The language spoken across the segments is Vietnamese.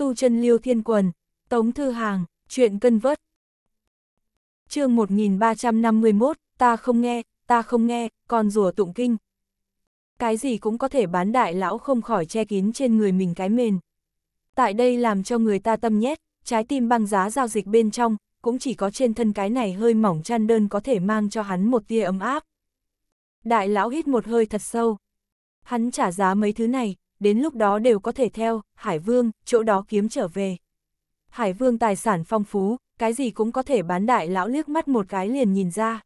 tu chân liêu thiên quần, tống thư hàng, chuyện cân vớt. chương 1351, ta không nghe, ta không nghe, còn rùa tụng kinh. Cái gì cũng có thể bán đại lão không khỏi che kín trên người mình cái mền. Tại đây làm cho người ta tâm nhét, trái tim băng giá giao dịch bên trong, cũng chỉ có trên thân cái này hơi mỏng chăn đơn có thể mang cho hắn một tia ấm áp. Đại lão hít một hơi thật sâu. Hắn trả giá mấy thứ này, đến lúc đó đều có thể theo, Hải Vương, chỗ đó kiếm trở về. Hải Vương tài sản phong phú, cái gì cũng có thể bán đại lão liếc mắt một cái liền nhìn ra.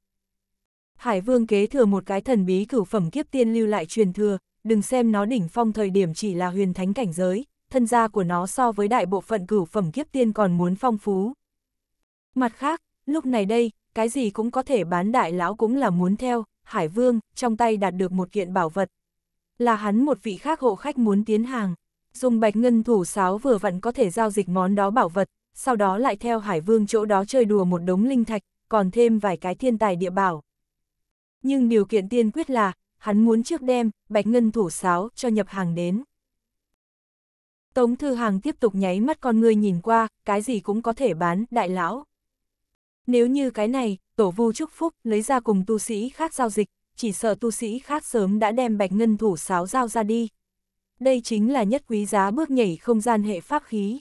Hải Vương kế thừa một cái thần bí cửu phẩm kiếp tiên lưu lại truyền thừa, đừng xem nó đỉnh phong thời điểm chỉ là huyền thánh cảnh giới, thân gia của nó so với đại bộ phận cửu phẩm kiếp tiên còn muốn phong phú. Mặt khác, lúc này đây, cái gì cũng có thể bán đại lão cũng là muốn theo, Hải Vương, trong tay đạt được một kiện bảo vật, là hắn một vị khác hộ khách muốn tiến hàng. Dùng bạch ngân thủ sáo vừa vặn có thể giao dịch món đó bảo vật, sau đó lại theo hải vương chỗ đó chơi đùa một đống linh thạch, còn thêm vài cái thiên tài địa bảo. Nhưng điều kiện tiên quyết là, hắn muốn trước đem, bạch ngân thủ sáo cho nhập hàng đến. Tống Thư Hàng tiếp tục nháy mắt con người nhìn qua, cái gì cũng có thể bán, đại lão. Nếu như cái này, tổ vu chúc phúc, lấy ra cùng tu sĩ khác giao dịch, chỉ sợ tu sĩ khác sớm đã đem bạch ngân thủ sáo giao ra đi. Đây chính là nhất quý giá bước nhảy không gian hệ pháp khí.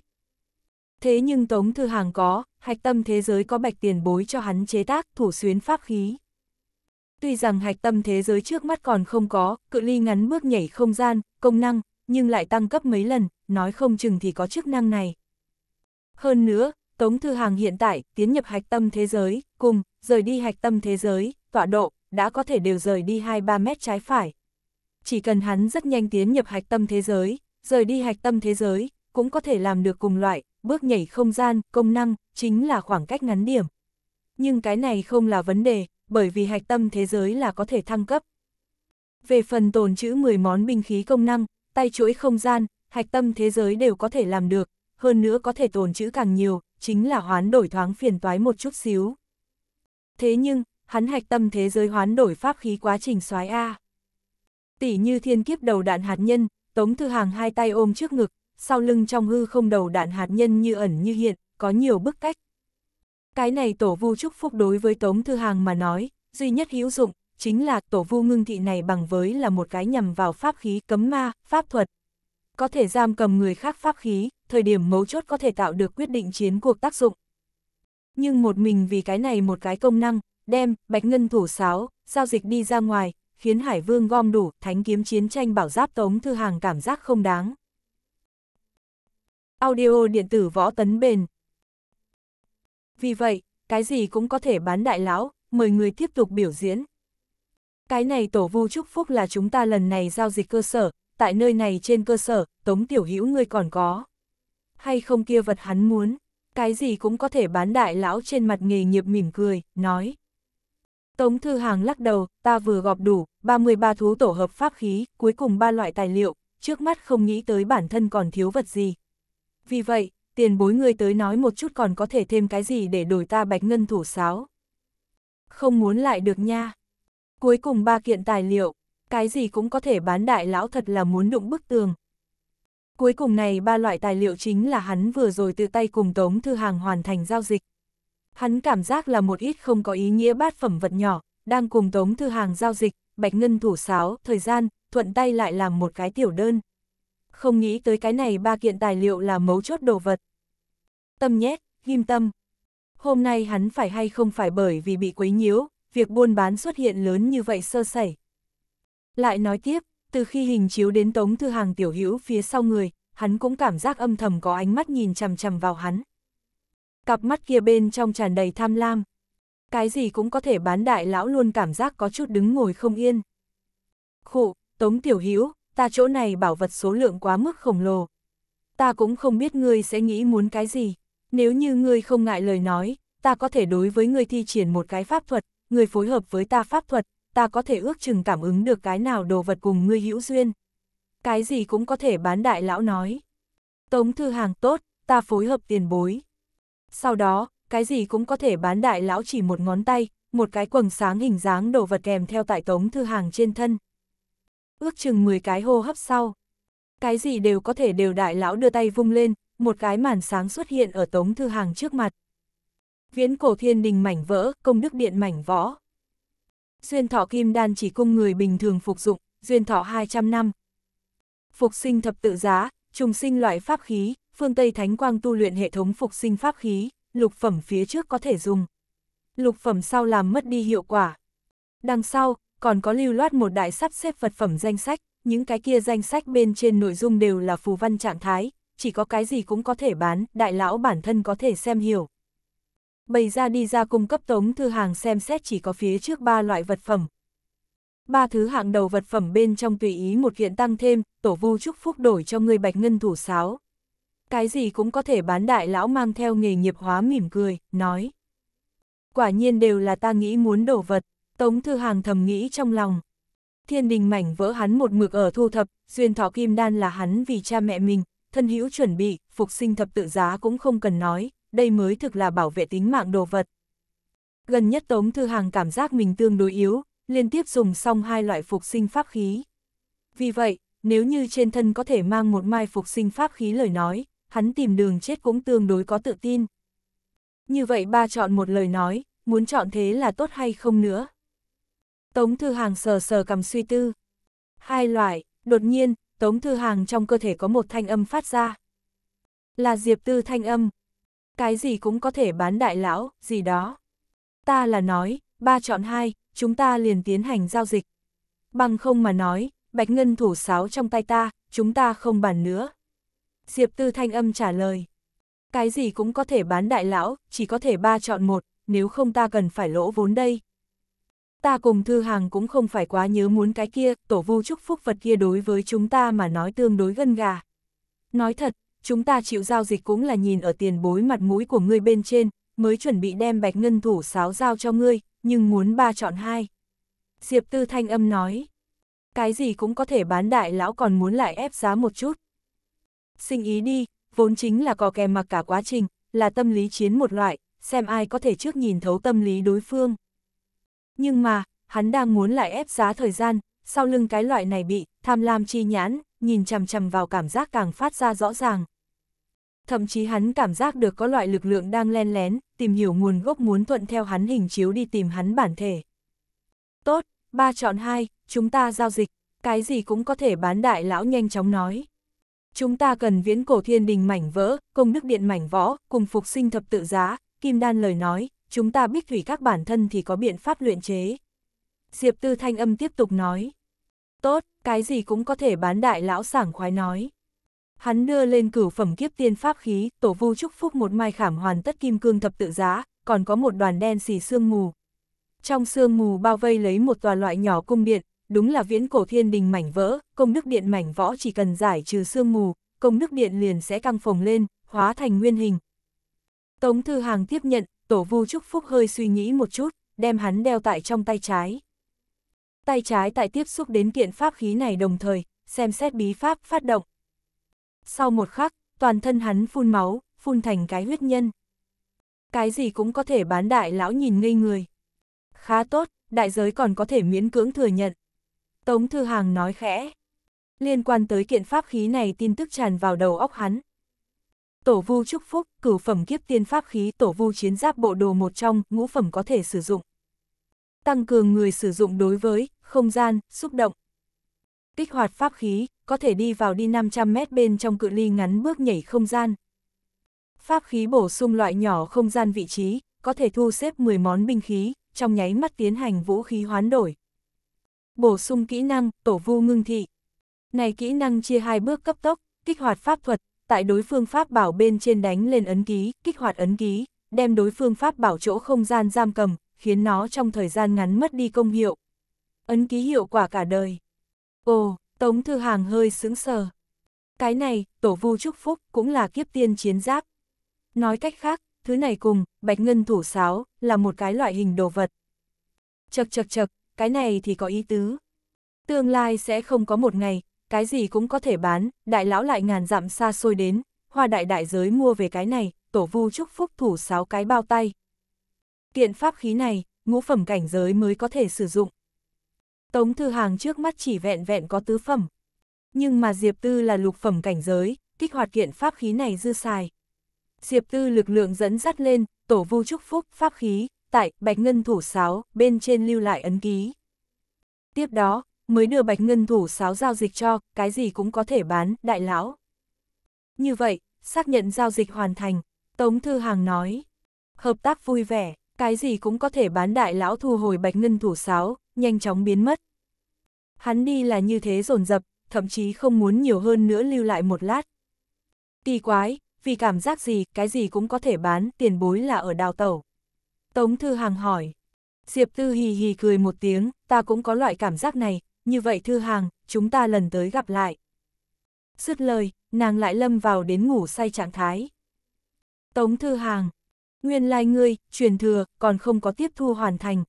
Thế nhưng Tống Thư Hàng có, hạch tâm thế giới có bạch tiền bối cho hắn chế tác thủ xuyến pháp khí. Tuy rằng hạch tâm thế giới trước mắt còn không có, cự ly ngắn bước nhảy không gian, công năng, nhưng lại tăng cấp mấy lần, nói không chừng thì có chức năng này. Hơn nữa, Tống Thư Hàng hiện tại tiến nhập hạch tâm thế giới, cùng rời đi hạch tâm thế giới, tọa độ, đã có thể đều rời đi 2-3 mét trái phải. Chỉ cần hắn rất nhanh tiến nhập hạch tâm thế giới, rời đi hạch tâm thế giới, cũng có thể làm được cùng loại, bước nhảy không gian, công năng, chính là khoảng cách ngắn điểm. Nhưng cái này không là vấn đề, bởi vì hạch tâm thế giới là có thể thăng cấp. Về phần tồn chữ 10 món binh khí công năng, tay chuỗi không gian, hạch tâm thế giới đều có thể làm được, hơn nữa có thể tồn chữ càng nhiều, chính là hoán đổi thoáng phiền toái một chút xíu. Thế nhưng, hắn hạch tâm thế giới hoán đổi pháp khí quá trình xoái A. Tỷ như thiên kiếp đầu đạn hạt nhân, Tống Thư Hàng hai tay ôm trước ngực, sau lưng trong hư không đầu đạn hạt nhân như ẩn như hiện, có nhiều bức cách. Cái này tổ vu chúc phúc đối với Tống Thư Hàng mà nói, duy nhất hữu dụng, chính là tổ vu ngưng thị này bằng với là một cái nhằm vào pháp khí cấm ma, pháp thuật. Có thể giam cầm người khác pháp khí, thời điểm mấu chốt có thể tạo được quyết định chiến cuộc tác dụng. Nhưng một mình vì cái này một cái công năng, đem bạch ngân thủ sáo, giao dịch đi ra ngoài, khiến Hải Vương gom đủ thánh kiếm chiến tranh bảo giáp tống thư hàng cảm giác không đáng. Audio điện tử võ tấn bền Vì vậy, cái gì cũng có thể bán đại lão, mời người tiếp tục biểu diễn. Cái này tổ vu chúc phúc là chúng ta lần này giao dịch cơ sở, tại nơi này trên cơ sở, tống tiểu hữu ngươi còn có. Hay không kia vật hắn muốn, cái gì cũng có thể bán đại lão trên mặt nghề nghiệp mỉm cười, nói. Tống Thư Hàng lắc đầu, ta vừa gọp đủ, 33 thú tổ hợp pháp khí, cuối cùng ba loại tài liệu, trước mắt không nghĩ tới bản thân còn thiếu vật gì. Vì vậy, tiền bối người tới nói một chút còn có thể thêm cái gì để đổi ta bạch ngân thủ sáo. Không muốn lại được nha. Cuối cùng ba kiện tài liệu, cái gì cũng có thể bán đại lão thật là muốn đụng bức tường. Cuối cùng này ba loại tài liệu chính là hắn vừa rồi tự tay cùng Tống Thư Hàng hoàn thành giao dịch. Hắn cảm giác là một ít không có ý nghĩa bát phẩm vật nhỏ, đang cùng Tống Thư Hàng giao dịch, Bạch Ngân thủ sáo, thời gian, thuận tay lại làm một cái tiểu đơn. Không nghĩ tới cái này ba kiện tài liệu là mấu chốt đồ vật. Tâm nhét, ghim tâm. Hôm nay hắn phải hay không phải bởi vì bị quấy nhiễu, việc buôn bán xuất hiện lớn như vậy sơ sẩy. Lại nói tiếp, từ khi hình chiếu đến Tống Thư Hàng tiểu hữu phía sau người, hắn cũng cảm giác âm thầm có ánh mắt nhìn chằm chằm vào hắn cặp mắt kia bên trong tràn đầy tham lam. Cái gì cũng có thể bán đại lão luôn cảm giác có chút đứng ngồi không yên. Khụ, Tống Tiểu Hữu ta chỗ này bảo vật số lượng quá mức khổng lồ. Ta cũng không biết ngươi sẽ nghĩ muốn cái gì. Nếu như ngươi không ngại lời nói, ta có thể đối với ngươi thi triển một cái pháp thuật, ngươi phối hợp với ta pháp thuật, ta có thể ước chừng cảm ứng được cái nào đồ vật cùng ngươi hữu duyên. Cái gì cũng có thể bán đại lão nói. Tống Thư Hàng tốt, ta phối hợp tiền bối. Sau đó, cái gì cũng có thể bán đại lão chỉ một ngón tay, một cái quần sáng hình dáng đồ vật kèm theo tại tống thư hàng trên thân. Ước chừng 10 cái hô hấp sau. Cái gì đều có thể đều đại lão đưa tay vung lên, một cái màn sáng xuất hiện ở tống thư hàng trước mặt. Viễn cổ thiên đình mảnh vỡ, công đức điện mảnh võ. Duyên thọ kim đan chỉ cung người bình thường phục dụng, duyên thọ 200 năm. Phục sinh thập tự giá, trùng sinh loại pháp khí, phương Tây Thánh Quang tu luyện hệ thống phục sinh pháp khí, lục phẩm phía trước có thể dùng. Lục phẩm sau làm mất đi hiệu quả. Đằng sau, còn có lưu loát một đại sắp xếp vật phẩm danh sách, những cái kia danh sách bên trên nội dung đều là phù văn trạng thái, chỉ có cái gì cũng có thể bán, đại lão bản thân có thể xem hiểu. Bày ra đi ra cung cấp tống thư hàng xem xét chỉ có phía trước ba loại vật phẩm. Ba thứ hạng đầu vật phẩm bên trong tùy ý một kiện tăng thêm, tổ vu chúc phúc đổi cho người bạch ngân thủ sáo cái gì cũng có thể bán đại lão mang theo nghề nghiệp hóa mỉm cười, nói. Quả nhiên đều là ta nghĩ muốn đổ vật, Tống Thư Hàng thầm nghĩ trong lòng. Thiên đình mảnh vỡ hắn một mực ở thu thập, duyên thọ kim đan là hắn vì cha mẹ mình, thân hữu chuẩn bị, phục sinh thập tự giá cũng không cần nói, đây mới thực là bảo vệ tính mạng đồ vật. Gần nhất Tống Thư Hàng cảm giác mình tương đối yếu, liên tiếp dùng xong hai loại phục sinh pháp khí. Vì vậy, nếu như trên thân có thể mang một mai phục sinh pháp khí lời nói, hắn tìm đường chết cũng tương đối có tự tin. Như vậy ba chọn một lời nói, muốn chọn thế là tốt hay không nữa. Tống Thư Hàng sờ sờ cầm suy tư. Hai loại, đột nhiên, Tống Thư Hàng trong cơ thể có một thanh âm phát ra. Là Diệp Tư thanh âm. Cái gì cũng có thể bán đại lão, gì đó. Ta là nói, ba chọn hai, chúng ta liền tiến hành giao dịch. Bằng không mà nói, bạch ngân thủ sáo trong tay ta, chúng ta không bàn nữa. Diệp Tư thanh âm trả lời. Cái gì cũng có thể bán đại lão, chỉ có thể ba chọn một, nếu không ta cần phải lỗ vốn đây. Ta cùng Thư Hàng cũng không phải quá nhớ muốn cái kia, tổ vu chúc phúc vật kia đối với chúng ta mà nói tương đối gân gà. Nói thật, chúng ta chịu giao dịch cũng là nhìn ở tiền bối mặt mũi của ngươi bên trên, mới chuẩn bị đem bạch ngân thủ sáo giao cho ngươi, nhưng muốn ba chọn hai. Diệp Tư Thanh âm nói, cái gì cũng có thể bán đại lão còn muốn lại ép giá một chút. Sinh ý đi, vốn chính là có kèm mặc cả quá trình, là tâm lý chiến một loại, xem ai có thể trước nhìn thấu tâm lý đối phương. Nhưng mà, hắn đang muốn lại ép giá thời gian, sau lưng cái loại này bị, tham lam chi nhãn, nhìn chằm chằm vào cảm giác càng phát ra rõ ràng. Thậm chí hắn cảm giác được có loại lực lượng đang len lén, tìm hiểu nguồn gốc muốn thuận theo hắn hình chiếu đi tìm hắn bản thể. Tốt, ba chọn hai, chúng ta giao dịch, cái gì cũng có thể bán đại lão nhanh chóng nói. Chúng ta cần viễn cổ thiên đình mảnh vỡ, công đức điện mảnh võ, cùng phục sinh thập tự giá, Kim Đan lời nói, chúng ta bích thủy các bản thân thì có biện pháp luyện chế. Diệp Tư Thanh âm tiếp tục nói. Tốt, cái gì cũng có thể bán đại lão sảng khoái nói. Hắn đưa lên cửu phẩm kiếp tiên pháp khí, tổ vu chúc phúc một mai khảm hoàn tất kim cương thập tự giá, còn có một đoàn đen xì sương mù. Trong sương mù bao vây lấy một tòa loại nhỏ cung điện, đúng là viễn cổ thiên đình mảnh vỡ, công đức điện mảnh võ chỉ cần giải trừ sương mù, công đức điện liền sẽ căng phồng lên, hóa thành nguyên hình. Tống Thư Hàng tiếp nhận, Tổ Vu chúc Phúc hơi suy nghĩ một chút, đem hắn đeo tại trong tay trái. Tay trái tại tiếp xúc đến kiện pháp khí này đồng thời, xem xét bí pháp phát động. Sau một khắc, toàn thân hắn phun máu, phun thành cái huyết nhân. Cái gì cũng có thể bán đại lão nhìn ngây người. Khá tốt, đại giới còn có thể miễn cưỡng thừa nhận. Tống Thư Hàng nói khẽ. Liên quan tới kiện pháp khí này tin tức tràn vào đầu óc hắn. Tổ vu chúc phúc, cửu phẩm kiếp tiên pháp khí tổ vu chiến giáp bộ đồ một trong, ngũ phẩm có thể sử dụng. Tăng cường người sử dụng đối với, không gian, xúc động. Kích hoạt pháp khí, có thể đi vào đi 500 mét bên trong cự ly ngắn bước nhảy không gian. Pháp khí bổ sung loại nhỏ không gian vị trí, có thể thu xếp 10 món binh khí, trong nháy mắt tiến hành vũ khí hoán đổi. Bổ sung kỹ năng, tổ vu ngưng thị. Này kỹ năng chia hai bước cấp tốc, kích hoạt pháp thuật, tại đối phương pháp bảo bên trên đánh lên ấn ký, kích hoạt ấn ký, đem đối phương pháp bảo chỗ không gian giam cầm, khiến nó trong thời gian ngắn mất đi công hiệu. Ấn ký hiệu quả cả đời. Ồ, Tống Thư Hàng hơi sững sờ. Cái này, tổ vu chúc phúc cũng là kiếp tiên chiến giáp. Nói cách khác, thứ này cùng, bạch ngân thủ sáo, là một cái loại hình đồ vật. Chật chật chật, cái này thì có ý tứ. Tương lai sẽ không có một ngày, cái gì cũng có thể bán, đại lão lại ngàn dặm xa xôi đến, hoa đại đại giới mua về cái này, tổ vu chúc phúc thủ sáu cái bao tay. Kiện pháp khí này, ngũ phẩm cảnh giới mới có thể sử dụng. Tống Thư Hàng trước mắt chỉ vẹn vẹn có tứ phẩm. Nhưng mà Diệp Tư là lục phẩm cảnh giới, kích hoạt kiện pháp khí này dư xài. Diệp Tư lực lượng dẫn dắt lên, tổ vu chúc phúc pháp khí, tại Bạch Ngân Thủ Sáo bên trên lưu lại ấn ký. Tiếp đó, mới đưa Bạch Ngân Thủ Sáo giao dịch cho, cái gì cũng có thể bán, đại lão. Như vậy, xác nhận giao dịch hoàn thành, Tống Thư Hàng nói. Hợp tác vui vẻ, cái gì cũng có thể bán đại lão thu hồi Bạch Ngân Thủ Sáo, nhanh chóng biến mất. Hắn đi là như thế rồn rập thậm chí không muốn nhiều hơn nữa lưu lại một lát. Kỳ quái, vì cảm giác gì, cái gì cũng có thể bán, tiền bối là ở đào tẩu. Tống Thư Hàng hỏi. Diệp Tư hì hì cười một tiếng, ta cũng có loại cảm giác này, như vậy Thư Hàng, chúng ta lần tới gặp lại. Dứt lời, nàng lại lâm vào đến ngủ say trạng thái. Tống Thư Hàng, nguyên lai ngươi, truyền thừa, còn không có tiếp thu hoàn thành.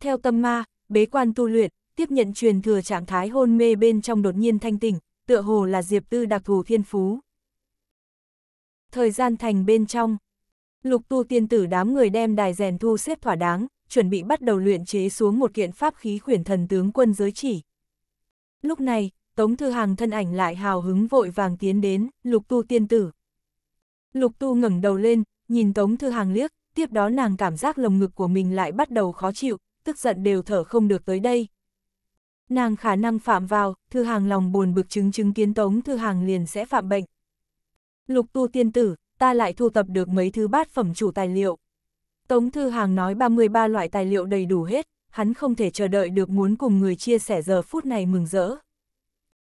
Theo tâm ma, bế quan tu luyện, tiếp nhận truyền thừa trạng thái hôn mê bên trong đột nhiên thanh tỉnh, tựa hồ là Diệp Tư đặc thù thiên phú. Thời gian thành bên trong, Lục tu tiên tử đám người đem đài rèn thu xếp thỏa đáng, chuẩn bị bắt đầu luyện chế xuống một kiện pháp khí khuyển thần tướng quân giới chỉ. Lúc này, Tống Thư Hàng thân ảnh lại hào hứng vội vàng tiến đến, lục tu tiên tử. Lục tu ngẩng đầu lên, nhìn Tống Thư Hàng liếc, tiếp đó nàng cảm giác lồng ngực của mình lại bắt đầu khó chịu, tức giận đều thở không được tới đây. Nàng khả năng phạm vào, Thư Hàng lòng buồn bực chứng chứng kiến Tống Thư Hàng liền sẽ phạm bệnh. Lục tu tiên tử, ta lại thu tập được mấy thứ bát phẩm chủ tài liệu. Tống Thư Hàng nói 33 loại tài liệu đầy đủ hết, hắn không thể chờ đợi được muốn cùng người chia sẻ giờ phút này mừng rỡ.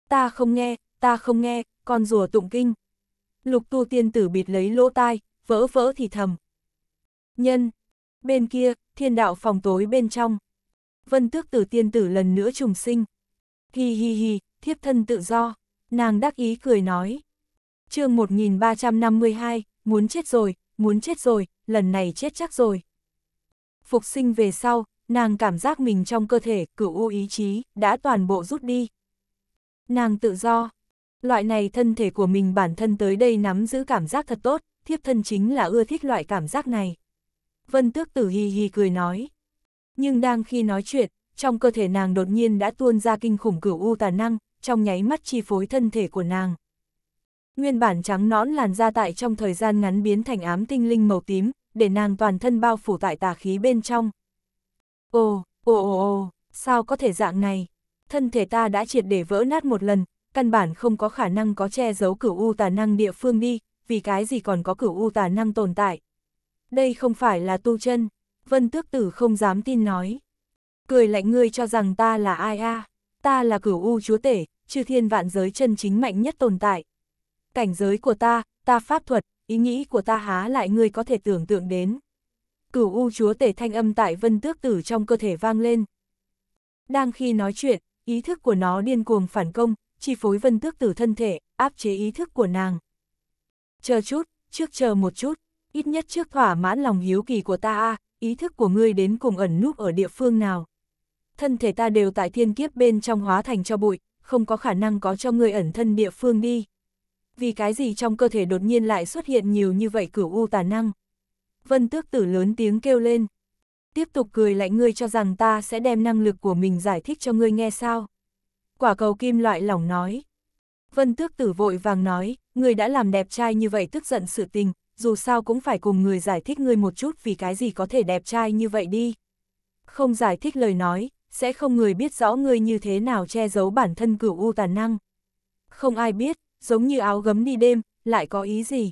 Ta không nghe, ta không nghe, con rùa tụng kinh. Lục tu tiên tử bịt lấy lỗ tai, vỡ vỡ thì thầm. Nhân, bên kia, thiên đạo phòng tối bên trong. Vân tước tử tiên tử lần nữa trùng sinh. Hi hi hi, thiếp thân tự do, nàng đắc ý cười nói chương 1352, muốn chết rồi, muốn chết rồi, lần này chết chắc rồi. Phục sinh về sau, nàng cảm giác mình trong cơ thể, cửu u ý chí, đã toàn bộ rút đi. Nàng tự do, loại này thân thể của mình bản thân tới đây nắm giữ cảm giác thật tốt, thiếp thân chính là ưa thích loại cảm giác này. Vân tước tử hì hì cười nói. Nhưng đang khi nói chuyện, trong cơ thể nàng đột nhiên đã tuôn ra kinh khủng cửu u tà năng, trong nháy mắt chi phối thân thể của nàng. Nguyên bản trắng nõn làn da tại trong thời gian ngắn biến thành ám tinh linh màu tím, để nàng toàn thân bao phủ tại tà khí bên trong. Ồ, ồ ồ ồ, sao có thể dạng này? Thân thể ta đã triệt để vỡ nát một lần, căn bản không có khả năng có che giấu cửu u tà năng địa phương đi, vì cái gì còn có cửu u tà năng tồn tại. Đây không phải là tu chân, vân tước tử không dám tin nói. Cười lạnh ngươi cho rằng ta là ai a? Ta là cửu u chúa tể, chư thiên vạn giới chân chính mạnh nhất tồn tại cảnh giới của ta, ta pháp thuật, ý nghĩ của ta há lại ngươi có thể tưởng tượng đến. Cửu U chúa tể thanh âm tại vân tước tử trong cơ thể vang lên. Đang khi nói chuyện, ý thức của nó điên cuồng phản công, chi phối vân tước tử thân thể, áp chế ý thức của nàng. Chờ chút, trước chờ một chút, ít nhất trước thỏa mãn lòng hiếu kỳ của ta a ý thức của ngươi đến cùng ẩn núp ở địa phương nào. Thân thể ta đều tại thiên kiếp bên trong hóa thành cho bụi, không có khả năng có cho ngươi ẩn thân địa phương đi vì cái gì trong cơ thể đột nhiên lại xuất hiện nhiều như vậy cửu u tà năng. Vân tước tử lớn tiếng kêu lên. Tiếp tục cười lại ngươi cho rằng ta sẽ đem năng lực của mình giải thích cho ngươi nghe sao. Quả cầu kim loại lỏng nói. Vân tước tử vội vàng nói, ngươi đã làm đẹp trai như vậy tức giận sự tình, dù sao cũng phải cùng người giải thích ngươi một chút vì cái gì có thể đẹp trai như vậy đi. Không giải thích lời nói, sẽ không người biết rõ ngươi như thế nào che giấu bản thân cửu u tàn năng. Không ai biết, giống như áo gấm đi đêm, lại có ý gì?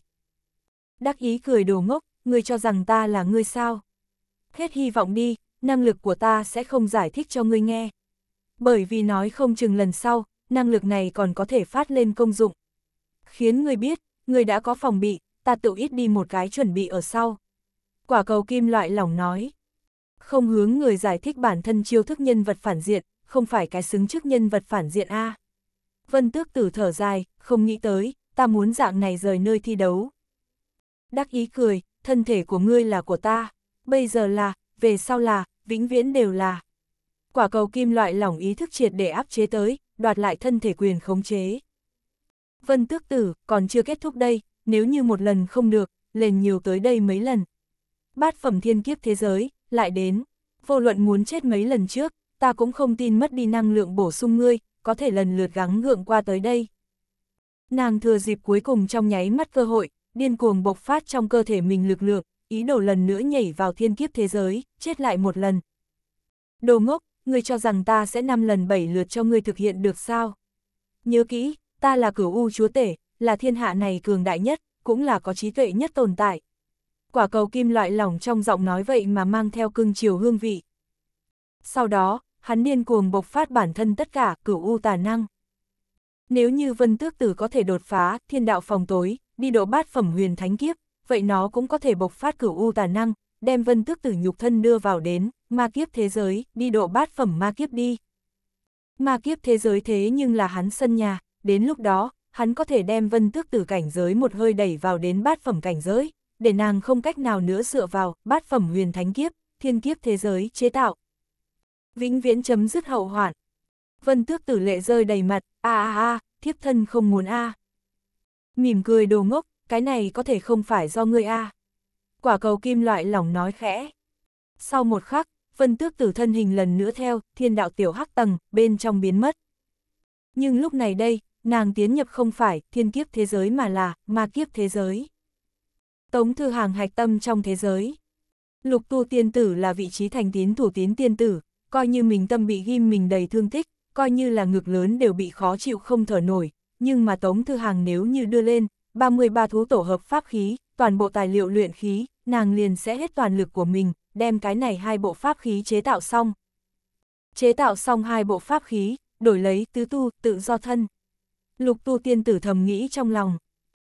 Đắc ý cười đồ ngốc, ngươi cho rằng ta là ngươi sao? Hết hy vọng đi, năng lực của ta sẽ không giải thích cho ngươi nghe. Bởi vì nói không chừng lần sau, năng lực này còn có thể phát lên công dụng. Khiến ngươi biết, ngươi đã có phòng bị, ta tự ít đi một cái chuẩn bị ở sau. Quả cầu kim loại lỏng nói. Không hướng người giải thích bản thân chiêu thức nhân vật phản diện, không phải cái xứng chức nhân vật phản diện A. Vân tước tử thở dài, không nghĩ tới, ta muốn dạng này rời nơi thi đấu. Đắc ý cười, thân thể của ngươi là của ta, bây giờ là, về sau là, vĩnh viễn đều là. Quả cầu kim loại lỏng ý thức triệt để áp chế tới, đoạt lại thân thể quyền khống chế. Vân tước tử, còn chưa kết thúc đây, nếu như một lần không được, lên nhiều tới đây mấy lần. Bát phẩm thiên kiếp thế giới, lại đến. Vô luận muốn chết mấy lần trước, ta cũng không tin mất đi năng lượng bổ sung ngươi, có thể lần lượt gắng ngượng qua tới đây nàng thừa dịp cuối cùng trong nháy mắt cơ hội, điên cuồng bộc phát trong cơ thể mình lực lượng, ý đồ lần nữa nhảy vào thiên kiếp thế giới, chết lại một lần. Đồ ngốc, ngươi cho rằng ta sẽ năm lần bảy lượt cho ngươi thực hiện được sao? Nhớ kỹ, ta là cửu u chúa tể, là thiên hạ này cường đại nhất, cũng là có trí tuệ nhất tồn tại. Quả cầu kim loại lỏng trong giọng nói vậy mà mang theo cưng chiều hương vị. Sau đó, hắn điên cuồng bộc phát bản thân tất cả cửu u tà năng. Nếu như Vân Tước Tử có thể đột phá thiên đạo phòng tối, đi độ bát phẩm huyền thánh kiếp, vậy nó cũng có thể bộc phát cửu u tà năng, đem Vân Tước Tử nhục thân đưa vào đến ma kiếp thế giới, đi độ bát phẩm ma kiếp đi. Ma kiếp thế giới thế nhưng là hắn sân nhà, đến lúc đó, hắn có thể đem Vân Tước Tử cảnh giới một hơi đẩy vào đến bát phẩm cảnh giới, để nàng không cách nào nữa dựa vào bát phẩm huyền thánh kiếp, thiên kiếp thế giới chế tạo. Vĩnh viễn chấm dứt hậu hoạn. Vân tước tử lệ rơi đầy mặt, a a a, thiếp thân không muốn a. Mỉm cười đồ ngốc, cái này có thể không phải do ngươi a. Quả cầu kim loại lỏng nói khẽ. Sau một khắc, vân tước tử thân hình lần nữa theo, thiên đạo tiểu hắc tầng, bên trong biến mất. Nhưng lúc này đây, nàng tiến nhập không phải thiên kiếp thế giới mà là ma kiếp thế giới. Tống thư hàng hạch tâm trong thế giới. Lục tu tiên tử là vị trí thành tín thủ tín tiên tử, coi như mình tâm bị ghim mình đầy thương tích, coi như là ngực lớn đều bị khó chịu không thở nổi, nhưng mà Tống Thư Hàng nếu như đưa lên, 33 thú tổ hợp pháp khí, toàn bộ tài liệu luyện khí, nàng liền sẽ hết toàn lực của mình, đem cái này hai bộ pháp khí chế tạo xong. Chế tạo xong hai bộ pháp khí, đổi lấy tứ tu, tự do thân. Lục tu tiên tử thầm nghĩ trong lòng.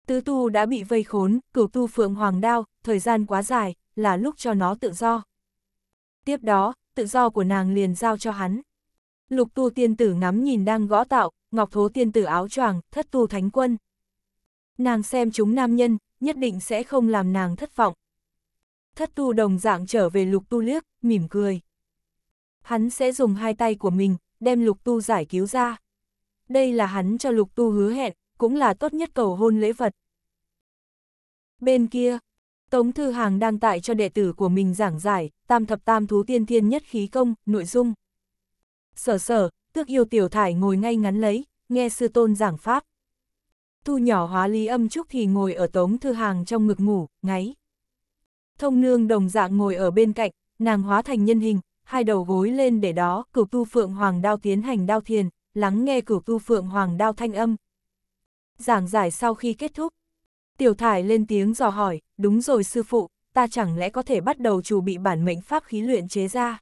Tứ tu đã bị vây khốn, cửu tu phượng hoàng đao, thời gian quá dài, là lúc cho nó tự do. Tiếp đó, tự do của nàng liền giao cho hắn lục tu tiên tử ngắm nhìn đang gõ tạo, ngọc thố tiên tử áo choàng, thất tu thánh quân. Nàng xem chúng nam nhân, nhất định sẽ không làm nàng thất vọng. Thất tu đồng dạng trở về lục tu liếc, mỉm cười. Hắn sẽ dùng hai tay của mình, đem lục tu giải cứu ra. Đây là hắn cho lục tu hứa hẹn, cũng là tốt nhất cầu hôn lễ vật. Bên kia, Tống Thư Hàng đang tại cho đệ tử của mình giảng giải, tam thập tam thú tiên thiên nhất khí công, nội dung. Sở sở, tước yêu tiểu thải ngồi ngay ngắn lấy, nghe sư tôn giảng pháp. Thu nhỏ hóa lý âm trúc thì ngồi ở tống thư hàng trong ngực ngủ, ngáy. Thông nương đồng dạng ngồi ở bên cạnh, nàng hóa thành nhân hình, hai đầu gối lên để đó, cửu tu phượng hoàng đao tiến hành đao thiền, lắng nghe cửu tu phượng hoàng đao thanh âm. Giảng giải sau khi kết thúc, tiểu thải lên tiếng dò hỏi, đúng rồi sư phụ, ta chẳng lẽ có thể bắt đầu chủ bị bản mệnh pháp khí luyện chế ra.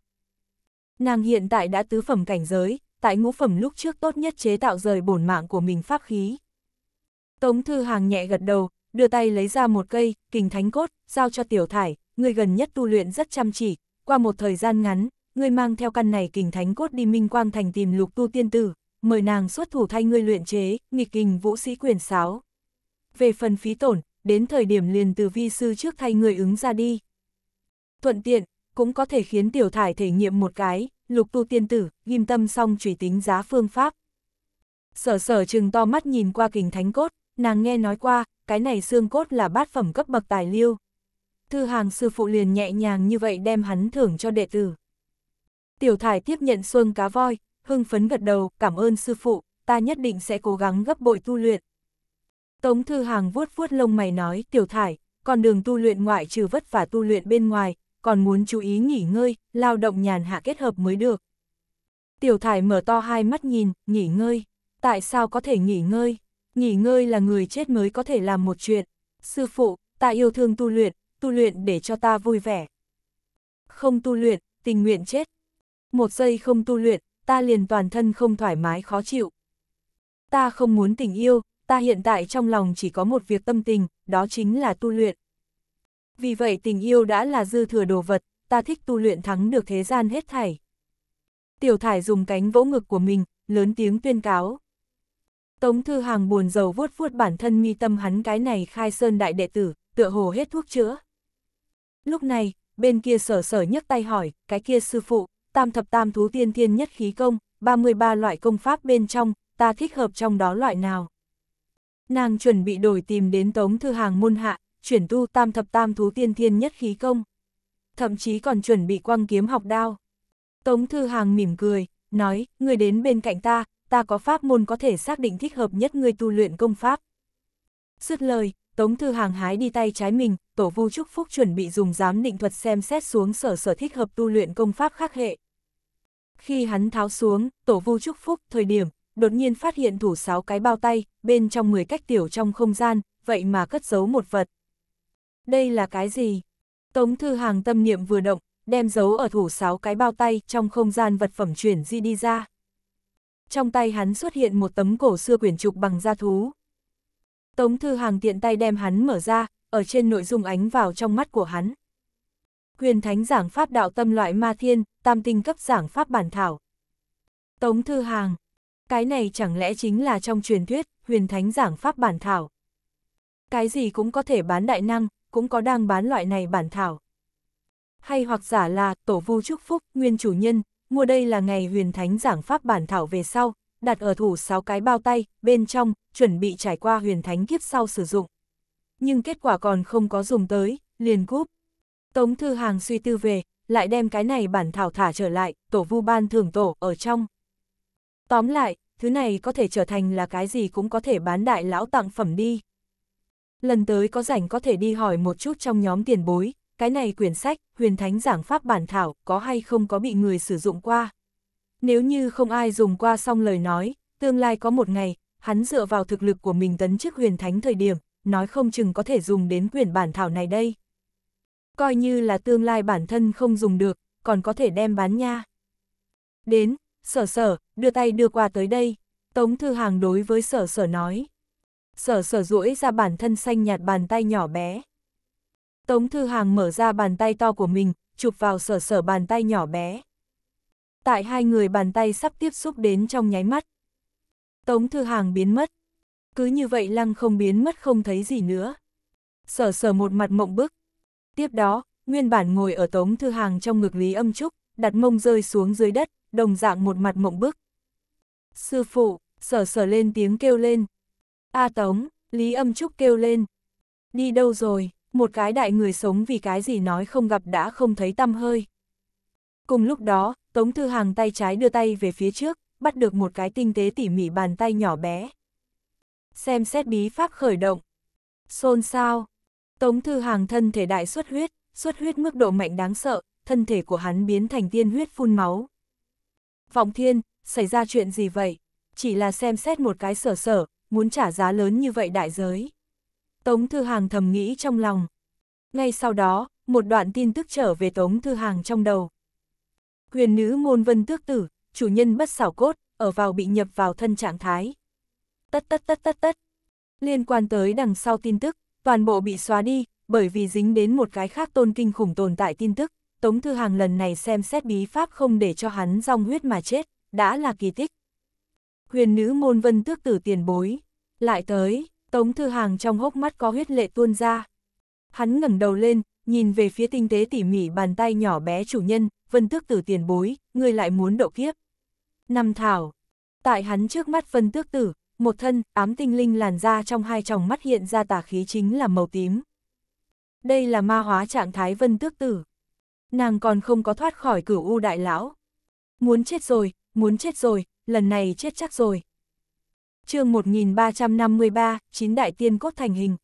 Nàng hiện tại đã tứ phẩm cảnh giới, tại ngũ phẩm lúc trước tốt nhất chế tạo rời bổn mạng của mình pháp khí. Tống Thư Hàng nhẹ gật đầu, đưa tay lấy ra một cây, kình thánh cốt, giao cho Tiểu Thải, người gần nhất tu luyện rất chăm chỉ, qua một thời gian ngắn, người mang theo căn này kình thánh cốt đi Minh Quang Thành tìm lục tu tiên tử, mời nàng xuất thủ thay ngươi luyện chế, nghịch kình vũ sĩ quyền 6. Về phần phí tổn, đến thời điểm liền từ vi sư trước thay người ứng ra đi. Thuận tiện, cũng có thể khiến tiểu thải thể nghiệm một cái, lục tu tiên tử, ghim tâm xong trùy tính giá phương pháp. Sở sở chừng to mắt nhìn qua kình thánh cốt, nàng nghe nói qua, cái này xương cốt là bát phẩm cấp bậc tài liêu. Thư hàng sư phụ liền nhẹ nhàng như vậy đem hắn thưởng cho đệ tử. Tiểu thải tiếp nhận xuông cá voi, hưng phấn gật đầu, cảm ơn sư phụ, ta nhất định sẽ cố gắng gấp bội tu luyện. Tống Thư Hàng vuốt vuốt lông mày nói, tiểu thải, con đường tu luyện ngoại trừ vất vả tu luyện bên ngoài, còn muốn chú ý nghỉ ngơi, lao động nhàn hạ kết hợp mới được. Tiểu thải mở to hai mắt nhìn, nghỉ ngơi. Tại sao có thể nghỉ ngơi? Nghỉ ngơi là người chết mới có thể làm một chuyện. Sư phụ, ta yêu thương tu luyện, tu luyện để cho ta vui vẻ. Không tu luyện, tình nguyện chết. Một giây không tu luyện, ta liền toàn thân không thoải mái khó chịu. Ta không muốn tình yêu, ta hiện tại trong lòng chỉ có một việc tâm tình, đó chính là tu luyện vì vậy tình yêu đã là dư thừa đồ vật, ta thích tu luyện thắng được thế gian hết thảy. Tiểu thải dùng cánh vỗ ngực của mình, lớn tiếng tuyên cáo. Tống Thư Hàng buồn rầu vuốt vuốt bản thân mi tâm hắn cái này khai sơn đại đệ tử, tựa hồ hết thuốc chữa. Lúc này, bên kia sở sở nhấc tay hỏi, cái kia sư phụ, tam thập tam thú tiên thiên nhất khí công, 33 loại công pháp bên trong, ta thích hợp trong đó loại nào. Nàng chuẩn bị đổi tìm đến Tống Thư Hàng môn hạ, chuyển tu tam thập tam thú tiên thiên nhất khí công. Thậm chí còn chuẩn bị quăng kiếm học đao. Tống Thư Hàng mỉm cười, nói, người đến bên cạnh ta, ta có pháp môn có thể xác định thích hợp nhất người tu luyện công pháp. Dứt lời, Tống Thư Hàng hái đi tay trái mình, Tổ Vu Trúc Phúc chuẩn bị dùng giám định thuật xem xét xuống sở sở thích hợp tu luyện công pháp khác hệ. Khi hắn tháo xuống, Tổ Vu Trúc Phúc thời điểm, đột nhiên phát hiện thủ sáu cái bao tay, bên trong 10 cách tiểu trong không gian, vậy mà cất giấu một vật. Đây là cái gì? Tống Thư Hàng tâm niệm vừa động, đem giấu ở thủ sáu cái bao tay trong không gian vật phẩm chuyển di đi ra. Trong tay hắn xuất hiện một tấm cổ xưa quyển trục bằng da thú. Tống Thư Hàng tiện tay đem hắn mở ra, ở trên nội dung ánh vào trong mắt của hắn. Huyền Thánh giảng pháp đạo tâm loại ma thiên, tam tinh cấp giảng pháp bản thảo. Tống Thư Hàng, cái này chẳng lẽ chính là trong truyền thuyết, huyền Thánh giảng pháp bản thảo. Cái gì cũng có thể bán đại năng, cũng có đang bán loại này bản thảo. Hay hoặc giả là tổ vu chúc phúc, nguyên chủ nhân, mua đây là ngày huyền thánh giảng pháp bản thảo về sau, đặt ở thủ 6 cái bao tay, bên trong, chuẩn bị trải qua huyền thánh kiếp sau sử dụng. Nhưng kết quả còn không có dùng tới, liền cúp. Tống Thư Hàng suy tư về, lại đem cái này bản thảo thả trở lại, tổ vu ban thường tổ ở trong. Tóm lại, thứ này có thể trở thành là cái gì cũng có thể bán đại lão tặng phẩm đi lần tới có rảnh có thể đi hỏi một chút trong nhóm tiền bối, cái này quyển sách, huyền thánh giảng pháp bản thảo, có hay không có bị người sử dụng qua. Nếu như không ai dùng qua xong lời nói, tương lai có một ngày, hắn dựa vào thực lực của mình tấn chức huyền thánh thời điểm, nói không chừng có thể dùng đến quyển bản thảo này đây. Coi như là tương lai bản thân không dùng được, còn có thể đem bán nha. Đến, sở sở, đưa tay đưa qua tới đây. Tống Thư Hàng đối với sở sở nói sở sở duỗi ra bản thân xanh nhạt bàn tay nhỏ bé. Tống Thư Hàng mở ra bàn tay to của mình, chụp vào sở sở bàn tay nhỏ bé. Tại hai người bàn tay sắp tiếp xúc đến trong nháy mắt. Tống Thư Hàng biến mất. Cứ như vậy lăng không biến mất không thấy gì nữa. Sở sở một mặt mộng bức. Tiếp đó, nguyên bản ngồi ở Tống Thư Hàng trong ngực Lý Âm Trúc, đặt mông rơi xuống dưới đất, đồng dạng một mặt mộng bức. Sư phụ, sở sở lên tiếng kêu lên, A à, Tống, Lý âm trúc kêu lên. Đi đâu rồi, một cái đại người sống vì cái gì nói không gặp đã không thấy tâm hơi. Cùng lúc đó, Tống Thư Hàng tay trái đưa tay về phía trước, bắt được một cái tinh tế tỉ mỉ bàn tay nhỏ bé. Xem xét bí pháp khởi động. Xôn xao. Tống Thư Hàng thân thể đại xuất huyết, xuất huyết mức độ mạnh đáng sợ, thân thể của hắn biến thành tiên huyết phun máu. Vọng Thiên, xảy ra chuyện gì vậy? Chỉ là xem xét một cái sở sở, muốn trả giá lớn như vậy đại giới. Tống Thư Hàng thầm nghĩ trong lòng. Ngay sau đó, một đoạn tin tức trở về Tống Thư Hàng trong đầu. Huyền nữ môn vân tước tử, chủ nhân bất xảo cốt, ở vào bị nhập vào thân trạng thái. Tất tất tất tất tất. Liên quan tới đằng sau tin tức, toàn bộ bị xóa đi, bởi vì dính đến một cái khác tôn kinh khủng tồn tại tin tức. Tống Thư Hàng lần này xem xét bí pháp không để cho hắn rong huyết mà chết, đã là kỳ tích huyền nữ môn vân tước tử tiền bối. Lại tới, Tống Thư Hàng trong hốc mắt có huyết lệ tuôn ra. Hắn ngẩng đầu lên, nhìn về phía tinh tế tỉ mỉ bàn tay nhỏ bé chủ nhân, vân tước tử tiền bối, người lại muốn độ kiếp. Năm thảo, tại hắn trước mắt vân tước tử, một thân, ám tinh linh làn ra trong hai tròng mắt hiện ra tả khí chính là màu tím. Đây là ma hóa trạng thái vân tước tử. Nàng còn không có thoát khỏi cửu u đại lão. Muốn chết rồi, muốn chết rồi, lần này chết chắc rồi. chương 1353, chín đại tiên cốt thành hình.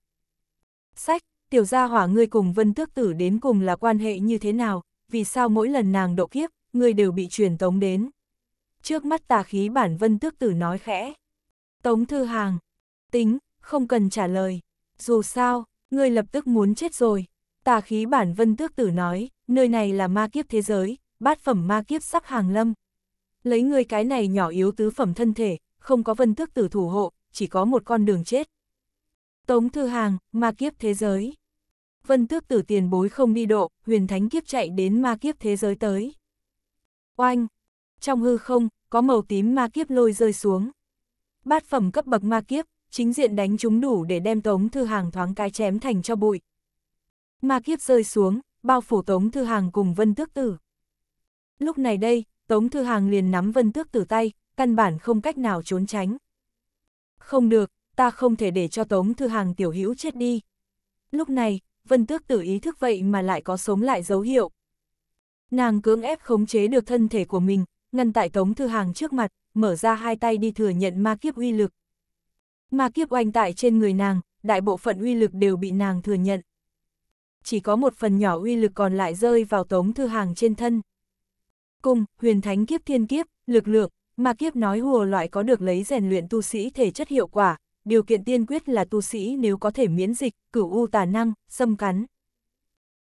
Sách, tiểu gia hỏa ngươi cùng vân tước tử đến cùng là quan hệ như thế nào, vì sao mỗi lần nàng độ kiếp, ngươi đều bị truyền tống đến. Trước mắt tà khí bản vân tước tử nói khẽ. Tống thư hàng, tính, không cần trả lời. Dù sao, ngươi lập tức muốn chết rồi. Tà khí bản vân tước tử nói, nơi này là ma kiếp thế giới, bát phẩm ma kiếp sắp hàng lâm, lấy người cái này nhỏ yếu tứ phẩm thân thể, không có vân tước tử thủ hộ, chỉ có một con đường chết. Tống Thư Hàng, ma kiếp thế giới. Vân tước tử tiền bối không đi độ, huyền thánh kiếp chạy đến ma kiếp thế giới tới. Oanh! Trong hư không, có màu tím ma kiếp lôi rơi xuống. Bát phẩm cấp bậc ma kiếp, chính diện đánh chúng đủ để đem Tống Thư Hàng thoáng cái chém thành cho bụi. Ma kiếp rơi xuống, bao phủ Tống Thư Hàng cùng Vân Tước Tử. Lúc này đây, Tống Thư Hàng liền nắm Vân Tước từ tay, căn bản không cách nào trốn tránh. Không được, ta không thể để cho Tống Thư Hàng tiểu hữu chết đi. Lúc này, Vân Tước Tử ý thức vậy mà lại có sống lại dấu hiệu. Nàng cưỡng ép khống chế được thân thể của mình, ngăn tại Tống Thư Hàng trước mặt, mở ra hai tay đi thừa nhận ma kiếp uy lực. Ma kiếp oanh tại trên người nàng, đại bộ phận uy lực đều bị nàng thừa nhận. Chỉ có một phần nhỏ uy lực còn lại rơi vào Tống Thư Hàng trên thân cung, huyền thánh kiếp thiên kiếp, lực lượng, mà kiếp nói hùa loại có được lấy rèn luyện tu sĩ thể chất hiệu quả, điều kiện tiên quyết là tu sĩ nếu có thể miễn dịch, cửu u tà năng, xâm cắn.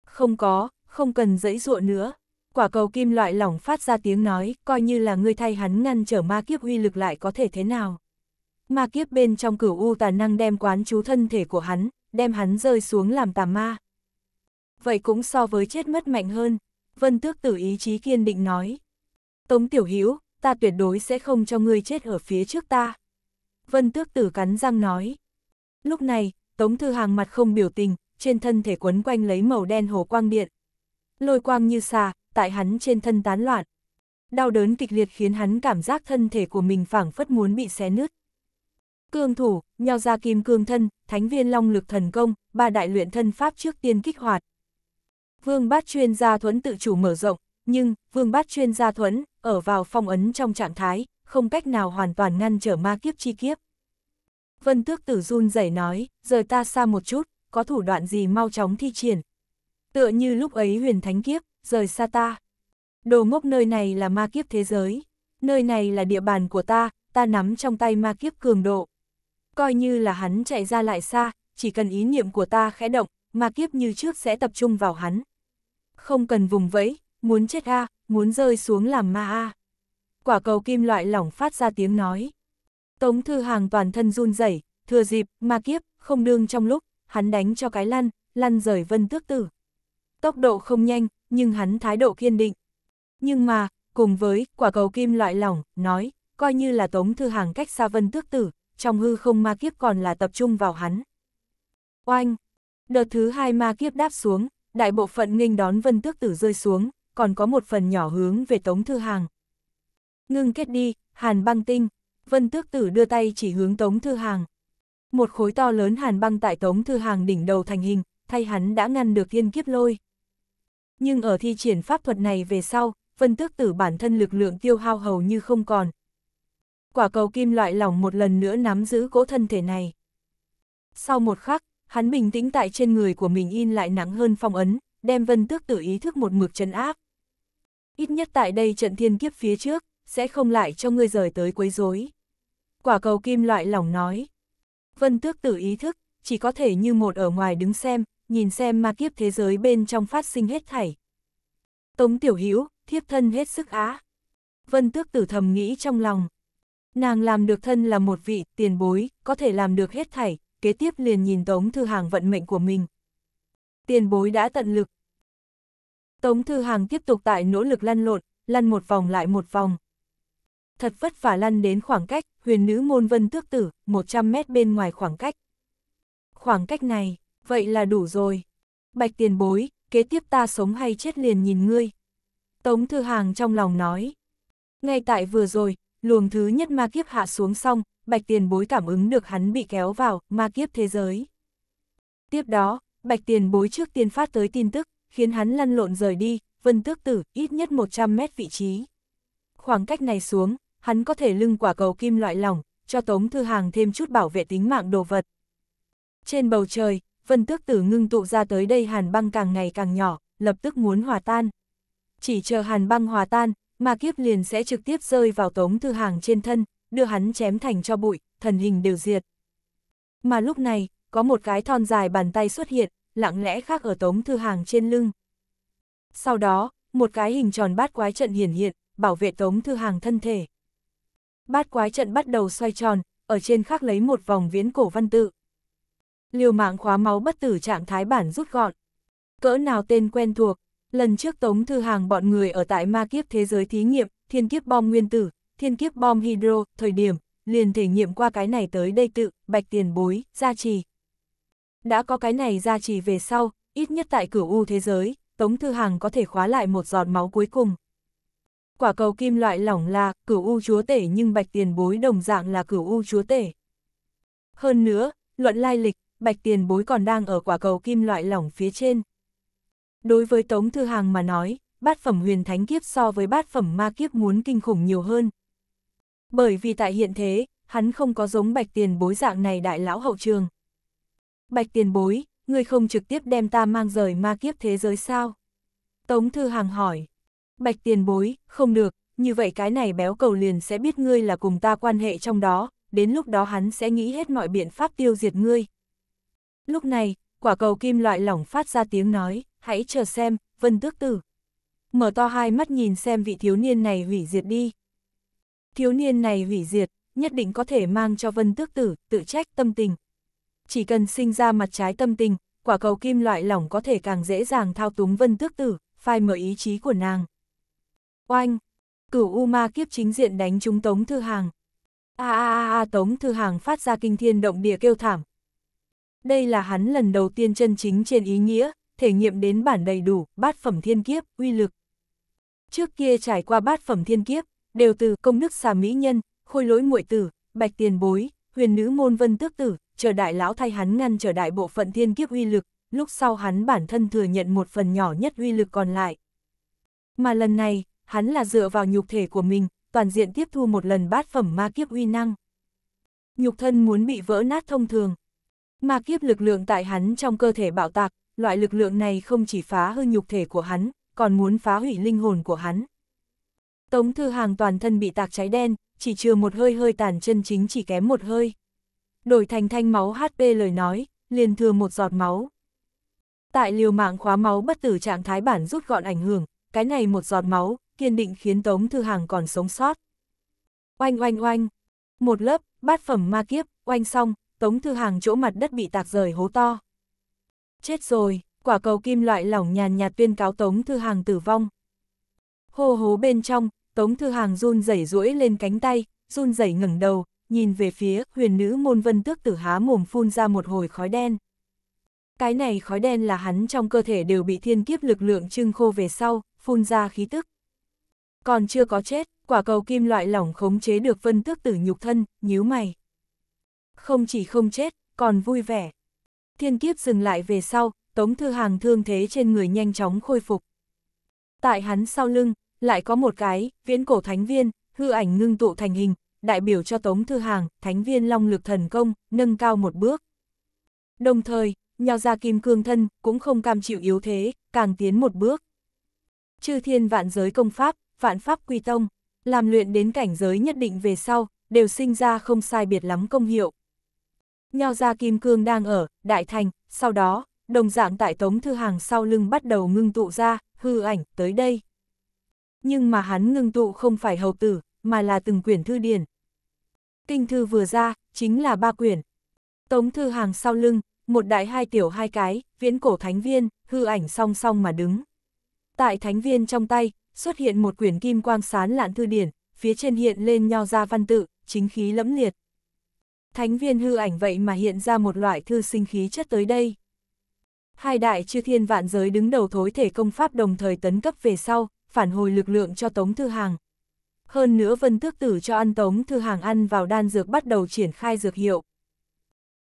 Không có, không cần dẫy dụa nữa. Quả cầu kim loại lỏng phát ra tiếng nói, coi như là ngươi thay hắn ngăn trở ma kiếp huy lực lại có thể thế nào. Ma kiếp bên trong cửu u tà năng đem quán chú thân thể của hắn, đem hắn rơi xuống làm tà ma. Vậy cũng so với chết mất mạnh hơn, Vân Tước Tử ý chí kiên định nói. Tống Tiểu Hữu ta tuyệt đối sẽ không cho ngươi chết ở phía trước ta. Vân Tước Tử cắn răng nói. Lúc này, Tống Thư Hàng mặt không biểu tình, trên thân thể quấn quanh lấy màu đen hồ quang điện. Lôi quang như xà, tại hắn trên thân tán loạn. Đau đớn kịch liệt khiến hắn cảm giác thân thể của mình phảng phất muốn bị xé nứt. Cương thủ, nhào ra kim cương thân, thánh viên long lực thần công, ba đại luyện thân pháp trước tiên kích hoạt. Vương Bát Chuyên Gia Thuấn tự chủ mở rộng, nhưng Vương Bát Chuyên Gia Thuấn ở vào phong ấn trong trạng thái, không cách nào hoàn toàn ngăn trở ma kiếp chi kiếp. Vân Tước Tử run rẩy nói, rời ta xa một chút, có thủ đoạn gì mau chóng thi triển. Tựa như lúc ấy huyền thánh kiếp, rời xa ta. Đồ ngốc nơi này là ma kiếp thế giới, nơi này là địa bàn của ta, ta nắm trong tay ma kiếp cường độ. Coi như là hắn chạy ra lại xa, chỉ cần ý niệm của ta khẽ động, ma kiếp như trước sẽ tập trung vào hắn không cần vùng vẫy, muốn chết a, muốn rơi xuống làm ma a. Quả cầu kim loại lỏng phát ra tiếng nói. Tống Thư Hàng toàn thân run rẩy, thừa dịp, ma kiếp, không đương trong lúc, hắn đánh cho cái lăn, lăn rời vân tước tử. Tốc độ không nhanh, nhưng hắn thái độ kiên định. Nhưng mà, cùng với, quả cầu kim loại lỏng, nói, coi như là Tống Thư Hàng cách xa vân tước tử, trong hư không ma kiếp còn là tập trung vào hắn. Oanh! Đợt thứ hai ma kiếp đáp xuống, đại bộ phận nghênh đón Vân Tước Tử rơi xuống, còn có một phần nhỏ hướng về Tống Thư Hàng. Ngưng kết đi, hàn băng tinh, Vân Tước Tử đưa tay chỉ hướng Tống Thư Hàng. Một khối to lớn hàn băng tại Tống Thư Hàng đỉnh đầu thành hình, thay hắn đã ngăn được thiên kiếp lôi. Nhưng ở thi triển pháp thuật này về sau, Vân Tước Tử bản thân lực lượng tiêu hao hầu như không còn. Quả cầu kim loại lỏng một lần nữa nắm giữ cỗ thân thể này. Sau một khắc, Hắn bình tĩnh tại trên người của mình in lại nắng hơn phong ấn, đem vân tước tự ý thức một mực chấn áp. Ít nhất tại đây trận thiên kiếp phía trước, sẽ không lại cho ngươi rời tới quấy rối. Quả cầu kim loại lỏng nói. Vân tước tự ý thức, chỉ có thể như một ở ngoài đứng xem, nhìn xem ma kiếp thế giới bên trong phát sinh hết thảy. Tống tiểu hữu thiếp thân hết sức á. Vân tước tử thầm nghĩ trong lòng. Nàng làm được thân là một vị tiền bối, có thể làm được hết thảy, kế tiếp liền nhìn Tống Thư Hàng vận mệnh của mình. Tiền bối đã tận lực. Tống Thư Hàng tiếp tục tại nỗ lực lăn lộn, lăn một vòng lại một vòng. Thật vất vả lăn đến khoảng cách, huyền nữ môn vân tước tử, 100 mét bên ngoài khoảng cách. Khoảng cách này, vậy là đủ rồi. Bạch tiền bối, kế tiếp ta sống hay chết liền nhìn ngươi. Tống Thư Hàng trong lòng nói. Ngay tại vừa rồi, luồng thứ nhất ma kiếp hạ xuống xong, Bạch Tiền Bối cảm ứng được hắn bị kéo vào ma kiếp thế giới. Tiếp đó, Bạch Tiền Bối trước tiên phát tới tin tức, khiến hắn lăn lộn rời đi, vân tước tử, ít nhất 100 mét vị trí. Khoảng cách này xuống, hắn có thể lưng quả cầu kim loại lỏng, cho Tống Thư Hàng thêm chút bảo vệ tính mạng đồ vật. Trên bầu trời, vân tước tử ngưng tụ ra tới đây hàn băng càng ngày càng nhỏ, lập tức muốn hòa tan. Chỉ chờ hàn băng hòa tan, ma kiếp liền sẽ trực tiếp rơi vào Tống Thư Hàng trên thân, đưa hắn chém thành cho bụi, thần hình đều diệt. Mà lúc này, có một cái thon dài bàn tay xuất hiện, lặng lẽ khác ở tống thư hàng trên lưng. Sau đó, một cái hình tròn bát quái trận hiển hiện, bảo vệ tống thư hàng thân thể. Bát quái trận bắt đầu xoay tròn, ở trên khắc lấy một vòng viễn cổ văn tự. Liều mạng khóa máu bất tử trạng thái bản rút gọn. Cỡ nào tên quen thuộc, lần trước Tống Thư Hàng bọn người ở tại ma kiếp thế giới thí nghiệm, thiên kiếp bom nguyên tử, thiên kiếp bom hydro, thời điểm, liền thể nghiệm qua cái này tới đây tự, bạch tiền bối, gia trì. Đã có cái này gia trì về sau, ít nhất tại cửu u thế giới, Tống Thư Hàng có thể khóa lại một giọt máu cuối cùng. Quả cầu kim loại lỏng là cửu u chúa tể nhưng bạch tiền bối đồng dạng là cửu u chúa tể. Hơn nữa, luận lai lịch, bạch tiền bối còn đang ở quả cầu kim loại lỏng phía trên. Đối với Tống Thư Hàng mà nói, bát phẩm huyền thánh kiếp so với bát phẩm ma kiếp muốn kinh khủng nhiều hơn, bởi vì tại hiện thế, hắn không có giống bạch tiền bối dạng này đại lão hậu trường. Bạch tiền bối, ngươi không trực tiếp đem ta mang rời ma kiếp thế giới sao? Tống Thư Hàng hỏi. Bạch tiền bối, không được, như vậy cái này béo cầu liền sẽ biết ngươi là cùng ta quan hệ trong đó, đến lúc đó hắn sẽ nghĩ hết mọi biện pháp tiêu diệt ngươi. Lúc này, quả cầu kim loại lỏng phát ra tiếng nói, hãy chờ xem, vân tước tử. Mở to hai mắt nhìn xem vị thiếu niên này hủy diệt đi. Thiếu niên này hủy diệt, nhất định có thể mang cho vân tước tử, tự trách tâm tình. Chỉ cần sinh ra mặt trái tâm tình, quả cầu kim loại lỏng có thể càng dễ dàng thao túng vân tước tử, phai mở ý chí của nàng. Oanh! Cửu U Ma kiếp chính diện đánh trúng Tống Thư Hàng. A a a a Tống Thư Hàng phát ra kinh thiên động địa kêu thảm. Đây là hắn lần đầu tiên chân chính trên ý nghĩa, thể nghiệm đến bản đầy đủ, bát phẩm thiên kiếp, uy lực. Trước kia trải qua bát phẩm thiên kiếp, đều từ công đức xà mỹ nhân, khôi lỗi muội tử, bạch tiền bối, huyền nữ môn vân tước tử, chờ đại lão thay hắn ngăn trở đại bộ phận thiên kiếp uy lực, lúc sau hắn bản thân thừa nhận một phần nhỏ nhất uy lực còn lại. Mà lần này, hắn là dựa vào nhục thể của mình, toàn diện tiếp thu một lần bát phẩm ma kiếp uy năng. Nhục thân muốn bị vỡ nát thông thường. Ma kiếp lực lượng tại hắn trong cơ thể bạo tạc, loại lực lượng này không chỉ phá hư nhục thể của hắn, còn muốn phá hủy linh hồn của hắn. Tống Thư Hàng toàn thân bị tạc cháy đen, chỉ chừa một hơi hơi tàn chân chính chỉ kém một hơi. Đổi thành thanh máu HP lời nói, liền thừa một giọt máu. Tại liều mạng khóa máu bất tử trạng thái bản rút gọn ảnh hưởng, cái này một giọt máu, kiên định khiến Tống Thư Hàng còn sống sót. Oanh oanh oanh, một lớp, bát phẩm ma kiếp, oanh xong, Tống Thư Hàng chỗ mặt đất bị tạc rời hố to. Chết rồi, quả cầu kim loại lỏng nhàn nhạt tuyên cáo Tống Thư Hàng tử vong. Hô hố bên trong, Tống Thư Hàng run rẩy duỗi lên cánh tay, run rẩy ngẩng đầu, nhìn về phía huyền nữ môn vân tước tử há mồm phun ra một hồi khói đen. Cái này khói đen là hắn trong cơ thể đều bị thiên kiếp lực lượng trưng khô về sau, phun ra khí tức. Còn chưa có chết, quả cầu kim loại lỏng khống chế được vân tước tử nhục thân, nhíu mày. Không chỉ không chết, còn vui vẻ. Thiên kiếp dừng lại về sau, tống thư hàng thương thế trên người nhanh chóng khôi phục. Tại hắn sau lưng, lại có một cái, viễn cổ thánh viên, hư ảnh ngưng tụ thành hình, đại biểu cho Tống Thư Hàng, thánh viên long lực thần công, nâng cao một bước. Đồng thời, nho ra kim cương thân, cũng không cam chịu yếu thế, càng tiến một bước. Chư thiên vạn giới công pháp, vạn pháp quy tông, làm luyện đến cảnh giới nhất định về sau, đều sinh ra không sai biệt lắm công hiệu. nho ra kim cương đang ở, đại thành, sau đó, đồng dạng tại Tống Thư Hàng sau lưng bắt đầu ngưng tụ ra, hư ảnh, tới đây nhưng mà hắn ngưng tụ không phải hầu tử, mà là từng quyển thư điển. Kinh thư vừa ra, chính là ba quyển. Tống thư hàng sau lưng, một đại hai tiểu hai cái, viễn cổ thánh viên, hư ảnh song song mà đứng. Tại thánh viên trong tay, xuất hiện một quyển kim quang sán lạn thư điển, phía trên hiện lên nho ra văn tự, chính khí lẫm liệt. Thánh viên hư ảnh vậy mà hiện ra một loại thư sinh khí chất tới đây. Hai đại chư thiên vạn giới đứng đầu thối thể công pháp đồng thời tấn cấp về sau, phản hồi lực lượng cho Tống Thư Hàng. Hơn nữa Vân Tước Tử cho ăn Tống Thư Hàng ăn vào đan dược bắt đầu triển khai dược hiệu.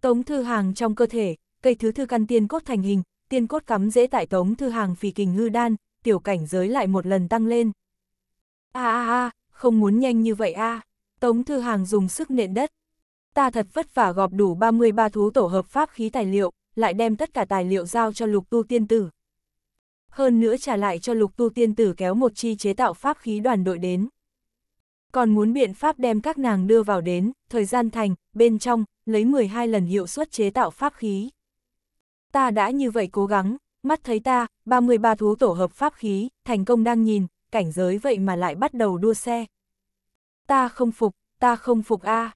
Tống Thư Hàng trong cơ thể, cây thứ thư căn tiên cốt thành hình, tiên cốt cắm dễ tại Tống Thư Hàng phì kình ngư đan, tiểu cảnh giới lại một lần tăng lên. A a a, không muốn nhanh như vậy a. Tống Thư Hàng dùng sức nện đất. Ta thật vất vả gọp đủ 33 thú tổ hợp pháp khí tài liệu, lại đem tất cả tài liệu giao cho lục tu tiên tử, hơn nữa trả lại cho lục tu tiên tử kéo một chi chế tạo pháp khí đoàn đội đến. Còn muốn biện pháp đem các nàng đưa vào đến, thời gian thành, bên trong, lấy 12 lần hiệu suất chế tạo pháp khí. Ta đã như vậy cố gắng, mắt thấy ta, 33 thú tổ hợp pháp khí, thành công đang nhìn, cảnh giới vậy mà lại bắt đầu đua xe. Ta không phục, ta không phục a à.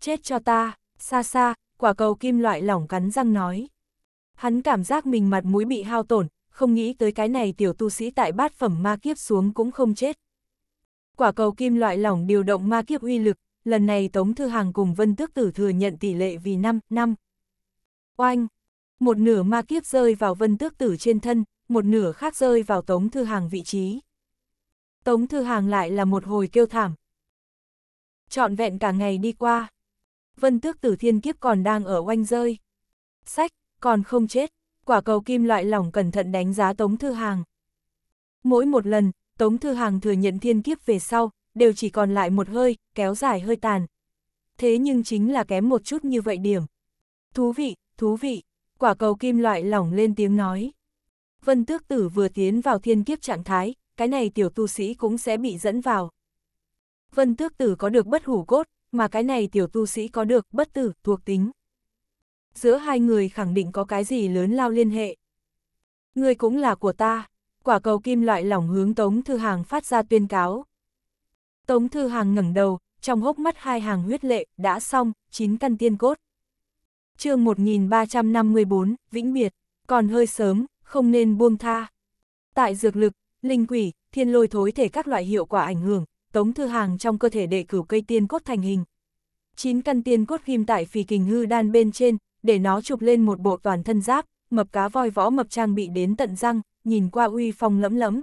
Chết cho ta, xa xa, quả cầu kim loại lỏng cắn răng nói. Hắn cảm giác mình mặt mũi bị hao tổn, không nghĩ tới cái này tiểu tu sĩ tại bát phẩm ma kiếp xuống cũng không chết. Quả cầu kim loại lỏng điều động ma kiếp uy lực, lần này Tống Thư Hàng cùng Vân Tước Tử thừa nhận tỷ lệ vì 5, 5. Oanh! Một nửa ma kiếp rơi vào Vân Tước Tử trên thân, một nửa khác rơi vào Tống Thư Hàng vị trí. Tống Thư Hàng lại là một hồi kêu thảm. trọn vẹn cả ngày đi qua. Vân Tước Tử Thiên Kiếp còn đang ở oanh rơi. Sách, còn không chết quả cầu kim loại lỏng cẩn thận đánh giá Tống Thư Hàng. Mỗi một lần, Tống Thư Hàng thừa nhận thiên kiếp về sau, đều chỉ còn lại một hơi, kéo dài hơi tàn. Thế nhưng chính là kém một chút như vậy điểm. Thú vị, thú vị, quả cầu kim loại lỏng lên tiếng nói. Vân Tước Tử vừa tiến vào thiên kiếp trạng thái, cái này tiểu tu sĩ cũng sẽ bị dẫn vào. Vân Tước Tử có được bất hủ cốt, mà cái này tiểu tu sĩ có được bất tử, thuộc tính giữa hai người khẳng định có cái gì lớn lao liên hệ. ngươi cũng là của ta, quả cầu kim loại lỏng hướng Tống Thư Hàng phát ra tuyên cáo. Tống Thư Hàng ngẩng đầu, trong hốc mắt hai hàng huyết lệ, đã xong, chín căn tiên cốt. chương 1354, Vĩnh Biệt, còn hơi sớm, không nên buông tha. Tại dược lực, linh quỷ, thiên lôi thối thể các loại hiệu quả ảnh hưởng, Tống Thư Hàng trong cơ thể đệ cửu cây tiên cốt thành hình. chín căn tiên cốt ghim tại phì kình hư đan bên trên, để nó chụp lên một bộ toàn thân giáp, mập cá voi võ mập trang bị đến tận răng, nhìn qua uy phong lẫm lẫm.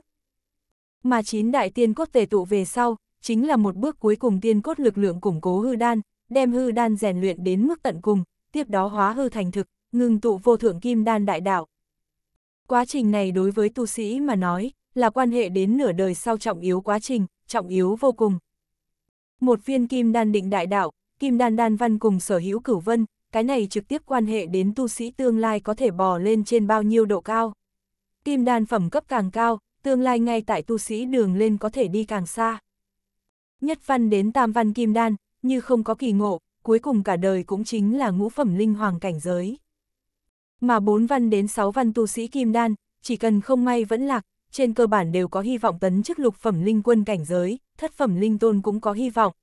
Mà chín đại tiên cốt tề tụ về sau, chính là một bước cuối cùng tiên cốt lực lượng củng cố hư đan, đem hư đan rèn luyện đến mức tận cùng, tiếp đó hóa hư thành thực, ngừng tụ vô thượng kim đan đại đạo. Quá trình này đối với tu sĩ mà nói, là quan hệ đến nửa đời sau trọng yếu quá trình, trọng yếu vô cùng. Một viên kim đan định đại đạo, kim đan đan văn cùng sở hữu cửu vân, cái này trực tiếp quan hệ đến tu sĩ tương lai có thể bò lên trên bao nhiêu độ cao. Kim đan phẩm cấp càng cao, tương lai ngay tại tu sĩ đường lên có thể đi càng xa. Nhất văn đến tam văn kim đan, như không có kỳ ngộ, cuối cùng cả đời cũng chính là ngũ phẩm linh hoàng cảnh giới. Mà bốn văn đến sáu văn tu sĩ kim đan, chỉ cần không may vẫn lạc, trên cơ bản đều có hy vọng tấn chức lục phẩm linh quân cảnh giới, thất phẩm linh tôn cũng có hy vọng.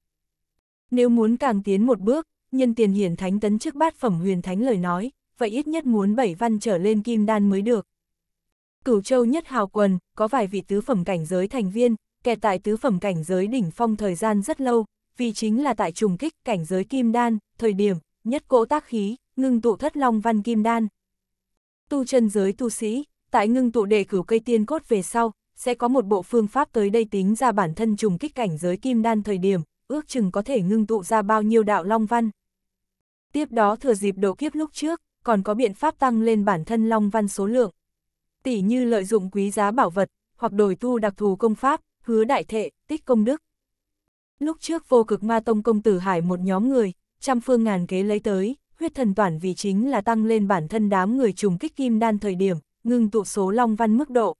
Nếu muốn càng tiến một bước, nhân tiền hiển thánh tấn trước bát phẩm huyền thánh lời nói, vậy ít nhất muốn bảy văn trở lên kim đan mới được. Cửu Châu nhất hào quần, có vài vị tứ phẩm cảnh giới thành viên, kẻ tại tứ phẩm cảnh giới đỉnh phong thời gian rất lâu, vì chính là tại trùng kích cảnh giới kim đan, thời điểm, nhất cỗ tác khí, ngưng tụ thất long văn kim đan. Tu chân giới tu sĩ, tại ngưng tụ đề cửu cây tiên cốt về sau, sẽ có một bộ phương pháp tới đây tính ra bản thân trùng kích cảnh giới kim đan thời điểm, ước chừng có thể ngưng tụ ra bao nhiêu đạo long văn. Tiếp đó thừa dịp độ kiếp lúc trước, còn có biện pháp tăng lên bản thân Long Văn số lượng. Tỷ như lợi dụng quý giá bảo vật, hoặc đổi tu đặc thù công pháp, hứa đại thệ, tích công đức. Lúc trước vô cực ma tông công tử hải một nhóm người, trăm phương ngàn kế lấy tới, huyết thần toàn vì chính là tăng lên bản thân đám người trùng kích kim đan thời điểm, ngừng tụ số long văn mức độ.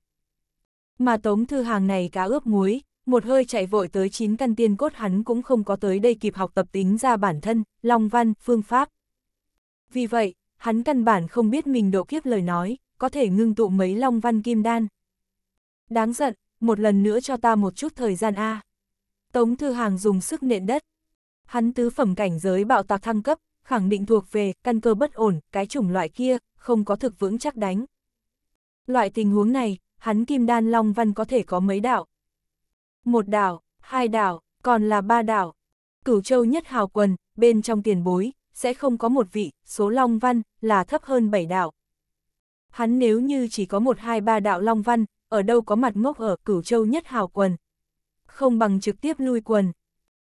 Mà tống thư hàng này cá ướp muối, một hơi chạy vội tới 9 căn tiên cốt hắn cũng không có tới đây kịp học tập tính ra bản thân, long văn, phương pháp. Vì vậy, hắn căn bản không biết mình độ kiếp lời nói, có thể ngưng tụ mấy long văn kim đan. Đáng giận, một lần nữa cho ta một chút thời gian A. Tống Thư Hàng dùng sức nện đất. Hắn tứ phẩm cảnh giới bạo tạc thăng cấp, khẳng định thuộc về căn cơ bất ổn, cái chủng loại kia, không có thực vững chắc đánh. Loại tình huống này, hắn kim đan long văn có thể có mấy đạo, một đảo, hai đảo, còn là ba đảo. Cửu châu nhất hào quần, bên trong tiền bối, sẽ không có một vị, số long văn, là thấp hơn bảy đảo. Hắn nếu như chỉ có một hai ba đạo long văn, ở đâu có mặt ngốc ở cửu châu nhất hào quần. Không bằng trực tiếp lui quần.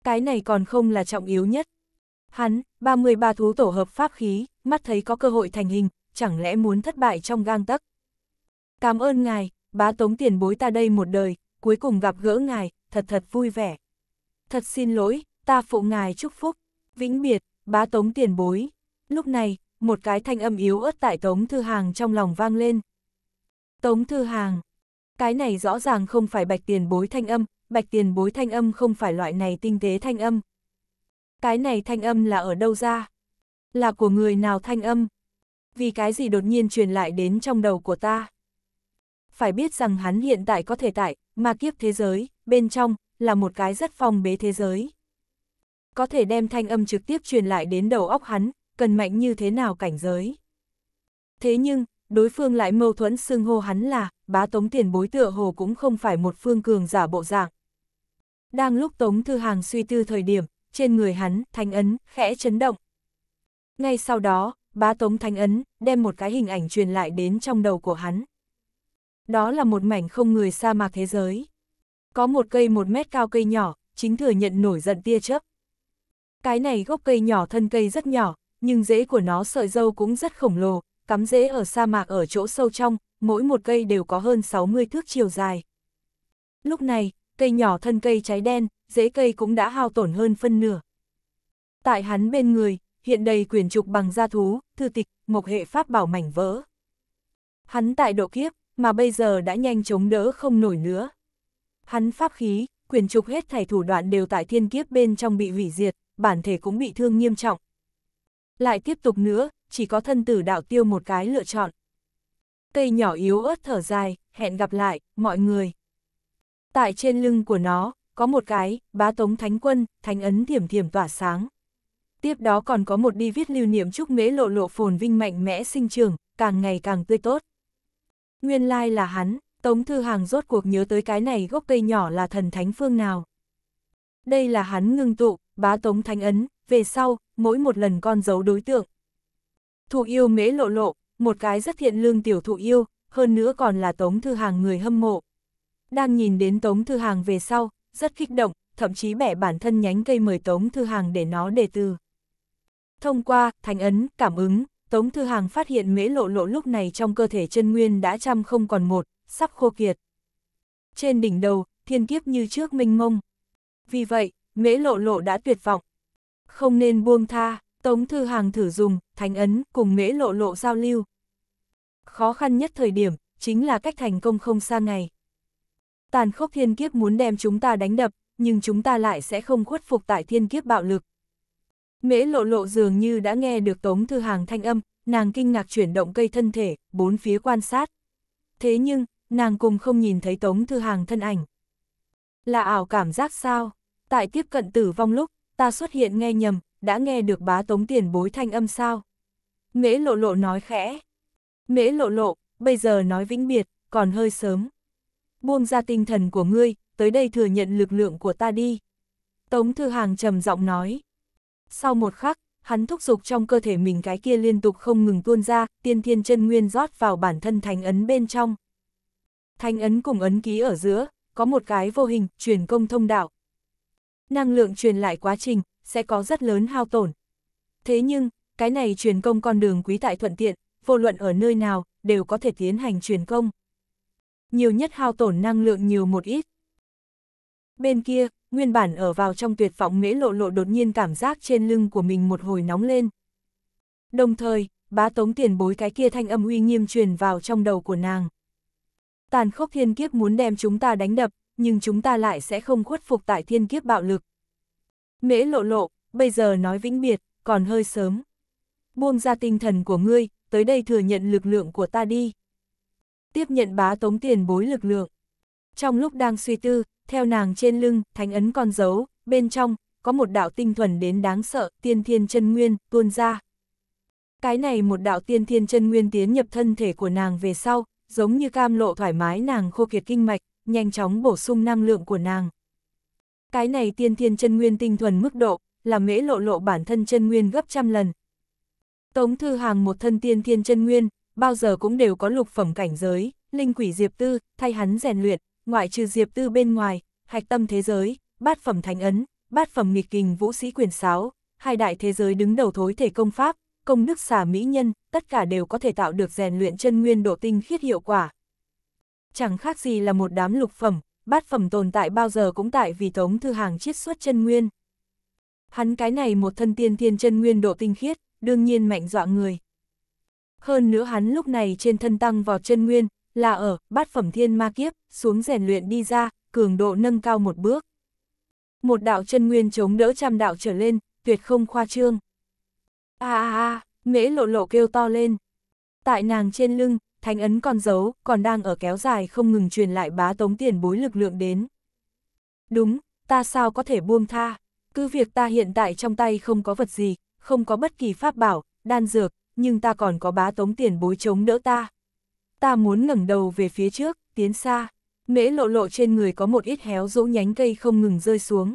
Cái này còn không là trọng yếu nhất. Hắn, 33 thú tổ hợp pháp khí, mắt thấy có cơ hội thành hình, chẳng lẽ muốn thất bại trong gang tấc. Cảm ơn ngài, bá tống tiền bối ta đây một đời, cuối cùng gặp gỡ ngài, thật thật vui vẻ. Thật xin lỗi, ta phụ ngài chúc phúc, vĩnh biệt, bá tống tiền bối. Lúc này, một cái thanh âm yếu ớt tại Tống Thư Hàng trong lòng vang lên. Tống Thư Hàng, cái này rõ ràng không phải bạch tiền bối thanh âm, bạch tiền bối thanh âm không phải loại này tinh tế thanh âm. Cái này thanh âm là ở đâu ra? Là của người nào thanh âm? Vì cái gì đột nhiên truyền lại đến trong đầu của ta? Phải biết rằng hắn hiện tại có thể tại, ma kiếp thế giới, bên trong, là một cái rất phong bế thế giới. Có thể đem thanh âm trực tiếp truyền lại đến đầu óc hắn, cần mạnh như thế nào cảnh giới. Thế nhưng, đối phương lại mâu thuẫn xưng hô hắn là, bá tống tiền bối tựa hồ cũng không phải một phương cường giả bộ dạng. Đang lúc tống thư hàng suy tư thời điểm, trên người hắn, thanh ấn, khẽ chấn động. Ngay sau đó, bá tống thanh ấn, đem một cái hình ảnh truyền lại đến trong đầu của hắn đó là một mảnh không người sa mạc thế giới. Có một cây một mét cao cây nhỏ, chính thừa nhận nổi giận tia chớp. Cái này gốc cây nhỏ thân cây rất nhỏ, nhưng rễ của nó sợi dâu cũng rất khổng lồ, cắm rễ ở sa mạc ở chỗ sâu trong, mỗi một cây đều có hơn 60 thước chiều dài. Lúc này, cây nhỏ thân cây cháy đen, rễ cây cũng đã hao tổn hơn phân nửa. Tại hắn bên người, hiện đầy quyển trục bằng da thú, thư tịch, mộc hệ pháp bảo mảnh vỡ. Hắn tại độ kiếp, mà bây giờ đã nhanh chống đỡ không nổi nữa. Hắn pháp khí, quyền trục hết thảy thủ đoạn đều tại thiên kiếp bên trong bị hủy diệt, bản thể cũng bị thương nghiêm trọng. Lại tiếp tục nữa, chỉ có thân tử đạo tiêu một cái lựa chọn. Cây nhỏ yếu ớt thở dài, hẹn gặp lại, mọi người. Tại trên lưng của nó, có một cái, bá tống thánh quân, thánh ấn thiểm thiểm tỏa sáng. Tiếp đó còn có một đi viết lưu niệm chúc mễ lộ lộ phồn vinh mạnh mẽ sinh trường, càng ngày càng tươi tốt. Nguyên lai là hắn, Tống Thư Hàng rốt cuộc nhớ tới cái này gốc cây nhỏ là thần thánh phương nào. Đây là hắn ngưng tụ, bá Tống Thánh Ấn, về sau, mỗi một lần con giấu đối tượng. Thụ yêu mễ lộ lộ, một cái rất thiện lương tiểu thụ yêu, hơn nữa còn là Tống Thư Hàng người hâm mộ. Đang nhìn đến Tống Thư Hàng về sau, rất kích động, thậm chí bẻ bản thân nhánh cây mời Tống Thư Hàng để nó đề từ. Thông qua, Thánh Ấn, cảm ứng, Tống Thư Hàng phát hiện mễ lộ lộ lúc này trong cơ thể chân nguyên đã trăm không còn một, sắp khô kiệt. Trên đỉnh đầu, thiên kiếp như trước minh mông. Vì vậy, mễ lộ lộ đã tuyệt vọng. Không nên buông tha, Tống Thư Hàng thử dùng, thánh ấn, cùng mễ lộ lộ giao lưu. Khó khăn nhất thời điểm, chính là cách thành công không xa ngày. Tàn khốc thiên kiếp muốn đem chúng ta đánh đập, nhưng chúng ta lại sẽ không khuất phục tại thiên kiếp bạo lực. Mễ lộ lộ dường như đã nghe được Tống Thư Hàng thanh âm, nàng kinh ngạc chuyển động cây thân thể, bốn phía quan sát. Thế nhưng, nàng cùng không nhìn thấy Tống Thư Hàng thân ảnh. Là ảo cảm giác sao? Tại tiếp cận tử vong lúc, ta xuất hiện nghe nhầm, đã nghe được bá Tống tiền bối thanh âm sao? Mễ lộ lộ nói khẽ. Mễ lộ lộ, bây giờ nói vĩnh biệt, còn hơi sớm. Buông ra tinh thần của ngươi, tới đây thừa nhận lực lượng của ta đi. Tống Thư Hàng trầm giọng nói. Sau một khắc, hắn thúc giục trong cơ thể mình cái kia liên tục không ngừng tuôn ra, tiên thiên chân nguyên rót vào bản thân thành ấn bên trong. Thành ấn cùng ấn ký ở giữa, có một cái vô hình, truyền công thông đạo. Năng lượng truyền lại quá trình, sẽ có rất lớn hao tổn. Thế nhưng, cái này truyền công con đường quý tại thuận tiện, vô luận ở nơi nào, đều có thể tiến hành truyền công. Nhiều nhất hao tổn năng lượng nhiều một ít, Bên kia, nguyên bản ở vào trong tuyệt vọng mễ lộ lộ đột nhiên cảm giác trên lưng của mình một hồi nóng lên. Đồng thời, bá tống tiền bối cái kia thanh âm uy nghiêm truyền vào trong đầu của nàng. Tàn khốc thiên kiếp muốn đem chúng ta đánh đập, nhưng chúng ta lại sẽ không khuất phục tại thiên kiếp bạo lực. Mễ lộ lộ, bây giờ nói vĩnh biệt, còn hơi sớm. Buông ra tinh thần của ngươi, tới đây thừa nhận lực lượng của ta đi. Tiếp nhận bá tống tiền bối lực lượng. Trong lúc đang suy tư, theo nàng trên lưng, thánh ấn còn giấu, bên trong, có một đạo tinh thuần đến đáng sợ, tiên thiên chân nguyên, tuôn ra. Cái này một đạo tiên thiên chân nguyên tiến nhập thân thể của nàng về sau, giống như cam lộ thoải mái nàng khô kiệt kinh mạch, nhanh chóng bổ sung năng lượng của nàng. Cái này tiên thiên chân nguyên tinh thuần mức độ, là mễ lộ lộ bản thân chân nguyên gấp trăm lần. Tống Thư Hàng một thân tiên thiên chân nguyên, bao giờ cũng đều có lục phẩm cảnh giới, linh quỷ diệp tư, thay hắn rèn luyện, ngoại trừ Diệp Tư bên ngoài, hạch tâm thế giới, bát phẩm thánh ấn, bát phẩm nghịch kình vũ sĩ quyền sáo, hai đại thế giới đứng đầu thối thể công pháp, công đức xả mỹ nhân, tất cả đều có thể tạo được rèn luyện chân nguyên độ tinh khiết hiệu quả. Chẳng khác gì là một đám lục phẩm, bát phẩm tồn tại bao giờ cũng tại vì Tống Thư Hàng chiết xuất chân nguyên. Hắn cái này một thân tiên thiên chân nguyên độ tinh khiết, đương nhiên mạnh dọa người. Hơn nữa hắn lúc này trên thân tăng vào chân nguyên, là ở bát phẩm thiên ma kiếp, xuống rèn luyện đi ra, cường độ nâng cao một bước. Một đạo chân nguyên chống đỡ trăm đạo trở lên, tuyệt không khoa trương. a a a, mễ lộ lộ kêu to lên. Tại nàng trên lưng, thánh ấn còn giấu, còn đang ở kéo dài không ngừng truyền lại bá tống tiền bối lực lượng đến. Đúng, ta sao có thể buông tha, cứ việc ta hiện tại trong tay không có vật gì, không có bất kỳ pháp bảo, đan dược, nhưng ta còn có bá tống tiền bối chống đỡ ta ta muốn ngẩng đầu về phía trước, tiến xa. Mễ lộ lộ trên người có một ít héo rũ nhánh cây không ngừng rơi xuống.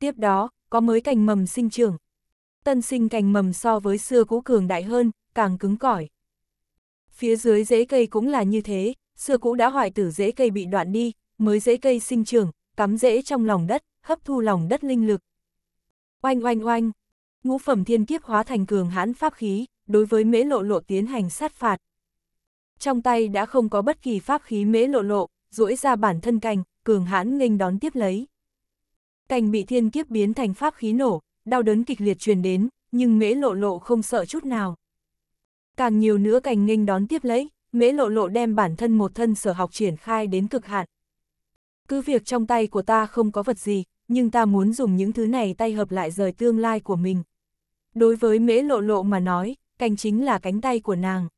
Tiếp đó, có mới cành mầm sinh trưởng. Tân sinh cành mầm so với xưa cũ cường đại hơn, càng cứng cỏi. Phía dưới rễ cây cũng là như thế, xưa cũ đã hoại tử rễ cây bị đoạn đi, mới rễ cây sinh trưởng, cắm rễ trong lòng đất, hấp thu lòng đất linh lực. Oanh oanh oanh, ngũ phẩm thiên kiếp hóa thành cường hãn pháp khí, đối với mễ lộ lộ tiến hành sát phạt trong tay đã không có bất kỳ pháp khí mễ lộ lộ, duỗi ra bản thân cành, cường hãn nghênh đón tiếp lấy. Cành bị thiên kiếp biến thành pháp khí nổ, đau đớn kịch liệt truyền đến, nhưng mễ lộ lộ không sợ chút nào. Càng nhiều nữa cành nghênh đón tiếp lấy, mễ lộ lộ đem bản thân một thân sở học triển khai đến cực hạn. Cứ việc trong tay của ta không có vật gì, nhưng ta muốn dùng những thứ này tay hợp lại rời tương lai của mình. Đối với mễ lộ lộ mà nói, cành chính là cánh tay của nàng.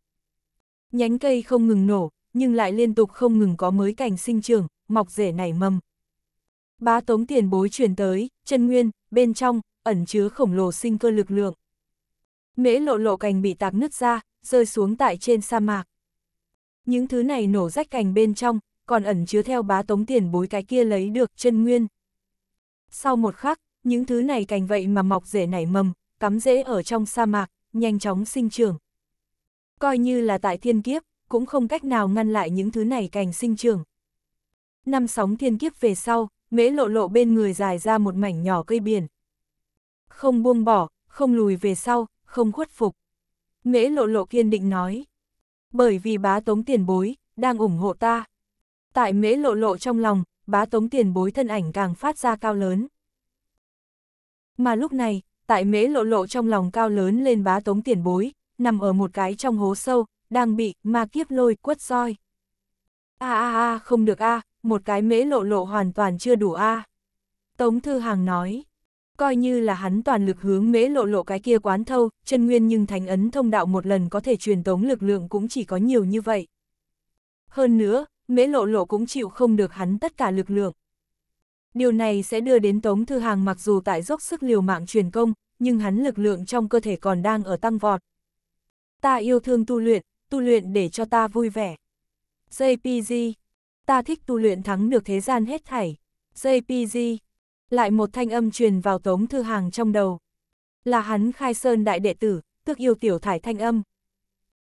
Nhánh cây không ngừng nổ, nhưng lại liên tục không ngừng có mới cảnh sinh trưởng, mọc rễ nảy mầm. Bá tống tiền bối truyền tới, chân nguyên, bên trong, ẩn chứa khổng lồ sinh cơ lực lượng. Mễ lộ lộ cành bị tạc nứt ra, rơi xuống tại trên sa mạc. Những thứ này nổ rách cành bên trong, còn ẩn chứa theo bá tống tiền bối cái kia lấy được chân nguyên. Sau một khắc, những thứ này cành vậy mà mọc rễ nảy mầm, cắm rễ ở trong sa mạc, nhanh chóng sinh trưởng coi như là tại thiên kiếp, cũng không cách nào ngăn lại những thứ này cành sinh trưởng. Năm sóng thiên kiếp về sau, mễ lộ lộ bên người dài ra một mảnh nhỏ cây biển. Không buông bỏ, không lùi về sau, không khuất phục. Mễ lộ lộ kiên định nói. Bởi vì bá tống tiền bối, đang ủng hộ ta. Tại mễ lộ lộ trong lòng, bá tống tiền bối thân ảnh càng phát ra cao lớn. Mà lúc này, tại mễ lộ lộ trong lòng cao lớn lên bá tống tiền bối, nằm ở một cái trong hố sâu, đang bị ma kiếp lôi quất roi. A a a không được a, một cái mễ lộ lộ hoàn toàn chưa đủ a. Tống Thư Hàng nói, coi như là hắn toàn lực hướng mễ lộ lộ cái kia quán thâu, chân nguyên nhưng thành ấn thông đạo một lần có thể truyền tống lực lượng cũng chỉ có nhiều như vậy. Hơn nữa, mễ lộ lộ cũng chịu không được hắn tất cả lực lượng. Điều này sẽ đưa đến Tống Thư Hàng mặc dù tại dốc sức liều mạng truyền công, nhưng hắn lực lượng trong cơ thể còn đang ở tăng vọt, Ta yêu thương tu luyện, tu luyện để cho ta vui vẻ. JPG. Ta thích tu luyện thắng được thế gian hết thảy. JPG. Lại một thanh âm truyền vào tống thư hàng trong đầu. Là hắn khai sơn đại đệ tử, tước yêu tiểu thải thanh âm.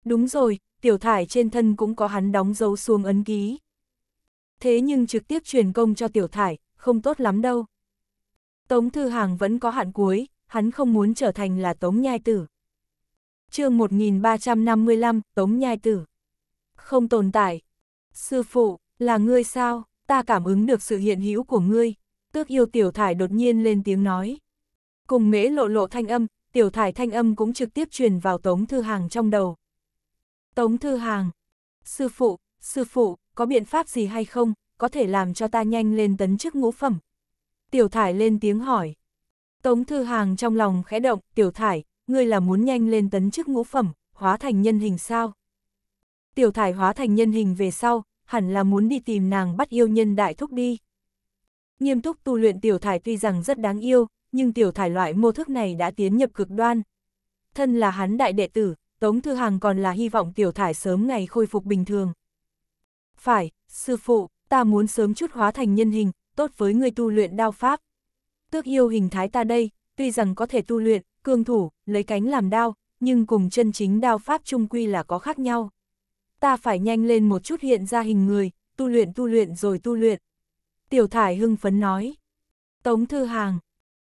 Đúng rồi, tiểu thải trên thân cũng có hắn đóng dấu xuống ấn ký. Thế nhưng trực tiếp truyền công cho tiểu thải, không tốt lắm đâu. Tống Thư Hàng vẫn có hạn cuối, hắn không muốn trở thành là Tống Nhai Tử chương 1355, Tống Nhai Tử. Không tồn tại. Sư phụ, là ngươi sao, ta cảm ứng được sự hiện hữu của ngươi. Tước yêu tiểu thải đột nhiên lên tiếng nói. Cùng mễ lộ lộ thanh âm, tiểu thải thanh âm cũng trực tiếp truyền vào Tống Thư Hàng trong đầu. Tống Thư Hàng. Sư phụ, sư phụ, có biện pháp gì hay không, có thể làm cho ta nhanh lên tấn chức ngũ phẩm. Tiểu thải lên tiếng hỏi. Tống Thư Hàng trong lòng khẽ động, tiểu thải, ngươi là muốn nhanh lên tấn chức ngũ phẩm, hóa thành nhân hình sao? Tiểu thải hóa thành nhân hình về sau, hẳn là muốn đi tìm nàng bắt yêu nhân đại thúc đi. Nghiêm túc tu luyện tiểu thải tuy rằng rất đáng yêu, nhưng tiểu thải loại mô thức này đã tiến nhập cực đoan. Thân là hắn đại đệ tử, Tống Thư Hàng còn là hy vọng tiểu thải sớm ngày khôi phục bình thường. Phải, sư phụ, ta muốn sớm chút hóa thành nhân hình, tốt với người tu luyện đao pháp. Tước yêu hình thái ta đây, tuy rằng có thể tu luyện, cương thủ, lấy cánh làm đao, nhưng cùng chân chính đao pháp trung quy là có khác nhau. Ta phải nhanh lên một chút hiện ra hình người, tu luyện tu luyện rồi tu luyện. Tiểu thải hưng phấn nói. Tống thư hàng.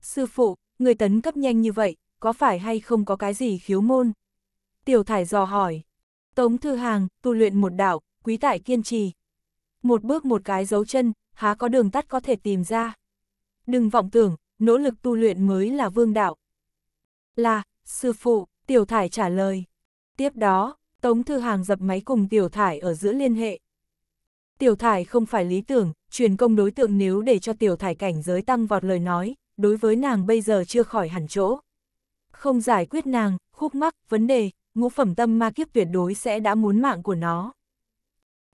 Sư phụ, người tấn cấp nhanh như vậy, có phải hay không có cái gì khiếu môn? Tiểu thải dò hỏi. Tống thư hàng, tu luyện một đạo, quý tại kiên trì. Một bước một cái dấu chân, há có đường tắt có thể tìm ra. Đừng vọng tưởng, nỗ lực tu luyện mới là vương đạo, là, sư phụ, tiểu thải trả lời. Tiếp đó, Tống Thư Hàng dập máy cùng tiểu thải ở giữa liên hệ. Tiểu thải không phải lý tưởng, truyền công đối tượng nếu để cho tiểu thải cảnh giới tăng vọt lời nói, đối với nàng bây giờ chưa khỏi hẳn chỗ. Không giải quyết nàng, khúc mắc, vấn đề, ngũ phẩm tâm ma kiếp tuyệt đối sẽ đã muốn mạng của nó.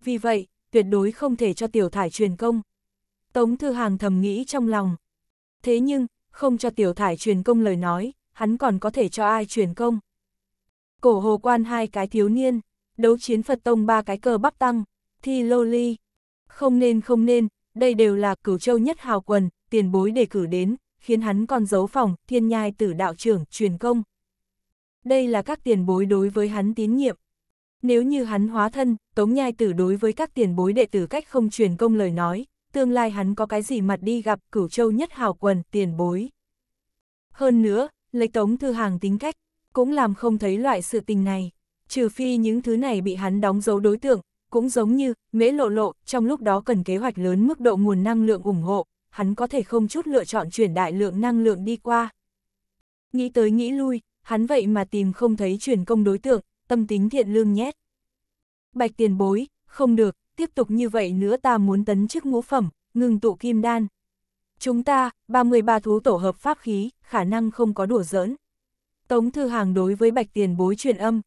Vì vậy, tuyệt đối không thể cho tiểu thải truyền công. Tống Thư Hàng thầm nghĩ trong lòng. Thế nhưng, không cho tiểu thải truyền công lời nói, hắn còn có thể cho ai truyền công. Cổ hồ quan hai cái thiếu niên, đấu chiến Phật Tông ba cái cờ bắp tăng, thi lô ly. Không nên không nên, đây đều là cửu châu nhất hào quần, tiền bối đề cử đến, khiến hắn còn giấu phòng, thiên nhai tử đạo trưởng, truyền công. Đây là các tiền bối đối với hắn tín nhiệm. Nếu như hắn hóa thân, tống nhai tử đối với các tiền bối đệ tử cách không truyền công lời nói, tương lai hắn có cái gì mặt đi gặp cửu châu nhất hào quần, tiền bối. Hơn nữa, lấy Tống Thư Hàng tính cách, cũng làm không thấy loại sự tình này. Trừ phi những thứ này bị hắn đóng dấu đối tượng, cũng giống như mễ lộ lộ, trong lúc đó cần kế hoạch lớn mức độ nguồn năng lượng ủng hộ, hắn có thể không chút lựa chọn chuyển đại lượng năng lượng đi qua. Nghĩ tới nghĩ lui, hắn vậy mà tìm không thấy chuyển công đối tượng, tâm tính thiện lương nhét. Bạch tiền bối, không được, tiếp tục như vậy nữa ta muốn tấn chức ngũ phẩm, ngừng tụ kim đan, Chúng ta, 33 thú tổ hợp pháp khí, khả năng không có đùa giỡn. Tống Thư Hàng đối với Bạch Tiền Bối truyền âm.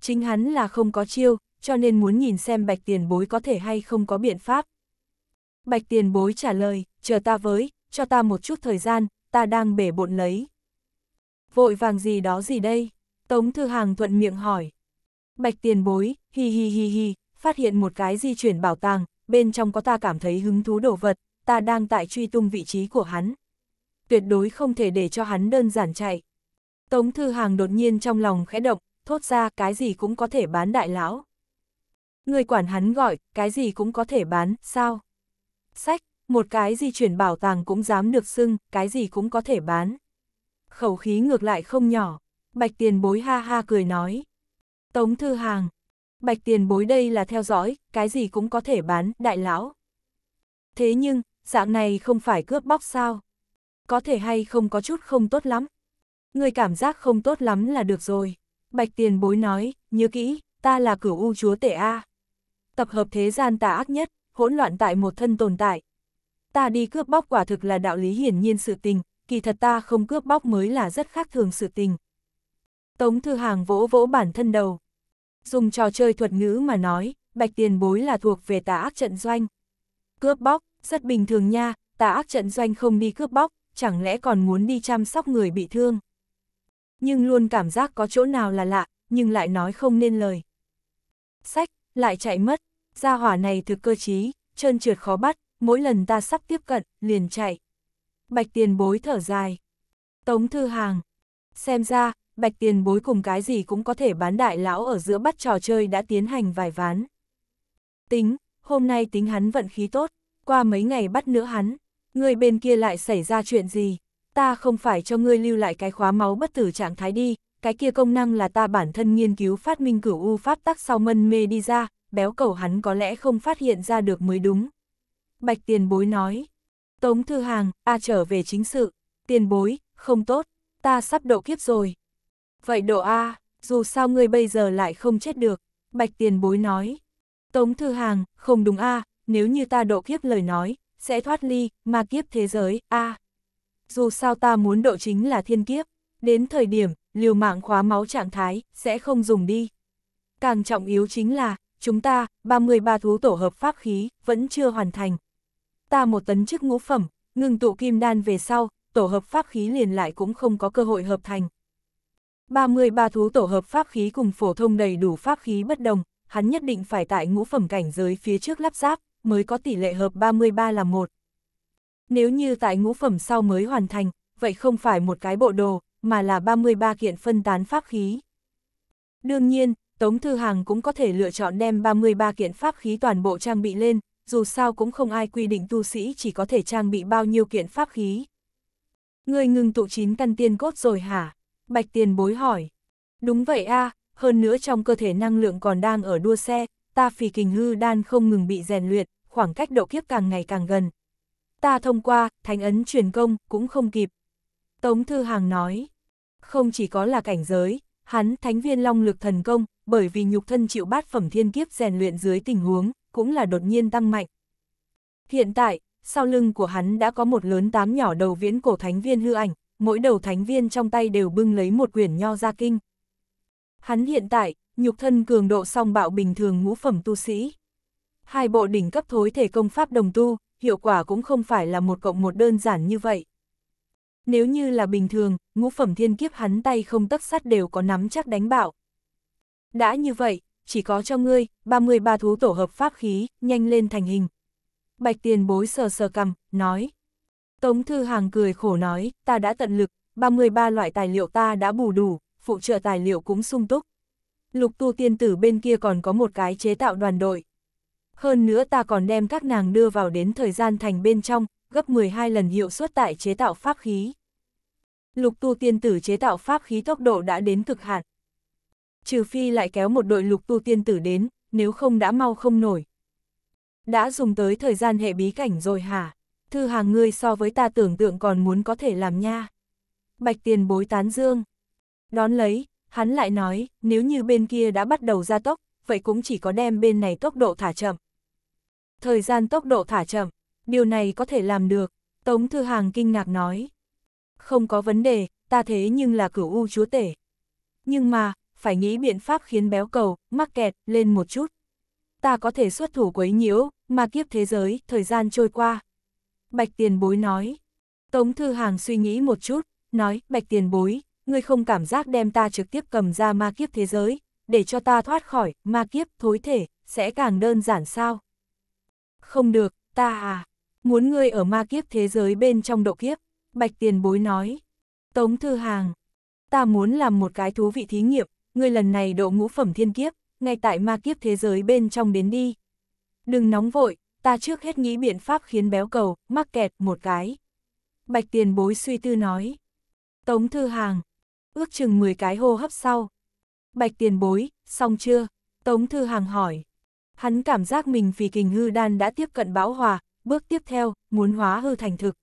Chính hắn là không có chiêu, cho nên muốn nhìn xem Bạch Tiền Bối có thể hay không có biện pháp. Bạch Tiền Bối trả lời, chờ ta với, cho ta một chút thời gian, ta đang bể bộn lấy. Vội vàng gì đó gì đây? Tống Thư Hàng thuận miệng hỏi. Bạch Tiền Bối, hi hi hi hi, phát hiện một cái di chuyển bảo tàng, bên trong có ta cảm thấy hứng thú đồ vật, ta đang tại truy tung vị trí của hắn. Tuyệt đối không thể để cho hắn đơn giản chạy. Tống Thư Hàng đột nhiên trong lòng khẽ động, thốt ra cái gì cũng có thể bán đại lão. Người quản hắn gọi, cái gì cũng có thể bán, sao? Sách, một cái di chuyển bảo tàng cũng dám được xưng, cái gì cũng có thể bán. Khẩu khí ngược lại không nhỏ, bạch tiền bối ha ha cười nói. Tống Thư Hàng, bạch tiền bối đây là theo dõi, cái gì cũng có thể bán, đại lão. Thế nhưng, dạng này không phải cướp bóc sao? Có thể hay không có chút không tốt lắm. Người cảm giác không tốt lắm là được rồi. Bạch tiền bối nói, nhớ kỹ, ta là cửu u chúa tể A. Tập hợp thế gian tà ác nhất, hỗn loạn tại một thân tồn tại. Ta đi cướp bóc quả thực là đạo lý hiển nhiên sự tình, kỳ thật ta không cướp bóc mới là rất khác thường sự tình. Tống Thư Hàng vỗ vỗ bản thân đầu. Dùng trò chơi thuật ngữ mà nói, bạch tiền bối là thuộc về tà ác trận doanh. Cướp bóc, rất bình thường nha, tà ác trận doanh không đi cướp bóc, chẳng lẽ còn muốn đi chăm sóc người bị thương. Nhưng luôn cảm giác có chỗ nào là lạ, nhưng lại nói không nên lời. Sách, lại chạy mất, gia hỏa này thực cơ trí, chân trượt khó bắt, mỗi lần ta sắp tiếp cận, liền chạy. Bạch tiền bối thở dài. Tống thư hàng. Xem ra, bạch tiền bối cùng cái gì cũng có thể bán đại lão ở giữa bắt trò chơi đã tiến hành vài ván. Tính, hôm nay tính hắn vận khí tốt qua mấy ngày bắt nữa hắn, người bên kia lại xảy ra chuyện gì, ta không phải cho ngươi lưu lại cái khóa máu bất tử trạng thái đi, cái kia công năng là ta bản thân nghiên cứu phát minh cửu u pháp tắc sau mân mê đi ra, béo cầu hắn có lẽ không phát hiện ra được mới đúng. Bạch tiền bối nói, Tống Thư Hàng, a trở về chính sự, tiền bối, không tốt, ta sắp độ kiếp rồi. Vậy độ A, dù sao ngươi bây giờ lại không chết được, Bạch tiền bối nói. Tống Thư Hàng, không đúng A, à, nếu như ta độ kiếp lời nói, sẽ thoát ly, ma kiếp thế giới, a Dù sao ta muốn độ chính là thiên kiếp, đến thời điểm, liều mạng khóa máu trạng thái, sẽ không dùng đi. Càng trọng yếu chính là, chúng ta, 33 thú tổ hợp pháp khí, vẫn chưa hoàn thành. Ta một tấn chức ngũ phẩm, ngừng tụ kim đan về sau, tổ hợp pháp khí liền lại cũng không có cơ hội hợp thành. 33 thú tổ hợp pháp khí cùng phổ thông đầy đủ pháp khí bất đồng, hắn nhất định phải tại ngũ phẩm cảnh giới phía trước lắp ráp, mới có tỷ lệ hợp 33 là 1. Nếu như tại ngũ phẩm sau mới hoàn thành, vậy không phải một cái bộ đồ, mà là 33 kiện phân tán pháp khí. Đương nhiên, Tống Thư Hàng cũng có thể lựa chọn đem 33 kiện pháp khí toàn bộ trang bị lên, dù sao cũng không ai quy định tu sĩ chỉ có thể trang bị bao nhiêu kiện pháp khí. Người ngừng tụ chín căn tiên cốt rồi hả? Bạch tiền bối hỏi. Đúng vậy a à, hơn nữa trong cơ thể năng lượng còn đang ở đua xe, ta phì kình hư đan không ngừng bị rèn luyện, khoảng cách độ kiếp càng ngày càng gần. Ta thông qua, thánh ấn truyền công, cũng không kịp. Tống Thư Hàng nói, không chỉ có là cảnh giới, hắn thánh viên long lực thần công, bởi vì nhục thân chịu bát phẩm thiên kiếp rèn luyện dưới tình huống, cũng là đột nhiên tăng mạnh. Hiện tại, sau lưng của hắn đã có một lớn tám nhỏ đầu viễn cổ thánh viên hư ảnh, mỗi đầu thánh viên trong tay đều bưng lấy một quyển nho gia kinh. Hắn hiện tại, nhục thân cường độ song bạo bình thường ngũ phẩm tu sĩ hai bộ đỉnh cấp thối thể công pháp đồng tu, hiệu quả cũng không phải là một cộng một đơn giản như vậy. Nếu như là bình thường, ngũ phẩm thiên kiếp hắn tay không tất sắt đều có nắm chắc đánh bạo. Đã như vậy, chỉ có cho ngươi, 33 thú tổ hợp pháp khí, nhanh lên thành hình. Bạch tiền bối sờ sờ cầm, nói. Tống Thư Hàng cười khổ nói, ta đã tận lực, 33 loại tài liệu ta đã bù đủ, phụ trợ tài liệu cũng sung túc. Lục tu tiên tử bên kia còn có một cái chế tạo đoàn đội. Hơn nữa ta còn đem các nàng đưa vào đến thời gian thành bên trong, gấp 12 lần hiệu suất tại chế tạo pháp khí. Lục tu tiên tử chế tạo pháp khí tốc độ đã đến cực hạn. Trừ phi lại kéo một đội lục tu tiên tử đến, nếu không đã mau không nổi. Đã dùng tới thời gian hệ bí cảnh rồi hả? Thư hàng ngươi so với ta tưởng tượng còn muốn có thể làm nha. Bạch tiền bối tán dương. Đón lấy, hắn lại nói, nếu như bên kia đã bắt đầu ra tốc, vậy cũng chỉ có đem bên này tốc độ thả chậm. Thời gian tốc độ thả chậm, điều này có thể làm được, Tống Thư Hàng kinh ngạc nói. Không có vấn đề, ta thế nhưng là cửu u chúa tể. Nhưng mà, phải nghĩ biện pháp khiến béo cầu, mắc kẹt, lên một chút. Ta có thể xuất thủ quấy nhiễu, mà kiếp thế giới, thời gian trôi qua. Bạch tiền bối nói. Tống Thư Hàng suy nghĩ một chút, nói, bạch tiền bối, ngươi không cảm giác đem ta trực tiếp cầm ra ma kiếp thế giới, để cho ta thoát khỏi ma kiếp thối thể, sẽ càng đơn giản sao? Không được, ta à, muốn ngươi ở ma kiếp thế giới bên trong độ kiếp, bạch tiền bối nói. Tống Thư Hàng, ta muốn làm một cái thú vị thí nghiệm, ngươi lần này độ ngũ phẩm thiên kiếp, ngay tại ma kiếp thế giới bên trong đến đi. Đừng nóng vội, ta trước hết nghĩ biện pháp khiến béo cầu, mắc kẹt một cái. Bạch tiền bối suy tư nói. Tống Thư Hàng, ước chừng 10 cái hô hấp sau. Bạch tiền bối, xong chưa? Tống Thư Hàng hỏi hắn cảm giác mình vì kình hư đan đã tiếp cận bão hòa, bước tiếp theo, muốn hóa hư thành thực.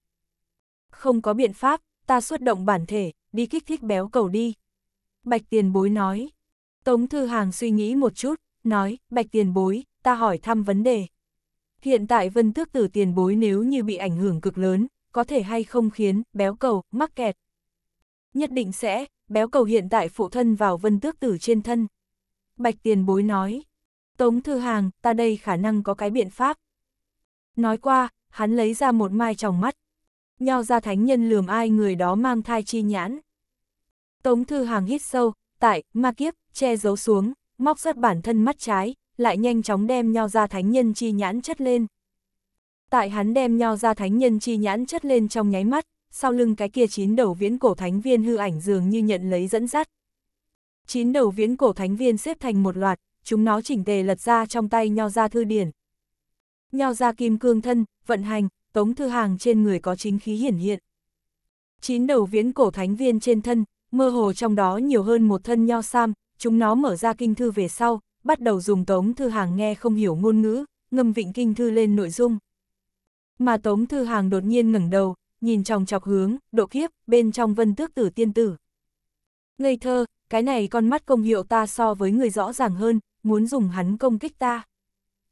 Không có biện pháp, ta xuất động bản thể, đi kích thích béo cầu đi. Bạch tiền bối nói. Tống Thư Hàng suy nghĩ một chút, nói, bạch tiền bối, ta hỏi thăm vấn đề. Hiện tại vân tước tử tiền bối nếu như bị ảnh hưởng cực lớn, có thể hay không khiến béo cầu mắc kẹt. Nhất định sẽ, béo cầu hiện tại phụ thân vào vân tước tử trên thân. Bạch tiền bối nói, Tống Thư Hàng, ta đây khả năng có cái biện pháp. Nói qua, hắn lấy ra một mai tròng mắt. nho ra thánh nhân lườm ai người đó mang thai chi nhãn. Tống Thư Hàng hít sâu, tại, ma kiếp, che giấu xuống, móc rất bản thân mắt trái, lại nhanh chóng đem nho ra thánh nhân chi nhãn chất lên. Tại hắn đem nho ra thánh nhân chi nhãn chất lên trong nháy mắt, sau lưng cái kia chín đầu viễn cổ thánh viên hư ảnh dường như nhận lấy dẫn dắt. Chín đầu viễn cổ thánh viên xếp thành một loạt, chúng nó chỉnh tề lật ra trong tay nho ra thư điển. Nho ra kim cương thân, vận hành, tống thư hàng trên người có chính khí hiển hiện. Chín đầu viễn cổ thánh viên trên thân, mơ hồ trong đó nhiều hơn một thân nho sam, chúng nó mở ra kinh thư về sau, bắt đầu dùng tống thư hàng nghe không hiểu ngôn ngữ, ngâm vịnh kinh thư lên nội dung. Mà tống thư hàng đột nhiên ngẩng đầu, nhìn trong chọc hướng, độ kiếp, bên trong vân tước tử tiên tử. Ngây thơ, cái này con mắt công hiệu ta so với người rõ ràng hơn, muốn dùng hắn công kích ta.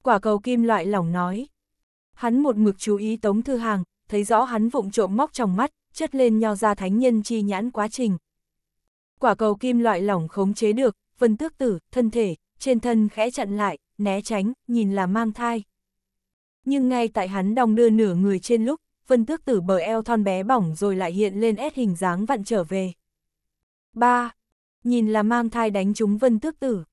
Quả cầu kim loại lỏng nói. Hắn một mực chú ý Tống Thư Hàng, thấy rõ hắn vụng trộm móc trong mắt, chất lên nho ra thánh nhân chi nhãn quá trình. Quả cầu kim loại lỏng khống chế được, vân tước tử, thân thể, trên thân khẽ chặn lại, né tránh, nhìn là mang thai. Nhưng ngay tại hắn đong đưa nửa người trên lúc, vân tước tử bờ eo thon bé bỏng rồi lại hiện lên ép hình dáng vặn trở về. 3. Nhìn là mang thai đánh trúng vân tước tử.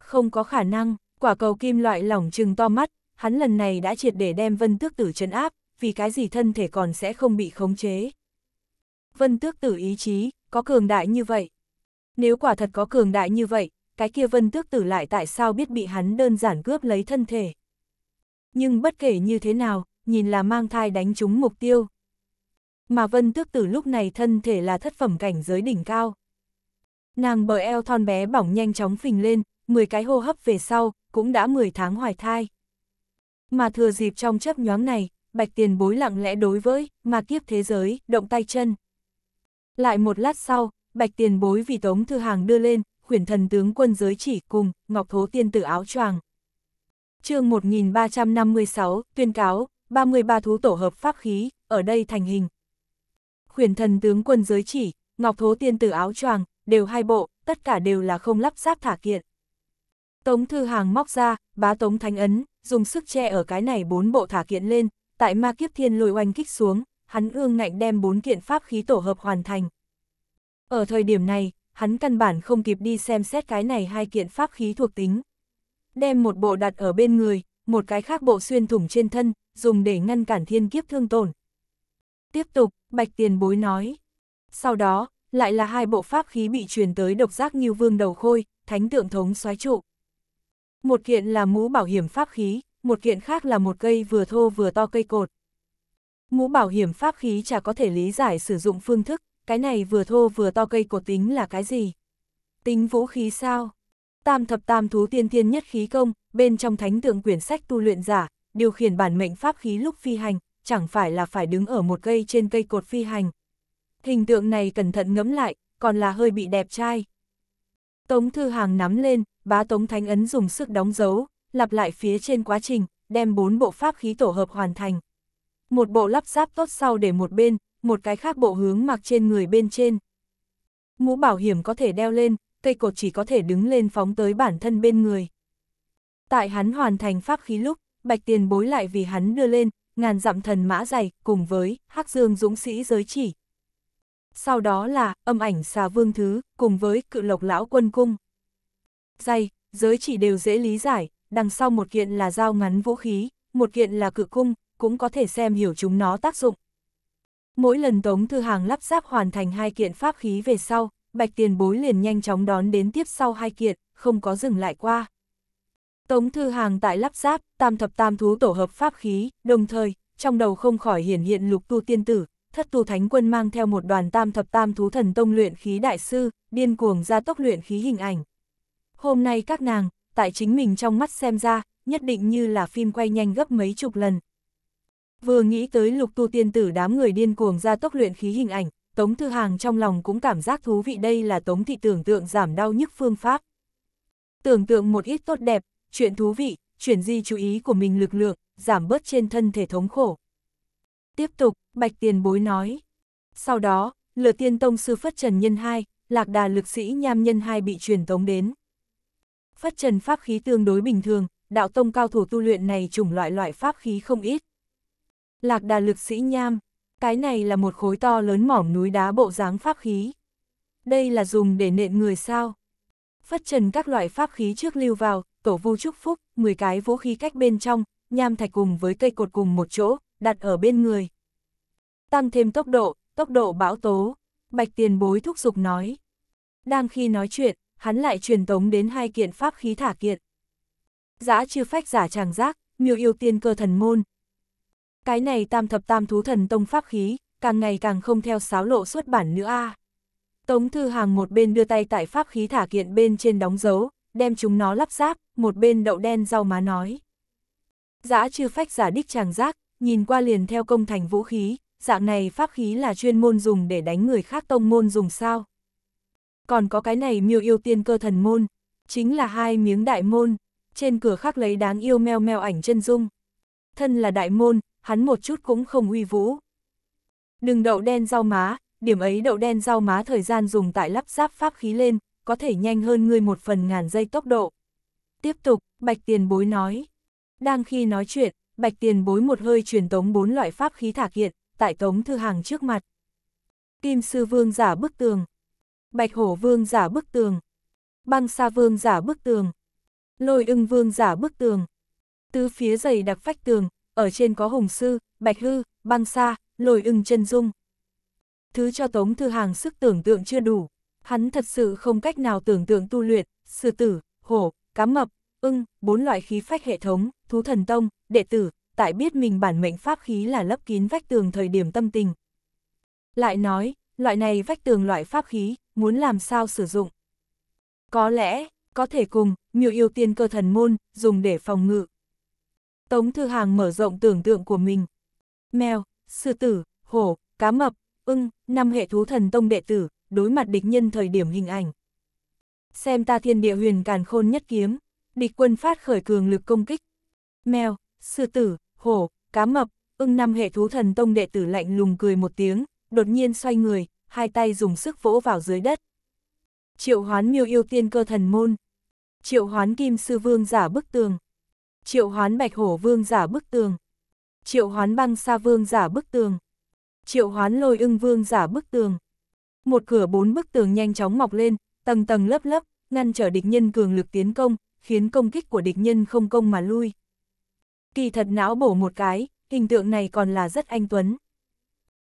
Không có khả năng, quả cầu kim loại lỏng trừng to mắt, hắn lần này đã triệt để đem vân tước tử chấn áp, vì cái gì thân thể còn sẽ không bị khống chế. Vân tước tử ý chí, có cường đại như vậy. Nếu quả thật có cường đại như vậy, cái kia vân tước tử lại tại sao biết bị hắn đơn giản cướp lấy thân thể. Nhưng bất kể như thế nào, nhìn là mang thai đánh trúng mục tiêu. Mà vân tước tử lúc này thân thể là thất phẩm cảnh giới đỉnh cao. Nàng bờ eo thon bé bỏng nhanh chóng phình lên, 10 cái hô hấp về sau, cũng đã 10 tháng hoài thai. Mà thừa dịp trong chấp nhoáng này, bạch tiền bối lặng lẽ đối với, mà kiếp thế giới, động tay chân. Lại một lát sau, bạch tiền bối vì tống thư hàng đưa lên, khuyển thần tướng quân giới chỉ cùng, ngọc thố tiên tử áo choàng. chương 1356, tuyên cáo, 33 thú tổ hợp pháp khí, ở đây thành hình. Khuyển thần tướng quân giới chỉ, ngọc thố tiên tử áo choàng, đều hai bộ, tất cả đều là không lắp ráp thả kiện. Tống Thư Hàng móc ra, bá Tống Thánh Ấn, dùng sức che ở cái này bốn bộ thả kiện lên, tại ma kiếp thiên lùi oanh kích xuống, hắn ương ngạnh đem bốn kiện pháp khí tổ hợp hoàn thành. Ở thời điểm này, hắn căn bản không kịp đi xem xét cái này hai kiện pháp khí thuộc tính. Đem một bộ đặt ở bên người, một cái khác bộ xuyên thủng trên thân, dùng để ngăn cản thiên kiếp thương tổn. Tiếp tục, Bạch Tiền Bối nói. Sau đó, lại là hai bộ pháp khí bị truyền tới độc giác như vương đầu khôi, thánh tượng thống xoáy trụ. Một kiện là mũ bảo hiểm pháp khí, một kiện khác là một cây vừa thô vừa to cây cột. Mũ bảo hiểm pháp khí chả có thể lý giải sử dụng phương thức, cái này vừa thô vừa to cây cột tính là cái gì? Tính vũ khí sao? Tam thập tam thú tiên tiên nhất khí công, bên trong thánh tượng quyển sách tu luyện giả, điều khiển bản mệnh pháp khí lúc phi hành, chẳng phải là phải đứng ở một cây trên cây cột phi hành. Hình tượng này cẩn thận ngẫm lại, còn là hơi bị đẹp trai. Tống Thư Hàng nắm lên, bá tống thánh ấn dùng sức đóng dấu, lặp lại phía trên quá trình, đem bốn bộ pháp khí tổ hợp hoàn thành. Một bộ lắp ráp tốt sau để một bên, một cái khác bộ hướng mặc trên người bên trên. Mũ bảo hiểm có thể đeo lên, cây cột chỉ có thể đứng lên phóng tới bản thân bên người. Tại hắn hoàn thành pháp khí lúc, bạch tiền bối lại vì hắn đưa lên, ngàn dặm thần mã dày, cùng với hắc dương dũng sĩ giới chỉ. Sau đó là âm ảnh xà vương thứ, cùng với cự lộc lão quân cung dây giới chỉ đều dễ lý giải, đằng sau một kiện là dao ngắn vũ khí, một kiện là cự cung, cũng có thể xem hiểu chúng nó tác dụng. Mỗi lần Tống Thư Hàng lắp ráp hoàn thành hai kiện pháp khí về sau, Bạch Tiền Bối liền nhanh chóng đón đến tiếp sau hai kiện, không có dừng lại qua. Tống Thư Hàng tại lắp ráp, tam thập tam thú tổ hợp pháp khí, đồng thời, trong đầu không khỏi hiển hiện lục tu tiên tử, thất tu thánh quân mang theo một đoàn tam thập tam thú thần tông luyện khí đại sư, điên cuồng ra tốc luyện khí hình ảnh. Hôm nay các nàng, tại chính mình trong mắt xem ra, nhất định như là phim quay nhanh gấp mấy chục lần. Vừa nghĩ tới lục tu tiên tử đám người điên cuồng ra tốc luyện khí hình ảnh, Tống Thư Hàng trong lòng cũng cảm giác thú vị đây là Tống Thị tưởng tượng giảm đau nhức phương pháp. Tưởng tượng một ít tốt đẹp, chuyện thú vị, chuyển di chú ý của mình lực lượng, giảm bớt trên thân thể thống khổ. Tiếp tục, Bạch Tiền Bối nói. Sau đó, lừa tiên tông sư phất trần nhân hai, lạc đà lực sĩ nham nhân hai bị truyền tống đến phát chân pháp khí tương đối bình thường, đạo tông cao thủ tu luyện này chủng loại loại pháp khí không ít. Lạc đà lực sĩ nham, cái này là một khối to lớn mỏm núi đá bộ dáng pháp khí. Đây là dùng để nện người sao. Phất trần các loại pháp khí trước lưu vào, tổ vu chúc phúc, 10 cái vũ khí cách bên trong, nham thạch cùng với cây cột cùng một chỗ, đặt ở bên người. Tăng thêm tốc độ, tốc độ bão tố, bạch tiền bối thúc giục nói. Đang khi nói chuyện, hắn lại truyền tống đến hai kiện pháp khí thả kiện. Giã chư phách giả tràng giác, miêu yêu tiên cơ thần môn. Cái này tam thập tam thú thần tông pháp khí, càng ngày càng không theo sáo lộ xuất bản nữa a. Tống Thư Hàng một bên đưa tay tại pháp khí thả kiện bên trên đóng dấu, đem chúng nó lắp ráp, một bên đậu đen rau má nói. Giã chư phách giả đích tràng giác, nhìn qua liền theo công thành vũ khí, dạng này pháp khí là chuyên môn dùng để đánh người khác tông môn dùng sao còn có cái này miêu yêu tiên cơ thần môn, chính là hai miếng đại môn, trên cửa khắc lấy đáng yêu meo meo ảnh chân dung. Thân là đại môn, hắn một chút cũng không uy vũ. Đừng đậu đen rau má, điểm ấy đậu đen rau má thời gian dùng tại lắp ráp pháp khí lên, có thể nhanh hơn ngươi một phần ngàn giây tốc độ. Tiếp tục, Bạch Tiền Bối nói. Đang khi nói chuyện, Bạch Tiền Bối một hơi truyền tống bốn loại pháp khí thả kiện, tại tống thư hàng trước mặt. Kim Sư Vương giả bức tường, Bạch hổ vương giả bức tường. Băng sa vương giả bức tường. Lôi ưng vương giả bức tường. Tứ phía dày đặc phách tường, ở trên có hùng sư, bạch hư, băng sa, lôi ưng chân dung. Thứ cho Tống Thư Hàng sức tưởng tượng chưa đủ, hắn thật sự không cách nào tưởng tượng tu luyện, sư tử, hổ, cá mập, ưng, bốn loại khí phách hệ thống, thú thần tông, đệ tử, tại biết mình bản mệnh pháp khí là lấp kín vách tường thời điểm tâm tình. Lại nói, loại này vách tường loại pháp khí, muốn làm sao sử dụng. Có lẽ, có thể cùng, nhiều yêu tiên cơ thần môn, dùng để phòng ngự. Tống Thư Hàng mở rộng tưởng tượng của mình. Mèo, sư tử, hổ, cá mập, ưng, năm hệ thú thần tông đệ tử, đối mặt địch nhân thời điểm hình ảnh. Xem ta thiên địa huyền càn khôn nhất kiếm, địch quân phát khởi cường lực công kích. Mèo, sư tử, hổ, cá mập, ưng năm hệ thú thần tông đệ tử lạnh lùng cười một tiếng, đột nhiên xoay người, hai tay dùng sức vỗ vào dưới đất. Triệu hoán miêu yêu tiên cơ thần môn. Triệu hoán kim sư vương giả bức tường. Triệu hoán bạch hổ vương giả bức tường. Triệu hoán băng sa vương giả bức tường. Triệu hoán lôi ưng vương giả bức tường. Một cửa bốn bức tường nhanh chóng mọc lên, tầng tầng lớp lớp, ngăn trở địch nhân cường lực tiến công, khiến công kích của địch nhân không công mà lui. Kỳ thật não bổ một cái, hình tượng này còn là rất anh tuấn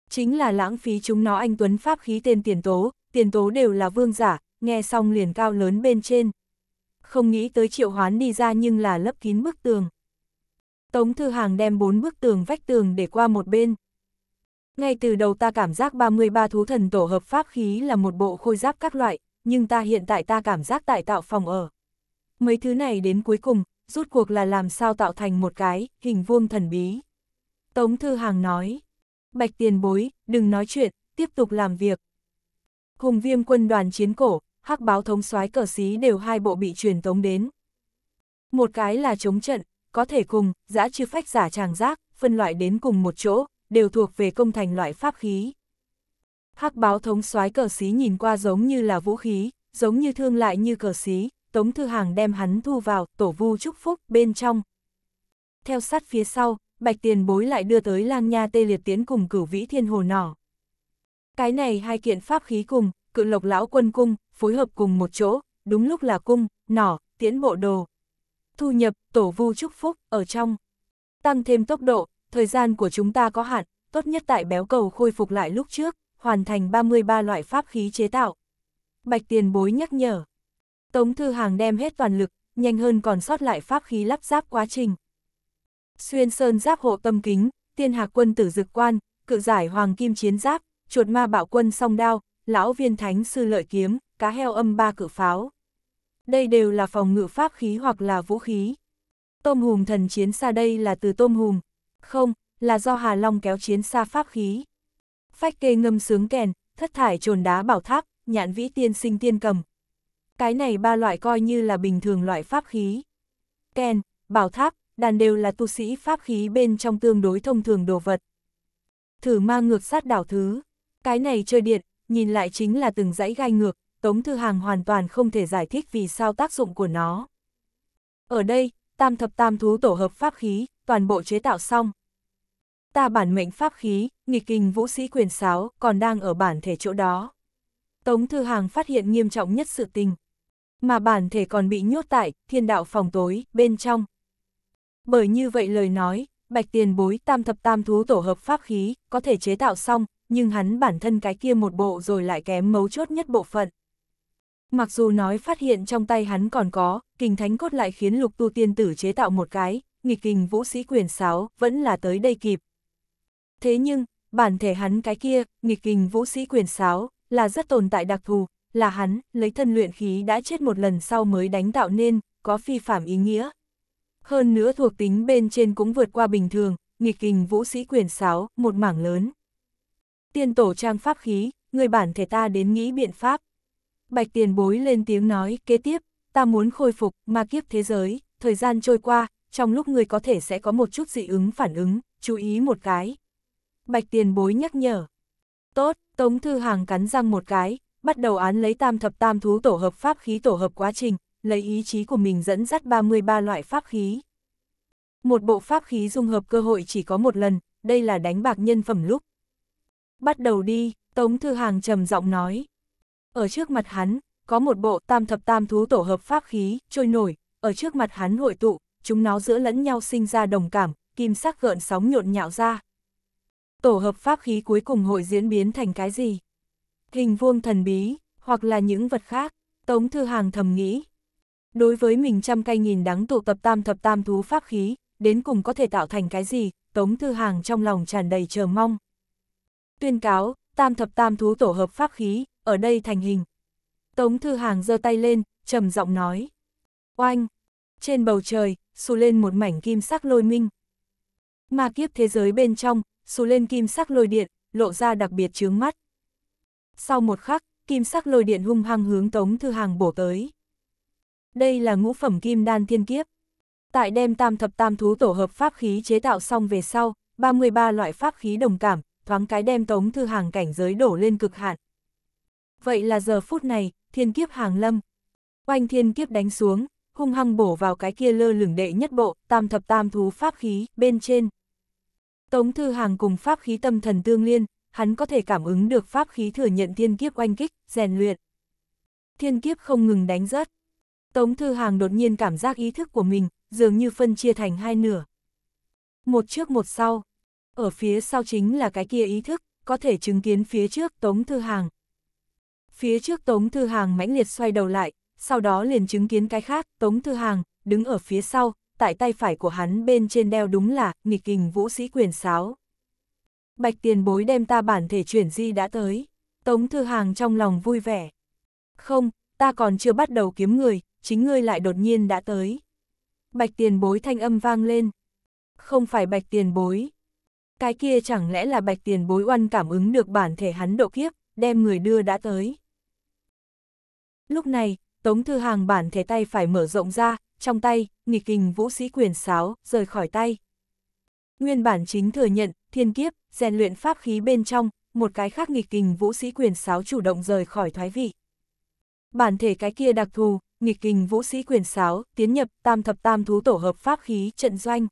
chính là lãng phí chúng nó anh Tuấn pháp khí tên tiền tố, tiền tố đều là vương giả, nghe xong liền cao lớn bên trên. Không nghĩ tới triệu hoán đi ra nhưng là lấp kín bức tường. Tống Thư Hàng đem bốn bức tường vách tường để qua một bên. Ngay từ đầu ta cảm giác 33 thú thần tổ hợp pháp khí là một bộ khôi giáp các loại, nhưng ta hiện tại ta cảm giác tại tạo phòng ở. Mấy thứ này đến cuối cùng, rút cuộc là làm sao tạo thành một cái, hình vuông thần bí. Tống Thư Hàng nói, Bạch tiền bối, đừng nói chuyện, tiếp tục làm việc. Hùng viêm quân đoàn chiến cổ, hắc báo thống soái cờ xí đều hai bộ bị truyền tống đến. Một cái là chống trận, có thể cùng, giã chư phách giả tràng giác, phân loại đến cùng một chỗ, đều thuộc về công thành loại pháp khí. Hắc báo thống soái cờ xí nhìn qua giống như là vũ khí, giống như thương lại như cờ xí, Tống Thư Hàng đem hắn thu vào tổ vu chúc phúc bên trong. Theo sát phía sau, bạch tiền bối lại đưa tới lang nha tê liệt tiến cùng cửu vĩ thiên hồ nỏ. Cái này hai kiện pháp khí cùng, cự lộc lão quân cung, phối hợp cùng một chỗ, đúng lúc là cung, nỏ, tiến bộ đồ. Thu nhập, tổ vu chúc phúc, ở trong. Tăng thêm tốc độ, thời gian của chúng ta có hạn, tốt nhất tại béo cầu khôi phục lại lúc trước, hoàn thành 33 loại pháp khí chế tạo. Bạch tiền bối nhắc nhở. Tống Thư Hàng đem hết toàn lực, nhanh hơn còn sót lại pháp khí lắp ráp quá trình, xuyên sơn giáp hộ tâm kính, tiên hạc quân tử dực quan, cự giải hoàng kim chiến giáp, chuột ma bạo quân song đao, lão viên thánh sư lợi kiếm, cá heo âm ba cự pháo. Đây đều là phòng ngự pháp khí hoặc là vũ khí. Tôm hùm thần chiến xa đây là từ tôm hùm, không, là do Hà Long kéo chiến xa pháp khí. Phách kê ngâm sướng kèn, thất thải trồn đá bảo tháp, nhạn vĩ tiên sinh tiên cầm. Cái này ba loại coi như là bình thường loại pháp khí. Kèn, bảo tháp, đàn đều là tu sĩ pháp khí bên trong tương đối thông thường đồ vật. Thử ma ngược sát đảo thứ, cái này chơi điện, nhìn lại chính là từng dãy gai ngược, Tống Thư Hàng hoàn toàn không thể giải thích vì sao tác dụng của nó. Ở đây, tam thập tam thú tổ hợp pháp khí, toàn bộ chế tạo xong. Ta bản mệnh pháp khí, nghịch kinh vũ sĩ quyền sáo, còn đang ở bản thể chỗ đó. Tống Thư Hàng phát hiện nghiêm trọng nhất sự tình. Mà bản thể còn bị nhốt tại, thiên đạo phòng tối, bên trong bởi như vậy lời nói, bạch tiền bối tam thập tam thú tổ hợp pháp khí, có thể chế tạo xong, nhưng hắn bản thân cái kia một bộ rồi lại kém mấu chốt nhất bộ phận. Mặc dù nói phát hiện trong tay hắn còn có, kình thánh cốt lại khiến lục tu tiên tử chế tạo một cái, nghịch kình vũ sĩ quyền sáo vẫn là tới đây kịp. Thế nhưng, bản thể hắn cái kia, nghịch kình vũ sĩ quyền sáo, là rất tồn tại đặc thù, là hắn, lấy thân luyện khí đã chết một lần sau mới đánh tạo nên, có phi phạm ý nghĩa hơn nữa thuộc tính bên trên cũng vượt qua bình thường, nghịch hình vũ sĩ quyền 6, một mảng lớn. Tiên tổ trang pháp khí, người bản thể ta đến nghĩ biện pháp. Bạch tiền bối lên tiếng nói, kế tiếp, ta muốn khôi phục, ma kiếp thế giới, thời gian trôi qua, trong lúc người có thể sẽ có một chút dị ứng phản ứng, chú ý một cái. Bạch tiền bối nhắc nhở. Tốt, Tống Thư Hàng cắn răng một cái, bắt đầu án lấy tam thập tam thú tổ hợp pháp khí tổ hợp quá trình, lấy ý chí của mình dẫn dắt 33 loại pháp khí. Một bộ pháp khí dung hợp cơ hội chỉ có một lần, đây là đánh bạc nhân phẩm lúc. Bắt đầu đi, Tống Thư Hàng trầm giọng nói. Ở trước mặt hắn, có một bộ tam thập tam thú tổ hợp pháp khí, trôi nổi, ở trước mặt hắn hội tụ, chúng nó giữa lẫn nhau sinh ra đồng cảm, kim sắc gợn sóng nhộn nhạo ra. Tổ hợp pháp khí cuối cùng hội diễn biến thành cái gì? Hình vuông thần bí, hoặc là những vật khác, Tống Thư Hàng thầm nghĩ. Đối với mình trăm cây nghìn đắng tụ tập tam thập tam thú pháp khí, đến cùng có thể tạo thành cái gì, Tống Thư Hàng trong lòng tràn đầy chờ mong. Tuyên cáo, tam thập tam thú tổ hợp pháp khí, ở đây thành hình. Tống Thư Hàng giơ tay lên, trầm giọng nói. Oanh! Trên bầu trời, xù lên một mảnh kim sắc lôi minh. Ma kiếp thế giới bên trong, xù lên kim sắc lôi điện, lộ ra đặc biệt chướng mắt. Sau một khắc, kim sắc lôi điện hung hăng hướng Tống Thư Hàng bổ tới đây là ngũ phẩm kim đan thiên kiếp. Tại đem tam thập tam thú tổ hợp pháp khí chế tạo xong về sau, 33 loại pháp khí đồng cảm, thoáng cái đem tống thư hàng cảnh giới đổ lên cực hạn. Vậy là giờ phút này, thiên kiếp hàng lâm. Oanh thiên kiếp đánh xuống, hung hăng bổ vào cái kia lơ lửng đệ nhất bộ, tam thập tam thú pháp khí, bên trên. Tống thư hàng cùng pháp khí tâm thần tương liên, hắn có thể cảm ứng được pháp khí thừa nhận thiên kiếp oanh kích, rèn luyện. Thiên kiếp không ngừng đánh rớt. Tống Thư Hàng đột nhiên cảm giác ý thức của mình, dường như phân chia thành hai nửa. Một trước một sau. Ở phía sau chính là cái kia ý thức, có thể chứng kiến phía trước Tống Thư Hàng. Phía trước Tống Thư Hàng mãnh liệt xoay đầu lại, sau đó liền chứng kiến cái khác, Tống Thư Hàng, đứng ở phía sau, tại tay phải của hắn bên trên đeo đúng là, nghịch kình vũ sĩ quyền sáo. Bạch tiền bối đem ta bản thể chuyển di đã tới. Tống Thư Hàng trong lòng vui vẻ. Không, ta còn chưa bắt đầu kiếm người, chính ngươi lại đột nhiên đã tới. Bạch tiền bối thanh âm vang lên. Không phải bạch tiền bối. Cái kia chẳng lẽ là bạch tiền bối oan cảm ứng được bản thể hắn độ kiếp, đem người đưa đã tới. Lúc này, Tống Thư Hàng bản thể tay phải mở rộng ra, trong tay, nghịch kình vũ sĩ quyền sáo, rời khỏi tay. Nguyên bản chính thừa nhận, thiên kiếp, rèn luyện pháp khí bên trong, một cái khác nghịch kình vũ sĩ quyền sáo chủ động rời khỏi thoái vị. Bản thể cái kia đặc thù, nghịch kình vũ sĩ quyền sáo, tiến nhập tam thập tam thú tổ hợp pháp khí trận doanh.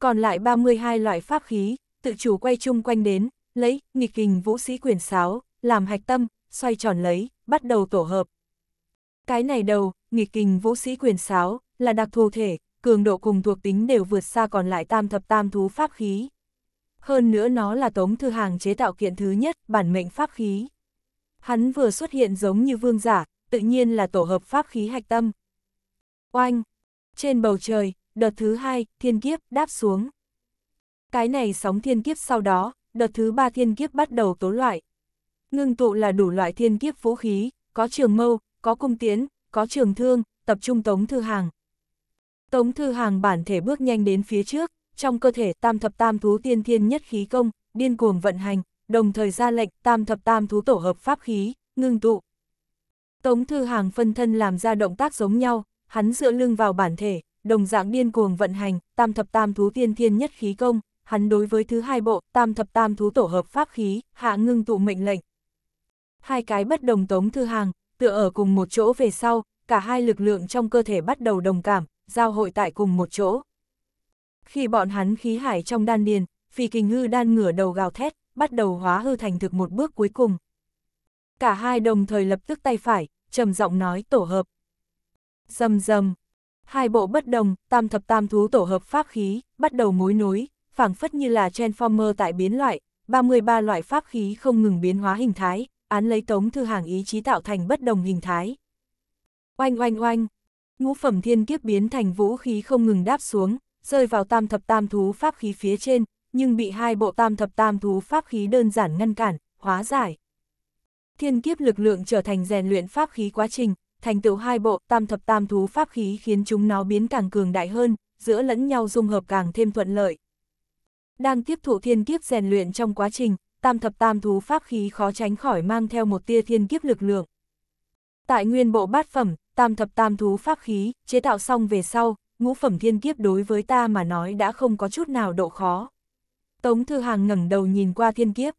Còn lại 32 loại pháp khí, tự chủ quay chung quanh đến, lấy nghịch kình vũ sĩ quyền sáo, làm hạch tâm, xoay tròn lấy, bắt đầu tổ hợp. Cái này đầu, nghịch kình vũ sĩ quyền sáo, là đặc thù thể, cường độ cùng thuộc tính đều vượt xa còn lại tam thập tam thú pháp khí. Hơn nữa nó là tống thư hàng chế tạo kiện thứ nhất, bản mệnh pháp khí. Hắn vừa xuất hiện giống như vương giả, tự nhiên là tổ hợp pháp khí hạch tâm. Oanh! Trên bầu trời, đợt thứ hai, thiên kiếp đáp xuống. Cái này sóng thiên kiếp sau đó, đợt thứ ba thiên kiếp bắt đầu tố loại. Ngưng tụ là đủ loại thiên kiếp vũ khí, có trường mâu, có cung tiến có trường thương, tập trung tống thư hàng. Tống thư hàng bản thể bước nhanh đến phía trước, trong cơ thể tam thập tam thú tiên thiên nhất khí công, điên cuồng vận hành, đồng thời ra lệnh tam thập tam thú tổ hợp pháp khí, ngưng tụ, Tống Thư Hàng phân thân làm ra động tác giống nhau, hắn dựa lưng vào bản thể, đồng dạng điên cuồng vận hành, tam thập tam thú tiên thiên nhất khí công, hắn đối với thứ hai bộ, tam thập tam thú tổ hợp pháp khí, hạ ngưng tụ mệnh lệnh. Hai cái bất đồng Tống Thư Hàng, tựa ở cùng một chỗ về sau, cả hai lực lượng trong cơ thể bắt đầu đồng cảm, giao hội tại cùng một chỗ. Khi bọn hắn khí hải trong đan điền, phi kình hư đan ngửa đầu gào thét, bắt đầu hóa hư thành thực một bước cuối cùng, cả hai đồng thời lập tức tay phải, trầm giọng nói tổ hợp. Dầm dầm, hai bộ bất đồng, tam thập tam thú tổ hợp pháp khí, bắt đầu mối nối, phảng phất như là Transformer tại biến loại, 33 loại pháp khí không ngừng biến hóa hình thái, án lấy tống thư hàng ý chí tạo thành bất đồng hình thái. Oanh oanh oanh, ngũ phẩm thiên kiếp biến thành vũ khí không ngừng đáp xuống, rơi vào tam thập tam thú pháp khí phía trên, nhưng bị hai bộ tam thập tam thú pháp khí đơn giản ngăn cản, hóa giải thiên kiếp lực lượng trở thành rèn luyện pháp khí quá trình, thành tựu hai bộ tam thập tam thú pháp khí khiến chúng nó biến càng cường đại hơn, giữa lẫn nhau dung hợp càng thêm thuận lợi. Đang tiếp thụ thiên kiếp rèn luyện trong quá trình, tam thập tam thú pháp khí khó tránh khỏi mang theo một tia thiên kiếp lực lượng. Tại nguyên bộ bát phẩm, tam thập tam thú pháp khí, chế tạo xong về sau, ngũ phẩm thiên kiếp đối với ta mà nói đã không có chút nào độ khó. Tống Thư Hàng ngẩng đầu nhìn qua thiên kiếp,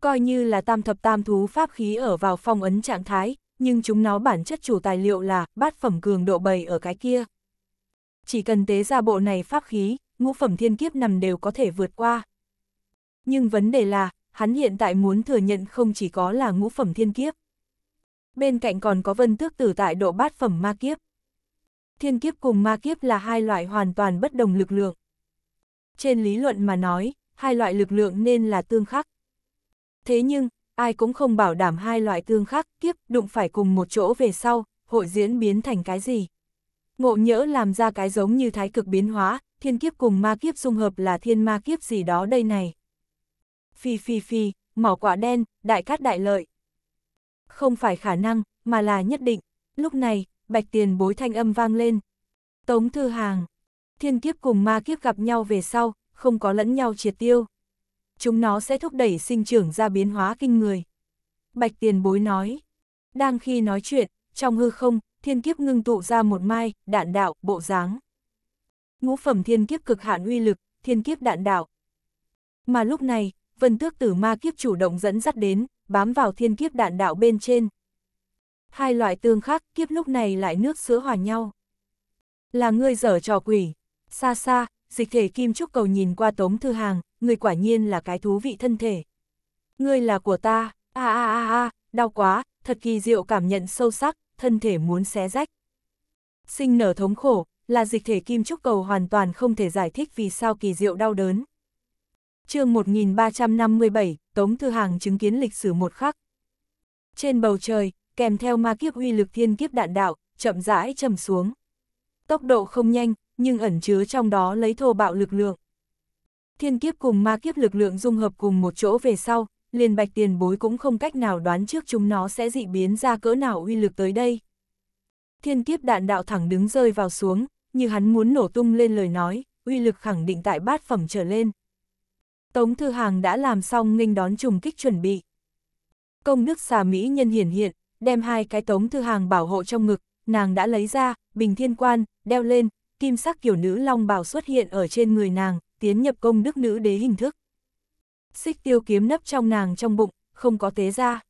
coi như là tam thập tam thú pháp khí ở vào phong ấn trạng thái, nhưng chúng nó bản chất chủ tài liệu là bát phẩm cường độ bày ở cái kia. Chỉ cần tế ra bộ này pháp khí, ngũ phẩm thiên kiếp nằm đều có thể vượt qua. Nhưng vấn đề là, hắn hiện tại muốn thừa nhận không chỉ có là ngũ phẩm thiên kiếp. Bên cạnh còn có vân tước tử tại độ bát phẩm ma kiếp. Thiên kiếp cùng ma kiếp là hai loại hoàn toàn bất đồng lực lượng. Trên lý luận mà nói, hai loại lực lượng nên là tương khắc, Thế nhưng, ai cũng không bảo đảm hai loại tương khắc kiếp đụng phải cùng một chỗ về sau, hội diễn biến thành cái gì. Ngộ nhỡ làm ra cái giống như thái cực biến hóa, thiên kiếp cùng ma kiếp dung hợp là thiên ma kiếp gì đó đây này. Phi phi phi, mỏ quả đen, đại cát đại lợi. Không phải khả năng, mà là nhất định. Lúc này, bạch tiền bối thanh âm vang lên. Tống thư hàng, thiên kiếp cùng ma kiếp gặp nhau về sau, không có lẫn nhau triệt tiêu chúng nó sẽ thúc đẩy sinh trưởng ra biến hóa kinh người. Bạch tiền bối nói, đang khi nói chuyện, trong hư không, thiên kiếp ngưng tụ ra một mai, đạn đạo, bộ dáng. Ngũ phẩm thiên kiếp cực hạn uy lực, thiên kiếp đạn đạo. Mà lúc này, vân tước tử ma kiếp chủ động dẫn dắt đến, bám vào thiên kiếp đạn đạo bên trên. Hai loại tương khắc, kiếp lúc này lại nước sữa hòa nhau. Là ngươi dở trò quỷ. Xa xa, dịch thể kim trúc cầu nhìn qua tống thư hàng, người quả nhiên là cái thú vị thân thể. Ngươi là của ta, a a a a, đau quá, thật kỳ diệu cảm nhận sâu sắc, thân thể muốn xé rách. Sinh nở thống khổ, là dịch thể kim trúc cầu hoàn toàn không thể giải thích vì sao kỳ diệu đau đớn. chương 1357, Tống Thư Hàng chứng kiến lịch sử một khắc. Trên bầu trời, kèm theo ma kiếp huy lực thiên kiếp đạn đạo, chậm rãi trầm xuống. Tốc độ không nhanh, nhưng ẩn chứa trong đó lấy thô bạo lực lượng thiên kiếp cùng ma kiếp lực lượng dung hợp cùng một chỗ về sau, liền bạch tiền bối cũng không cách nào đoán trước chúng nó sẽ dị biến ra cỡ nào uy lực tới đây. Thiên kiếp đạn đạo thẳng đứng rơi vào xuống, như hắn muốn nổ tung lên lời nói, uy lực khẳng định tại bát phẩm trở lên. Tống Thư Hàng đã làm xong nghênh đón trùng kích chuẩn bị. Công đức xà Mỹ nhân hiển hiện, đem hai cái Tống Thư Hàng bảo hộ trong ngực, nàng đã lấy ra, bình thiên quan, đeo lên, kim sắc kiểu nữ long bảo xuất hiện ở trên người nàng, tiến nhập công đức nữ đế hình thức. Xích tiêu kiếm nấp trong nàng trong bụng, không có tế ra.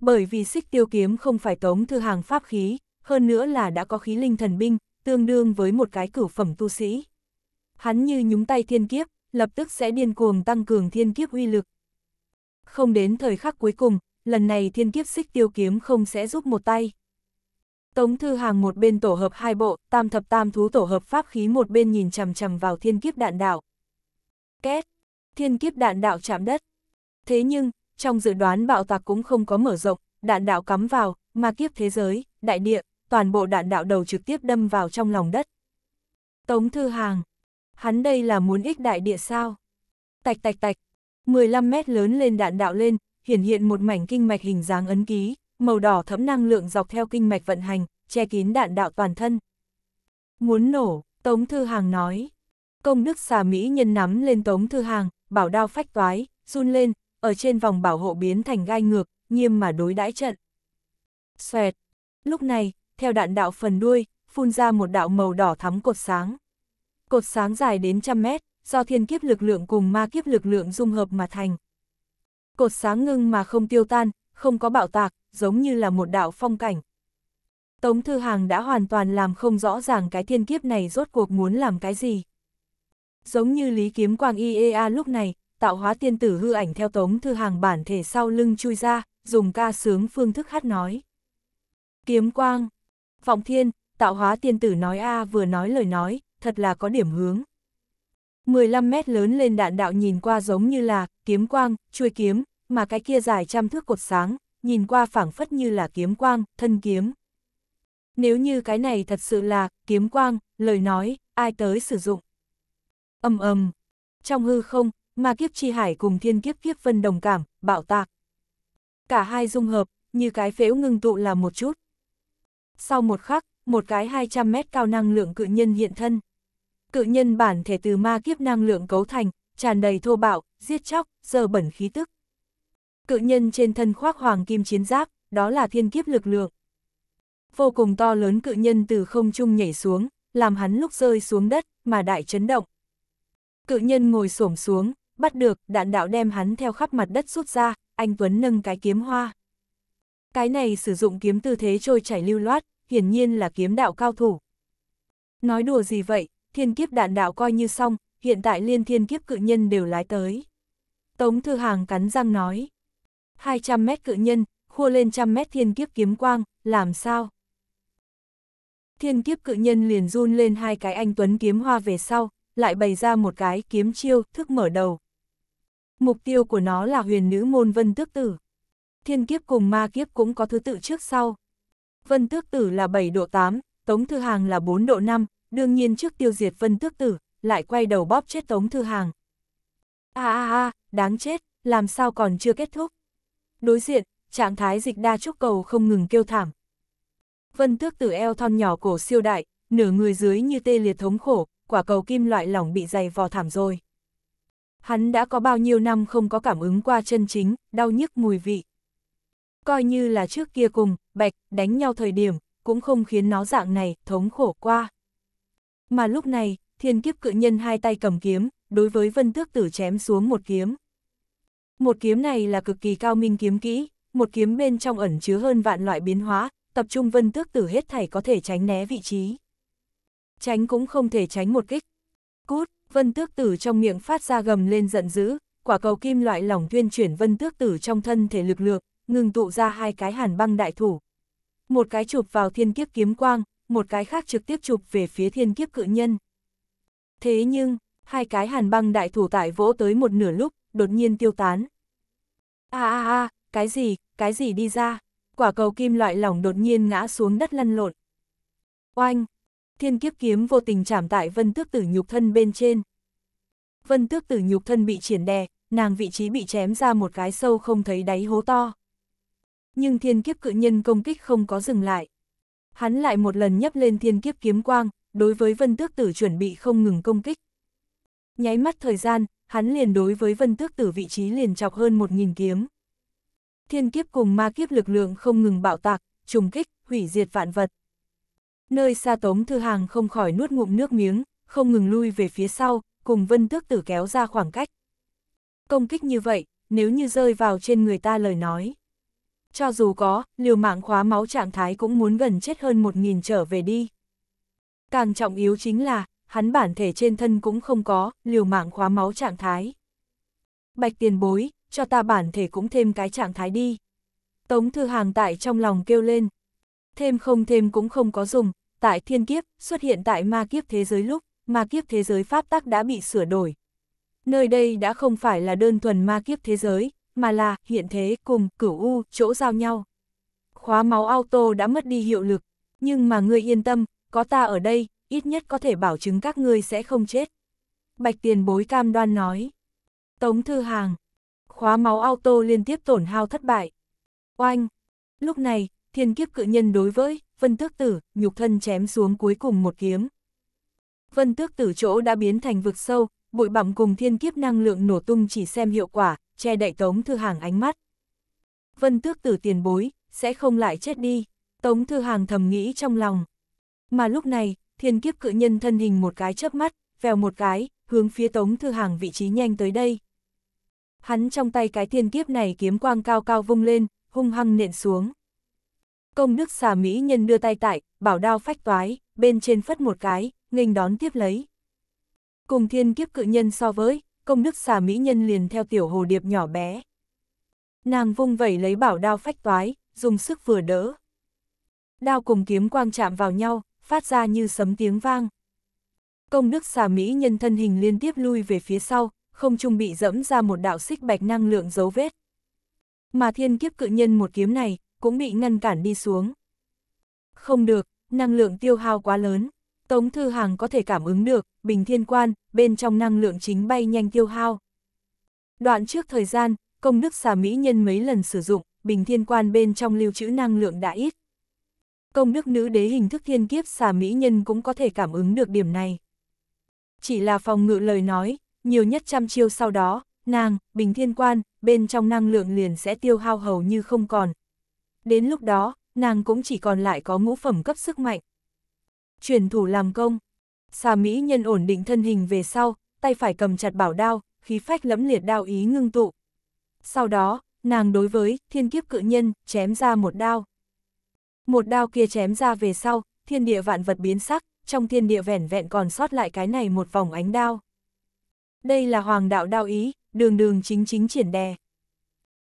Bởi vì xích tiêu kiếm không phải tống thư hàng pháp khí, hơn nữa là đã có khí linh thần binh, tương đương với một cái cửu phẩm tu sĩ. Hắn như nhúng tay thiên kiếp, lập tức sẽ điên cuồng tăng cường thiên kiếp uy lực. Không đến thời khắc cuối cùng, lần này thiên kiếp xích tiêu kiếm không sẽ giúp một tay. Tống Thư Hàng một bên tổ hợp hai bộ, tam thập tam thú tổ hợp pháp khí một bên nhìn chằm chằm vào thiên kiếp đạn đạo. Két! Thiên kiếp đạn đạo chạm đất. Thế nhưng, trong dự đoán bạo tạc cũng không có mở rộng, đạn đạo cắm vào, ma kiếp thế giới, đại địa, toàn bộ đạn đạo đầu trực tiếp đâm vào trong lòng đất. Tống Thư Hàng! Hắn đây là muốn ích đại địa sao? Tạch tạch tạch! 15 mét lớn lên đạn đạo lên, hiển hiện một mảnh kinh mạch hình dáng ấn ký, màu đỏ thấm năng lượng dọc theo kinh mạch vận hành, che kín đạn đạo toàn thân. Muốn nổ, Tống Thư Hàng nói. Công đức xà Mỹ nhân nắm lên Tống Thư Hàng, bảo đao phách toái, run lên, ở trên vòng bảo hộ biến thành gai ngược, nghiêm mà đối đãi trận. Xoẹt. Lúc này, theo đạn đạo phần đuôi, phun ra một đạo màu đỏ thắm cột sáng. Cột sáng dài đến trăm mét, do thiên kiếp lực lượng cùng ma kiếp lực lượng dung hợp mà thành. Cột sáng ngưng mà không tiêu tan, không có bạo tạc, giống như là một đạo phong cảnh. Tống Thư Hàng đã hoàn toàn làm không rõ ràng cái thiên kiếp này rốt cuộc muốn làm cái gì. Giống như Lý Kiếm Quang IEA lúc này, tạo hóa tiên tử hư ảnh theo Tống Thư Hàng bản thể sau lưng chui ra, dùng ca sướng phương thức hát nói. Kiếm Quang, Vọng Thiên, tạo hóa tiên tử nói A vừa nói lời nói, thật là có điểm hướng. 15 mét lớn lên đạn đạo nhìn qua giống như là, kiếm quang, chuôi kiếm, mà cái kia dài trăm thước cột sáng, nhìn qua phảng phất như là kiếm quang, thân kiếm. Nếu như cái này thật sự là kiếm quang, lời nói, ai tới sử dụng. ầm ầm, trong hư không, mà kiếp chi hải cùng thiên kiếp kiếp vân đồng cảm, bạo tạc. Cả hai dung hợp, như cái phễu ngưng tụ là một chút. Sau một khắc, một cái 200 mét cao năng lượng cự nhân hiện thân. Cự nhân bản thể từ ma kiếp năng lượng cấu thành, tràn đầy thô bạo, giết chóc, giờ bẩn khí tức cự nhân trên thân khoác hoàng kim chiến giáp, đó là thiên kiếp lực lượng. Vô cùng to lớn cự nhân từ không trung nhảy xuống, làm hắn lúc rơi xuống đất, mà đại chấn động. Cự nhân ngồi xổm xuống, bắt được, đạn đạo đem hắn theo khắp mặt đất rút ra, anh Tuấn nâng cái kiếm hoa. Cái này sử dụng kiếm tư thế trôi chảy lưu loát, hiển nhiên là kiếm đạo cao thủ. Nói đùa gì vậy, thiên kiếp đạn đạo coi như xong, hiện tại liên thiên kiếp cự nhân đều lái tới. Tống Thư Hàng cắn răng nói. 200 mét cự nhân, khua lên trăm mét thiên kiếp kiếm quang, làm sao? Thiên kiếp cự nhân liền run lên hai cái anh tuấn kiếm hoa về sau, lại bày ra một cái kiếm chiêu, thức mở đầu. Mục tiêu của nó là huyền nữ môn vân tước tử. Thiên kiếp cùng ma kiếp cũng có thứ tự trước sau. Vân tước tử là 7 độ 8, tống thư hàng là 4 độ 5, đương nhiên trước tiêu diệt vân tước tử, lại quay đầu bóp chết tống thư hàng. a a a đáng chết, làm sao còn chưa kết thúc. Đối diện, trạng thái dịch đa trúc cầu không ngừng kêu thảm. Vân tước tử eo thon nhỏ cổ siêu đại, nửa người dưới như tê liệt thống khổ, quả cầu kim loại lỏng bị dày vò thảm rồi. Hắn đã có bao nhiêu năm không có cảm ứng qua chân chính, đau nhức mùi vị. Coi như là trước kia cùng, bạch, đánh nhau thời điểm, cũng không khiến nó dạng này, thống khổ qua. Mà lúc này, thiên kiếp cự nhân hai tay cầm kiếm, đối với vân tước tử chém xuống một kiếm. Một kiếm này là cực kỳ cao minh kiếm kỹ, một kiếm bên trong ẩn chứa hơn vạn loại biến hóa, tập trung vân tước tử hết thảy có thể tránh né vị trí. Tránh cũng không thể tránh một kích. Cút, vân tước tử trong miệng phát ra gầm lên giận dữ, quả cầu kim loại lỏng tuyên chuyển vân tước tử trong thân thể lực lượng, ngừng tụ ra hai cái hàn băng đại thủ. Một cái chụp vào thiên kiếp kiếm quang, một cái khác trực tiếp chụp về phía thiên kiếp cự nhân. Thế nhưng, hai cái hàn băng đại thủ tại vỗ tới một nửa lúc, đột nhiên tiêu tán. a a a, cái gì, cái gì đi ra, quả cầu kim loại lỏng đột nhiên ngã xuống đất lăn lộn. Oanh, thiên kiếp kiếm vô tình chạm tại vân tước tử nhục thân bên trên. Vân tước tử nhục thân bị triển đè, nàng vị trí bị chém ra một cái sâu không thấy đáy hố to. Nhưng thiên kiếp cự nhân công kích không có dừng lại. Hắn lại một lần nhấp lên thiên kiếp kiếm quang, đối với vân tước tử chuẩn bị không ngừng công kích nháy mắt thời gian, hắn liền đối với vân tước tử vị trí liền chọc hơn một nghìn kiếm. Thiên kiếp cùng ma kiếp lực lượng không ngừng bạo tạc, trùng kích, hủy diệt vạn vật. Nơi xa tống thư hàng không khỏi nuốt ngụm nước miếng, không ngừng lui về phía sau, cùng vân tước tử kéo ra khoảng cách. Công kích như vậy, nếu như rơi vào trên người ta lời nói. Cho dù có, liều mạng khóa máu trạng thái cũng muốn gần chết hơn một nghìn trở về đi. Càng trọng yếu chính là, hắn bản thể trên thân cũng không có, liều mạng khóa máu trạng thái. Bạch tiền bối, cho ta bản thể cũng thêm cái trạng thái đi. Tống thư hàng tại trong lòng kêu lên. Thêm không thêm cũng không có dùng, tại thiên kiếp, xuất hiện tại ma kiếp thế giới lúc, ma kiếp thế giới pháp tắc đã bị sửa đổi. Nơi đây đã không phải là đơn thuần ma kiếp thế giới, mà là hiện thế cùng cửu u chỗ giao nhau. Khóa máu auto đã mất đi hiệu lực, nhưng mà ngươi yên tâm, có ta ở đây, ít nhất có thể bảo chứng các ngươi sẽ không chết. Bạch tiền bối cam đoan nói. Tống thư hàng. Khóa máu auto liên tiếp tổn hao thất bại. Oanh. Lúc này, thiên kiếp cự nhân đối với, vân tước tử, nhục thân chém xuống cuối cùng một kiếm. Vân tước tử chỗ đã biến thành vực sâu, bụi bặm cùng thiên kiếp năng lượng nổ tung chỉ xem hiệu quả, che đậy tống thư hàng ánh mắt. Vân tước tử tiền bối, sẽ không lại chết đi, tống thư hàng thầm nghĩ trong lòng. Mà lúc này, thiên kiếp cự nhân thân hình một cái chớp mắt, vèo một cái, hướng phía Tống Thư Hàng vị trí nhanh tới đây. Hắn trong tay cái thiên kiếp này kiếm quang cao cao vung lên, hung hăng nện xuống. Công đức xà mỹ nhân đưa tay tại, bảo đao phách toái, bên trên phất một cái, nghênh đón tiếp lấy. Cùng thiên kiếp cự nhân so với, công đức xà mỹ nhân liền theo tiểu hồ điệp nhỏ bé. Nàng vung vẩy lấy bảo đao phách toái, dùng sức vừa đỡ. Đao cùng kiếm quang chạm vào nhau, phát ra như sấm tiếng vang. Công đức xà Mỹ nhân thân hình liên tiếp lui về phía sau, không trung bị dẫm ra một đạo xích bạch năng lượng dấu vết. Mà thiên kiếp cự nhân một kiếm này, cũng bị ngăn cản đi xuống. Không được, năng lượng tiêu hao quá lớn. Tống Thư Hàng có thể cảm ứng được, bình thiên quan, bên trong năng lượng chính bay nhanh tiêu hao. Đoạn trước thời gian, công đức xà mỹ nhân mấy lần sử dụng, bình thiên quan bên trong lưu trữ năng lượng đã ít công đức nữ đế hình thức thiên kiếp xà mỹ nhân cũng có thể cảm ứng được điểm này. Chỉ là phòng ngự lời nói, nhiều nhất trăm chiêu sau đó, nàng, bình thiên quan, bên trong năng lượng liền sẽ tiêu hao hầu như không còn. Đến lúc đó, nàng cũng chỉ còn lại có ngũ phẩm cấp sức mạnh. truyền thủ làm công. Xà Mỹ nhân ổn định thân hình về sau, tay phải cầm chặt bảo đao, khí phách lẫm liệt đao ý ngưng tụ. Sau đó, nàng đối với thiên kiếp cự nhân chém ra một đao. Một đao kia chém ra về sau, thiên địa vạn vật biến sắc, trong thiên địa vẻn vẹn còn sót lại cái này một vòng ánh đao. Đây là hoàng đạo đao ý, đường đường chính chính triển đè.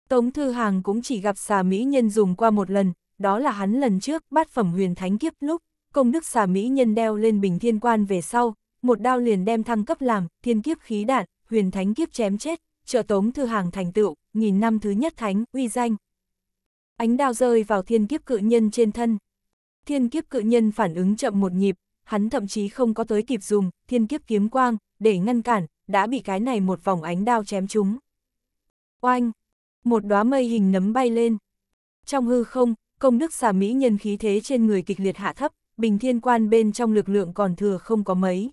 Tống Thư Hàng cũng chỉ gặp xà mỹ nhân dùng qua một lần, đó là hắn lần trước bát phẩm huyền thánh kiếp lúc, công đức xà mỹ nhân đeo lên bình thiên quan về sau, một đao liền đem thăng cấp làm thiên kiếp khí đạn, huyền thánh kiếp chém chết, trợ Tống Thư Hàng thành tựu, nghìn năm thứ nhất thánh, uy danh, ánh đao rơi vào thiên kiếp cự nhân trên thân. Thiên kiếp cự nhân phản ứng chậm một nhịp, hắn thậm chí không có tới kịp dùng thiên kiếp kiếm quang để ngăn cản, đã bị cái này một vòng ánh đao chém trúng. Oanh! Một đóa mây hình nấm bay lên. Trong hư không, công đức xà mỹ nhân khí thế trên người kịch liệt hạ thấp, bình thiên quan bên trong lực lượng còn thừa không có mấy.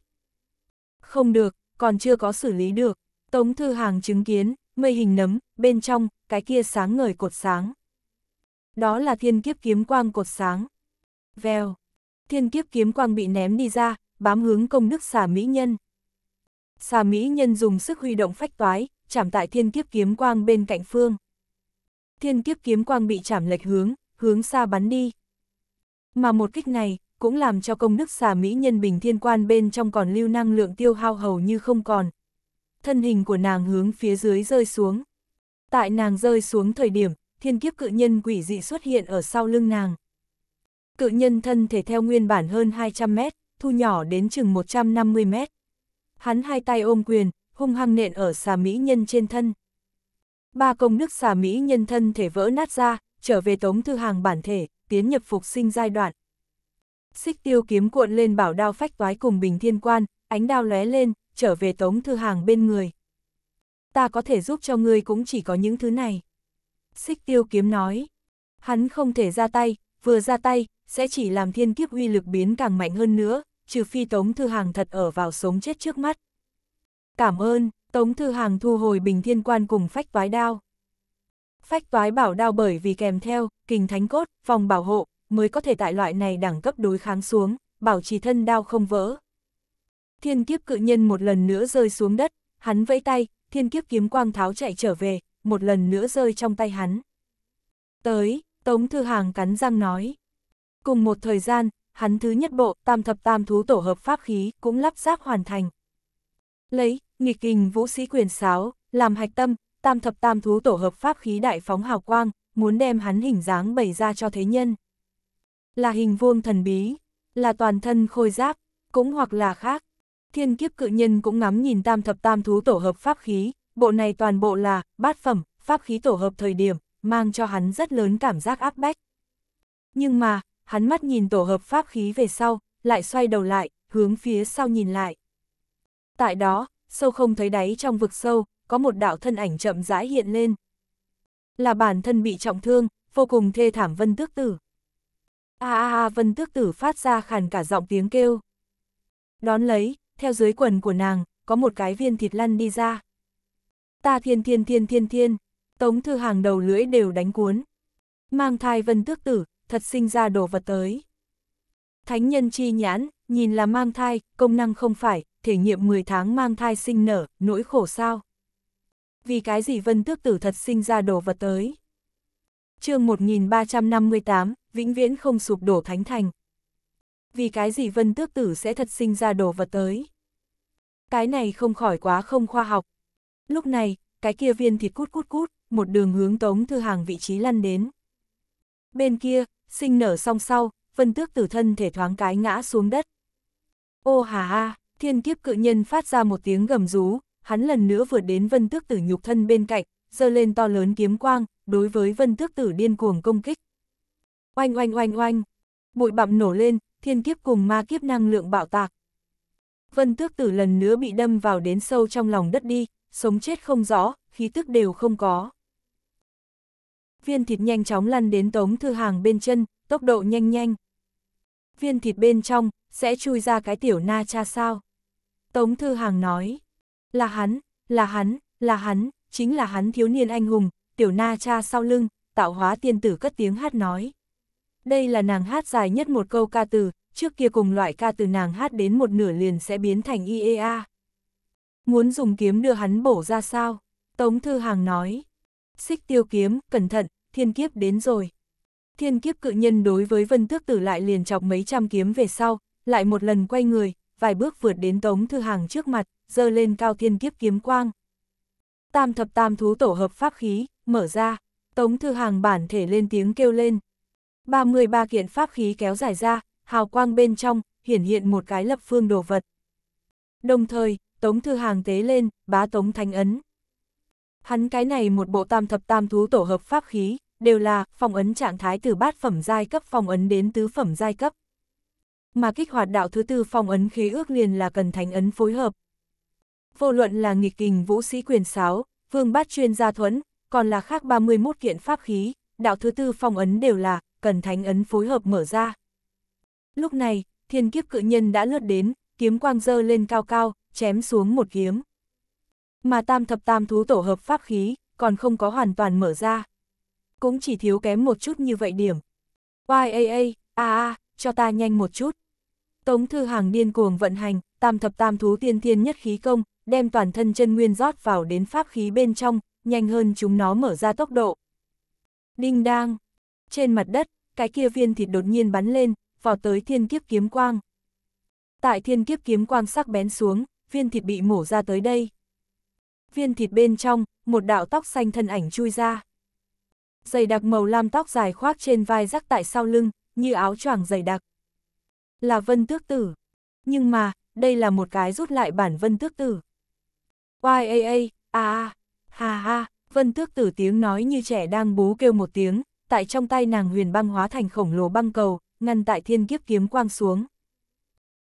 Không được, còn chưa có xử lý được. Tống Thư Hàng chứng kiến, mây hình nấm, bên trong, cái kia sáng ngời cột sáng đó là thiên kiếp kiếm quang cột sáng. Vèo, thiên kiếp kiếm quang bị ném đi ra, bám hướng công đức xà mỹ nhân. Xà mỹ nhân dùng sức huy động phách toái, chạm tại thiên kiếp kiếm quang bên cạnh phương. Thiên kiếp kiếm quang bị chạm lệch hướng, hướng xa bắn đi. Mà một kích này, cũng làm cho công đức xà mỹ nhân bình thiên quan bên trong còn lưu năng lượng tiêu hao hầu như không còn. Thân hình của nàng hướng phía dưới rơi xuống. Tại nàng rơi xuống thời điểm, thiên kiếp cự nhân quỷ dị xuất hiện ở sau lưng nàng. Cự nhân thân thể theo nguyên bản hơn 200 mét, thu nhỏ đến chừng 150 mét. Hắn hai tay ôm quyền, hung hăng nện ở xà mỹ nhân trên thân. Ba công đức xà mỹ nhân thân thể vỡ nát ra, trở về tống thư hàng bản thể, tiến nhập phục sinh giai đoạn. Xích tiêu kiếm cuộn lên bảo đao phách toái cùng bình thiên quan, ánh đao lóe lên, trở về tống thư hàng bên người. Ta có thể giúp cho ngươi cũng chỉ có những thứ này xích tiêu kiếm nói. Hắn không thể ra tay, vừa ra tay, sẽ chỉ làm thiên kiếp uy lực biến càng mạnh hơn nữa, trừ phi Tống Thư Hàng thật ở vào sống chết trước mắt. Cảm ơn, Tống Thư Hàng thu hồi bình thiên quan cùng phách toái đao. Phách toái bảo đao bởi vì kèm theo, kình thánh cốt, phòng bảo hộ, mới có thể tại loại này đẳng cấp đối kháng xuống, bảo trì thân đao không vỡ. Thiên kiếp cự nhân một lần nữa rơi xuống đất, hắn vẫy tay, thiên kiếp kiếm quang tháo chạy trở về, một lần nữa rơi trong tay hắn. Tới, Tống Thư Hàng cắn răng nói. Cùng một thời gian, hắn thứ nhất bộ tam thập tam thú tổ hợp pháp khí cũng lắp ráp hoàn thành. Lấy, nghịch kình vũ sĩ quyền sáo, làm hạch tâm, tam thập tam thú tổ hợp pháp khí đại phóng hào quang, muốn đem hắn hình dáng bày ra cho thế nhân. Là hình vuông thần bí, là toàn thân khôi giáp, cũng hoặc là khác. Thiên kiếp cự nhân cũng ngắm nhìn tam thập tam thú tổ hợp pháp khí, Bộ này toàn bộ là, bát phẩm, pháp khí tổ hợp thời điểm, mang cho hắn rất lớn cảm giác áp bách. Nhưng mà, hắn mắt nhìn tổ hợp pháp khí về sau, lại xoay đầu lại, hướng phía sau nhìn lại. Tại đó, sâu không thấy đáy trong vực sâu, có một đạo thân ảnh chậm rãi hiện lên. Là bản thân bị trọng thương, vô cùng thê thảm Vân Tước Tử. A a a Vân Tước Tử phát ra khàn cả giọng tiếng kêu. Đón lấy, theo dưới quần của nàng, có một cái viên thịt lăn đi ra. Ta thiên thiên thiên thiên thiên, tống thư hàng đầu lưỡi đều đánh cuốn. Mang thai vân tước tử, thật sinh ra đồ vật tới. Thánh nhân chi nhãn, nhìn là mang thai, công năng không phải, thể nghiệm 10 tháng mang thai sinh nở, nỗi khổ sao. Vì cái gì vân tước tử thật sinh ra đồ vật tới. chương 1358, vĩnh viễn không sụp đổ thánh thành. Vì cái gì vân tước tử sẽ thật sinh ra đồ vật tới. Cái này không khỏi quá không khoa học, Lúc này, cái kia viên thịt cút cút cút, một đường hướng Tống Thư Hàng vị trí lăn đến. Bên kia, sinh nở song sau, vân tước tử thân thể thoáng cái ngã xuống đất. Ô hà ha, thiên kiếp cự nhân phát ra một tiếng gầm rú, hắn lần nữa vượt đến vân tước tử nhục thân bên cạnh, giơ lên to lớn kiếm quang, đối với vân tước tử điên cuồng công kích. Oanh oanh oanh oanh, bụi bặm nổ lên, thiên kiếp cùng ma kiếp năng lượng bạo tạc. Vân tước tử lần nữa bị đâm vào đến sâu trong lòng đất đi, sống chết không rõ, khí tức đều không có. Viên thịt nhanh chóng lăn đến tống thư hàng bên chân, tốc độ nhanh nhanh. Viên thịt bên trong, sẽ chui ra cái tiểu na cha sao. Tống thư hàng nói, là hắn, là hắn, là hắn, chính là hắn thiếu niên anh hùng, tiểu na cha sau lưng, tạo hóa tiên tử cất tiếng hát nói. Đây là nàng hát dài nhất một câu ca từ, trước kia cùng loại ca từ nàng hát đến một nửa liền sẽ biến thành IEA. Muốn dùng kiếm đưa hắn bổ ra sao? Tống Thư Hàng nói. Xích tiêu kiếm, cẩn thận, thiên kiếp đến rồi. Thiên kiếp cự nhân đối với vân tước tử lại liền chọc mấy trăm kiếm về sau, lại một lần quay người, vài bước vượt đến Tống Thư Hàng trước mặt, dơ lên cao thiên kiếp kiếm quang. Tam thập tam thú tổ hợp pháp khí, mở ra, Tống Thư Hàng bản thể lên tiếng kêu lên. 33 kiện pháp khí kéo dài ra, hào quang bên trong, hiển hiện một cái lập phương đồ vật. Đồng thời, Tống Thư Hàng tế lên, bá Tống Thánh Ấn. Hắn cái này một bộ tam thập tam thú tổ hợp pháp khí, đều là phong ấn trạng thái từ bát phẩm giai cấp phong ấn đến tứ phẩm giai cấp. Mà kích hoạt đạo thứ tư phong ấn khí ước liền là cần thánh ấn phối hợp. Vô luận là nghịch kình vũ sĩ quyền sáo, vương bát chuyên gia thuẫn, còn là khác 31 kiện pháp khí, đạo thứ tư phong ấn đều là cần thánh ấn phối hợp mở ra. Lúc này, thiên kiếp cự nhân đã lướt đến, kiếm quang dơ lên cao cao, chém xuống một kiếm. Mà tam thập tam thú tổ hợp pháp khí, còn không có hoàn toàn mở ra. Cũng chỉ thiếu kém một chút như vậy điểm. YAA, a a, cho ta nhanh một chút. Tống Thư Hàng điên cuồng vận hành, tam thập tam thú tiên thiên nhất khí công, đem toàn thân chân nguyên rót vào đến pháp khí bên trong, nhanh hơn chúng nó mở ra tốc độ. Đinh đang! Trên mặt đất, cái kia viên thịt đột nhiên bắn lên, vào tới thiên kiếp kiếm quang. Tại thiên kiếp kiếm quang sắc bén xuống, viên thịt bị mổ ra tới đây. Viên thịt bên trong, một đạo tóc xanh thân ảnh chui ra. Dày đặc màu lam tóc dài khoác trên vai rắc tại sau lưng, như áo choàng dày đặc. Là vân tước tử. Nhưng mà, đây là một cái rút lại bản vân tước tử. YAA, a ha ha, vân tước tử tiếng nói như trẻ đang bú kêu một tiếng, tại trong tay nàng huyền băng hóa thành khổng lồ băng cầu, ngăn tại thiên kiếp kiếm quang xuống.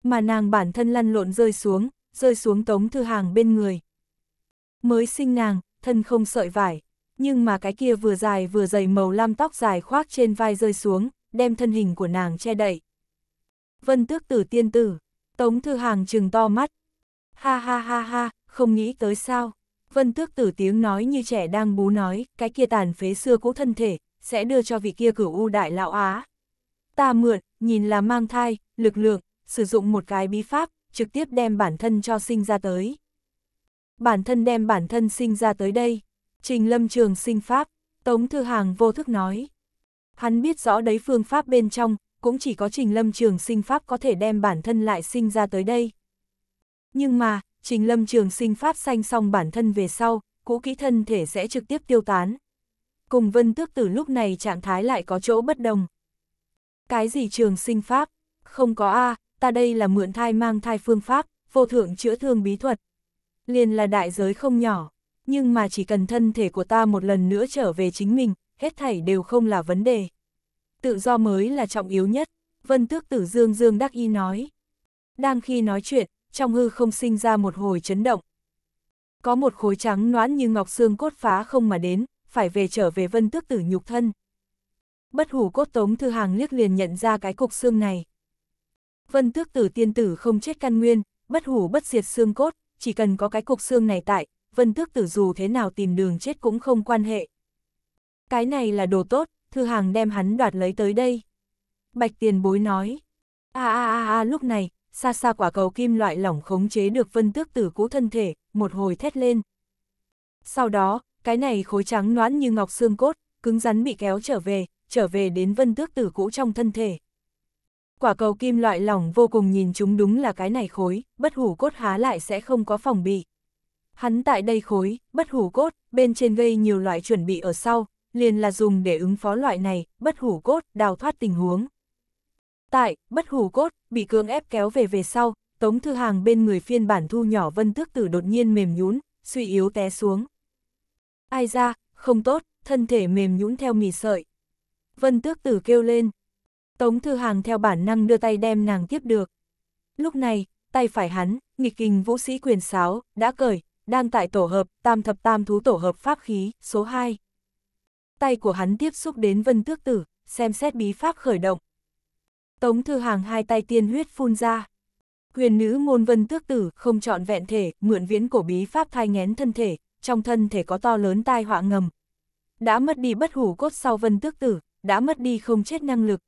Mà nàng bản thân lăn lộn rơi xuống, rơi xuống tống thư hàng bên người. Mới sinh nàng, thân không sợi vải, nhưng mà cái kia vừa dài vừa dày màu lam tóc dài khoác trên vai rơi xuống, đem thân hình của nàng che đậy. Vân tước tử tiên tử, tống thư hàng trừng to mắt. Ha ha ha ha, không nghĩ tới sao. Vân tước tử tiếng nói như trẻ đang bú nói, cái kia tàn phế xưa cũ thân thể, sẽ đưa cho vị kia cửu u đại lão á. Ta mượn, nhìn là mang thai, lực lượng, sử dụng một cái bí pháp, trực tiếp đem bản thân cho sinh ra tới. Bản thân đem bản thân sinh ra tới đây, trình lâm trường sinh pháp, Tống Thư Hàng vô thức nói. Hắn biết rõ đấy phương pháp bên trong, cũng chỉ có trình lâm trường sinh pháp có thể đem bản thân lại sinh ra tới đây. Nhưng mà, trình lâm trường sinh pháp sanh xong bản thân về sau, cũ kỹ thân thể sẽ trực tiếp tiêu tán. Cùng vân tước từ lúc này trạng thái lại có chỗ bất đồng. Cái gì trường sinh pháp? Không có A, ta đây là mượn thai mang thai phương pháp, vô thượng chữa thương bí thuật. Liền là đại giới không nhỏ, nhưng mà chỉ cần thân thể của ta một lần nữa trở về chính mình, hết thảy đều không là vấn đề. Tự do mới là trọng yếu nhất, Vân Tước Tử Dương Dương Đắc Y nói. Đang khi nói chuyện, trong hư không sinh ra một hồi chấn động. Có một khối trắng noãn như ngọc xương cốt phá không mà đến, phải về trở về Vân Tước Tử nhục thân. Bất hủ cốt tống thư hàng liếc liền nhận ra cái cục xương này. Vân tước tử tiên tử không chết căn nguyên, bất hủ bất diệt xương cốt, chỉ cần có cái cục xương này tại, vân tước tử dù thế nào tìm đường chết cũng không quan hệ. Cái này là đồ tốt, thư hàng đem hắn đoạt lấy tới đây. Bạch tiền bối nói, a a a a lúc này, xa xa quả cầu kim loại lỏng khống chế được vân tước tử cũ thân thể, một hồi thét lên. Sau đó, cái này khối trắng noãn như ngọc xương cốt, cứng rắn bị kéo trở về, trở về đến vân tước tử cũ trong thân thể quả cầu kim loại lỏng vô cùng nhìn chúng đúng là cái này khối, bất hủ cốt há lại sẽ không có phòng bị. Hắn tại đây khối, bất hủ cốt, bên trên gây nhiều loại chuẩn bị ở sau, liền là dùng để ứng phó loại này, bất hủ cốt, đào thoát tình huống. Tại, bất hủ cốt, bị cưỡng ép kéo về về sau, tống thư hàng bên người phiên bản thu nhỏ vân tước tử đột nhiên mềm nhũn, suy yếu té xuống. Ai ra, không tốt, thân thể mềm nhũn theo mì sợi. Vân tước tử kêu lên. Tống Thư Hàng theo bản năng đưa tay đem nàng tiếp được. Lúc này, tay phải hắn, nghịch kình vũ sĩ quyền sáo, đã cởi, đang tại tổ hợp tam thập tam thú tổ hợp pháp khí số 2. Tay của hắn tiếp xúc đến vân tước tử, xem xét bí pháp khởi động. Tống Thư Hàng hai tay tiên huyết phun ra. Huyền nữ môn vân tước tử không chọn vẹn thể, mượn viễn cổ bí pháp thai ngén thân thể, trong thân thể có to lớn tai họa ngầm. Đã mất đi bất hủ cốt sau vân tước tử, đã mất đi không chết năng lực,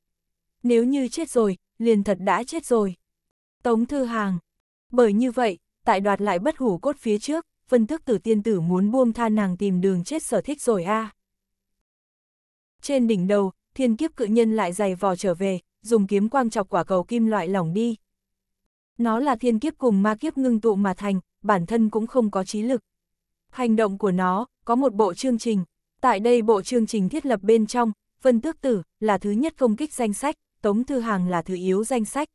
nếu như chết rồi, liền thật đã chết rồi. Tống Thư Hàng Bởi như vậy, tại đoạt lại bất hủ cốt phía trước, phân thức tử tiên tử muốn buông tha nàng tìm đường chết sở thích rồi a. À. Trên đỉnh đầu, thiên kiếp cự nhân lại dày vò trở về, dùng kiếm quang chọc quả cầu kim loại lỏng đi. Nó là thiên kiếp cùng ma kiếp ngưng tụ mà thành, bản thân cũng không có trí lực. Hành động của nó, có một bộ chương trình. Tại đây bộ chương trình thiết lập bên trong, phân tước tử, là thứ nhất công kích danh sách. Tống Thư Hàng là thứ yếu danh sách.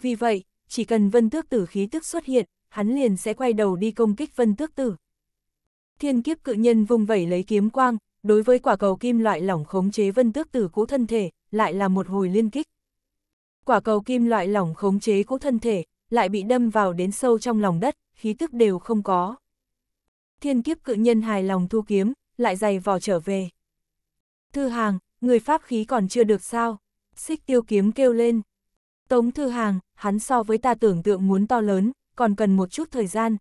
Vì vậy, chỉ cần Vân Tước Tử khí tức xuất hiện, hắn liền sẽ quay đầu đi công kích Vân Tước Tử. Thiên kiếp cự nhân vùng vẩy lấy kiếm quang, đối với quả cầu kim loại lỏng khống chế Vân Tước Tử cũ thân thể, lại là một hồi liên kích. Quả cầu kim loại lỏng khống chế cũ thân thể, lại bị đâm vào đến sâu trong lòng đất, khí tức đều không có. Thiên kiếp cự nhân hài lòng thu kiếm, lại dày vò trở về. Thư hàng, người pháp khí còn chưa được sao? xích tiêu kiếm kêu lên. Tống Thư Hàng, hắn so với ta tưởng tượng muốn to lớn, còn cần một chút thời gian.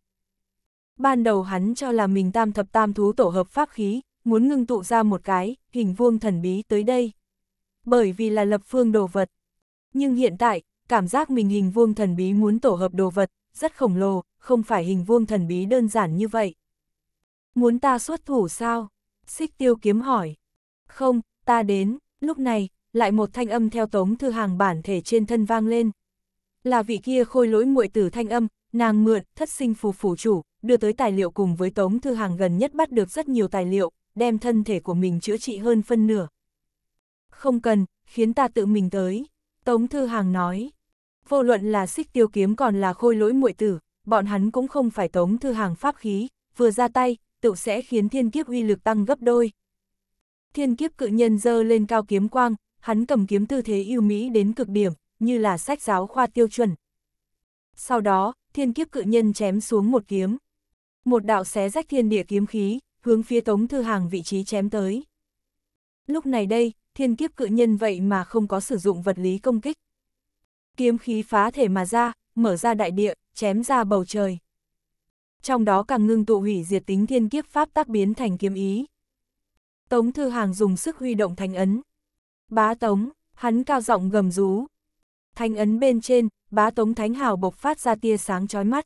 Ban đầu hắn cho là mình tam thập tam thú tổ hợp pháp khí, muốn ngưng tụ ra một cái, hình vuông thần bí tới đây. Bởi vì là lập phương đồ vật. Nhưng hiện tại, cảm giác mình hình vuông thần bí muốn tổ hợp đồ vật, rất khổng lồ, không phải hình vuông thần bí đơn giản như vậy. Muốn ta xuất thủ sao? Xích tiêu kiếm hỏi. Không, ta đến, lúc này, lại một thanh âm theo tống thư hàng bản thể trên thân vang lên. Là vị kia khôi lỗi muội tử thanh âm, nàng mượn, thất sinh phù phủ chủ, đưa tới tài liệu cùng với tống thư hàng gần nhất bắt được rất nhiều tài liệu, đem thân thể của mình chữa trị hơn phân nửa. Không cần, khiến ta tự mình tới, tống thư hàng nói. Vô luận là xích tiêu kiếm còn là khôi lỗi muội tử, bọn hắn cũng không phải tống thư hàng pháp khí, vừa ra tay, tự sẽ khiến thiên kiếp uy lực tăng gấp đôi. Thiên kiếp cự nhân dơ lên cao kiếm quang, hắn cầm kiếm tư thế ưu mỹ đến cực điểm, như là sách giáo khoa tiêu chuẩn. Sau đó, thiên kiếp cự nhân chém xuống một kiếm. Một đạo xé rách thiên địa kiếm khí, hướng phía Tống Thư Hàng vị trí chém tới. Lúc này đây, thiên kiếp cự nhân vậy mà không có sử dụng vật lý công kích. Kiếm khí phá thể mà ra, mở ra đại địa, chém ra bầu trời. Trong đó càng ngưng tụ hủy diệt tính thiên kiếp pháp tác biến thành kiếm ý. Tống Thư Hàng dùng sức huy động thành ấn, Bá Tống, hắn cao giọng gầm rú. Thanh ấn bên trên, bá Tống Thánh Hào bộc phát ra tia sáng chói mắt.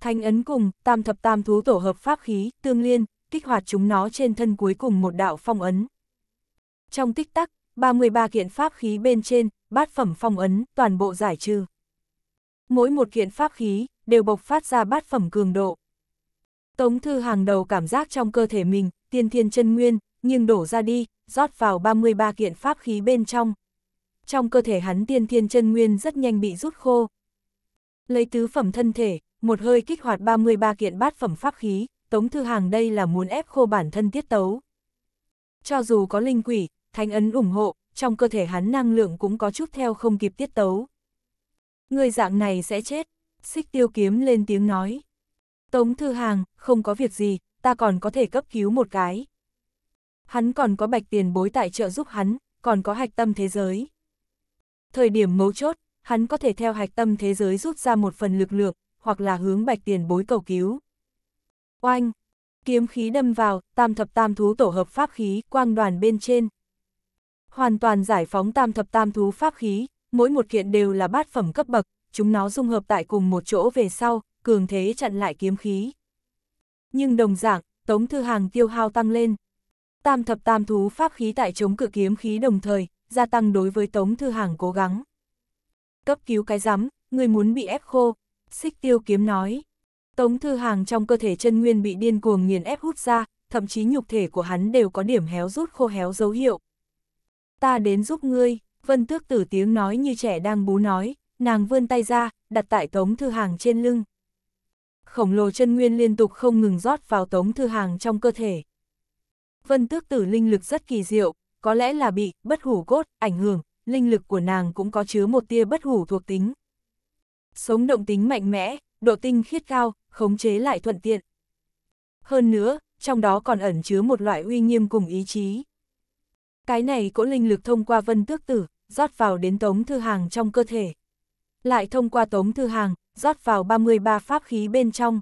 Thanh ấn cùng, tam thập tam thú tổ hợp pháp khí, tương liên, kích hoạt chúng nó trên thân cuối cùng một đạo phong ấn. Trong tích tắc, 33 kiện pháp khí bên trên, bát phẩm phong ấn, toàn bộ giải trừ. Mỗi một kiện pháp khí, đều bộc phát ra bát phẩm cường độ. Tống Thư hàng đầu cảm giác trong cơ thể mình, tiên thiên chân nguyên, nhưng đổ ra đi, rót vào 33 kiện pháp khí bên trong. Trong cơ thể hắn tiên thiên chân nguyên rất nhanh bị rút khô. Lấy tứ phẩm thân thể, một hơi kích hoạt 33 kiện bát phẩm pháp khí, Tống Thư Hàng đây là muốn ép khô bản thân tiết tấu. Cho dù có linh quỷ, thánh ấn ủng hộ, trong cơ thể hắn năng lượng cũng có chút theo không kịp tiết tấu. Người dạng này sẽ chết, xích tiêu kiếm lên tiếng nói. Tống Thư Hàng, không có việc gì, ta còn có thể cấp cứu một cái hắn còn có bạch tiền bối tại trợ giúp hắn, còn có hạch tâm thế giới. Thời điểm mấu chốt, hắn có thể theo hạch tâm thế giới rút ra một phần lực lượng, hoặc là hướng bạch tiền bối cầu cứu. Oanh! Kiếm khí đâm vào, tam thập tam thú tổ hợp pháp khí, quang đoàn bên trên. Hoàn toàn giải phóng tam thập tam thú pháp khí, mỗi một kiện đều là bát phẩm cấp bậc, chúng nó dung hợp tại cùng một chỗ về sau, cường thế chặn lại kiếm khí. Nhưng đồng dạng, tống thư hàng tiêu hao tăng lên, Tam thập tam thú pháp khí tại chống cự kiếm khí đồng thời, gia tăng đối với Tống Thư Hàng cố gắng. Cấp cứu cái rắm, người muốn bị ép khô, xích tiêu kiếm nói. Tống Thư Hàng trong cơ thể chân nguyên bị điên cuồng nghiền ép hút ra, thậm chí nhục thể của hắn đều có điểm héo rút khô héo dấu hiệu. Ta đến giúp ngươi, vân tước tử tiếng nói như trẻ đang bú nói, nàng vươn tay ra, đặt tại Tống Thư Hàng trên lưng. Khổng lồ chân nguyên liên tục không ngừng rót vào Tống Thư Hàng trong cơ thể. Vân Tước Tử linh lực rất kỳ diệu, có lẽ là bị bất hủ cốt ảnh hưởng, linh lực của nàng cũng có chứa một tia bất hủ thuộc tính. Sống động tính mạnh mẽ, độ tinh khiết cao, khống chế lại thuận tiện. Hơn nữa, trong đó còn ẩn chứa một loại uy nghiêm cùng ý chí. Cái này cỗ linh lực thông qua Vân Tước Tử, rót vào đến Tống Thư Hàng trong cơ thể. Lại thông qua Tống Thư Hàng, rót vào 33 pháp khí bên trong.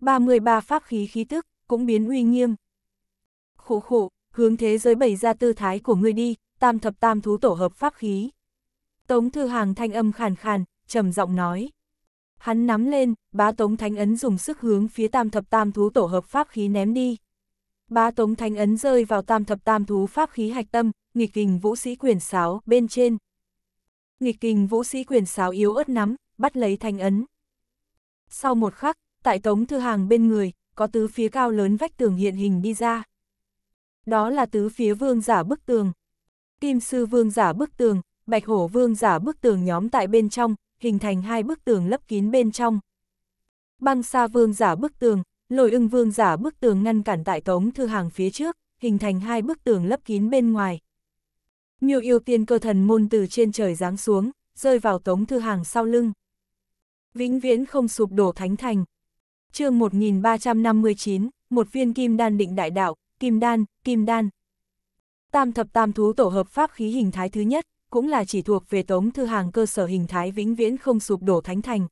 33 pháp khí khí tức, cũng biến uy nghiêm, khụ khụ hướng thế giới bày ra tư thái của ngươi đi, tam thập tam thú tổ hợp pháp khí. Tống Thư Hàng thanh âm khàn khàn, trầm giọng nói. Hắn nắm lên, bá Tống Thánh Ấn dùng sức hướng phía tam thập tam thú tổ hợp pháp khí ném đi. Bá Tống Thánh Ấn rơi vào tam thập tam thú pháp khí hạch tâm, nghịch kình vũ sĩ quyền sáo bên trên. Nghịch kình vũ sĩ quyền sáo yếu ớt nắm, bắt lấy thanh Ấn. Sau một khắc, tại Tống Thư Hàng bên người, có tứ phía cao lớn vách tường hiện hình đi ra đó là tứ phía vương giả bức tường. Kim sư vương giả bức tường, bạch hổ vương giả bức tường nhóm tại bên trong, hình thành hai bức tường lấp kín bên trong. Băng sa vương giả bức tường, lồi ưng vương giả bức tường ngăn cản tại tống thư hàng phía trước, hình thành hai bức tường lấp kín bên ngoài. Miêu yêu tiên cơ thần môn từ trên trời giáng xuống, rơi vào tống thư hàng sau lưng. Vĩnh viễn không sụp đổ thánh thành. chương 1359, một viên kim đan định đại đạo, kim đan, kim đan. Tam thập tam thú tổ hợp pháp khí hình thái thứ nhất, cũng là chỉ thuộc về tống thư hàng cơ sở hình thái vĩnh viễn không sụp đổ thánh thành.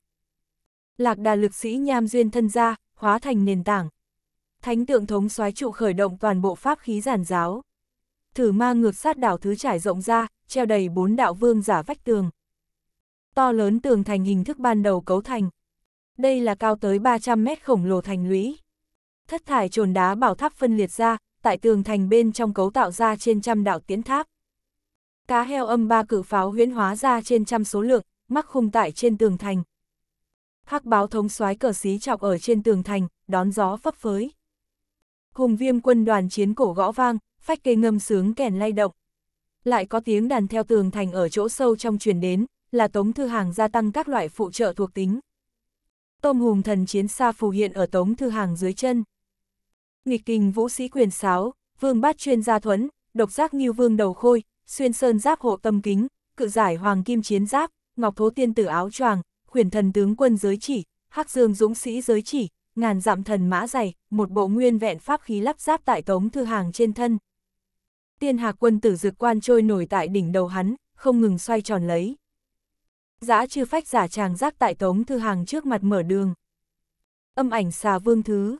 Lạc đà lực sĩ nham duyên thân gia hóa thành nền tảng. Thánh tượng thống soái trụ khởi động toàn bộ pháp khí giản giáo. Thử ma ngược sát đảo thứ trải rộng ra, treo đầy bốn đạo vương giả vách tường. To lớn tường thành hình thức ban đầu cấu thành. Đây là cao tới 300 mét khổng lồ thành lũy thất thải trồn đá bảo tháp phân liệt ra, tại tường thành bên trong cấu tạo ra trên trăm đạo tiến tháp. Cá heo âm ba cử pháo huyễn hóa ra trên trăm số lượng, mắc khung tại trên tường thành. Hắc báo thống soái cờ xí trọc ở trên tường thành, đón gió phấp phới. Hùng viêm quân đoàn chiến cổ gõ vang, phách cây ngâm sướng kèn lay động. Lại có tiếng đàn theo tường thành ở chỗ sâu trong truyền đến, là tống thư hàng gia tăng các loại phụ trợ thuộc tính. Tôm hùng thần chiến xa phù hiện ở tống thư hàng dưới chân nghịch kình vũ sĩ quyền sáo, vương bát chuyên gia thuẫn, độc giác như vương đầu khôi, xuyên sơn giáp hộ tâm kính, cự giải hoàng kim chiến giáp, ngọc thố tiên tử áo choàng, khuyển thần tướng quân giới chỉ, hắc dương dũng sĩ giới chỉ, ngàn dặm thần mã dày, một bộ nguyên vẹn pháp khí lắp giáp tại tống thư hàng trên thân. Tiên hạc quân tử dược quan trôi nổi tại đỉnh đầu hắn, không ngừng xoay tròn lấy. Giã chư phách giả tràng giác tại tống thư hàng trước mặt mở đường. Âm ảnh xà vương thứ,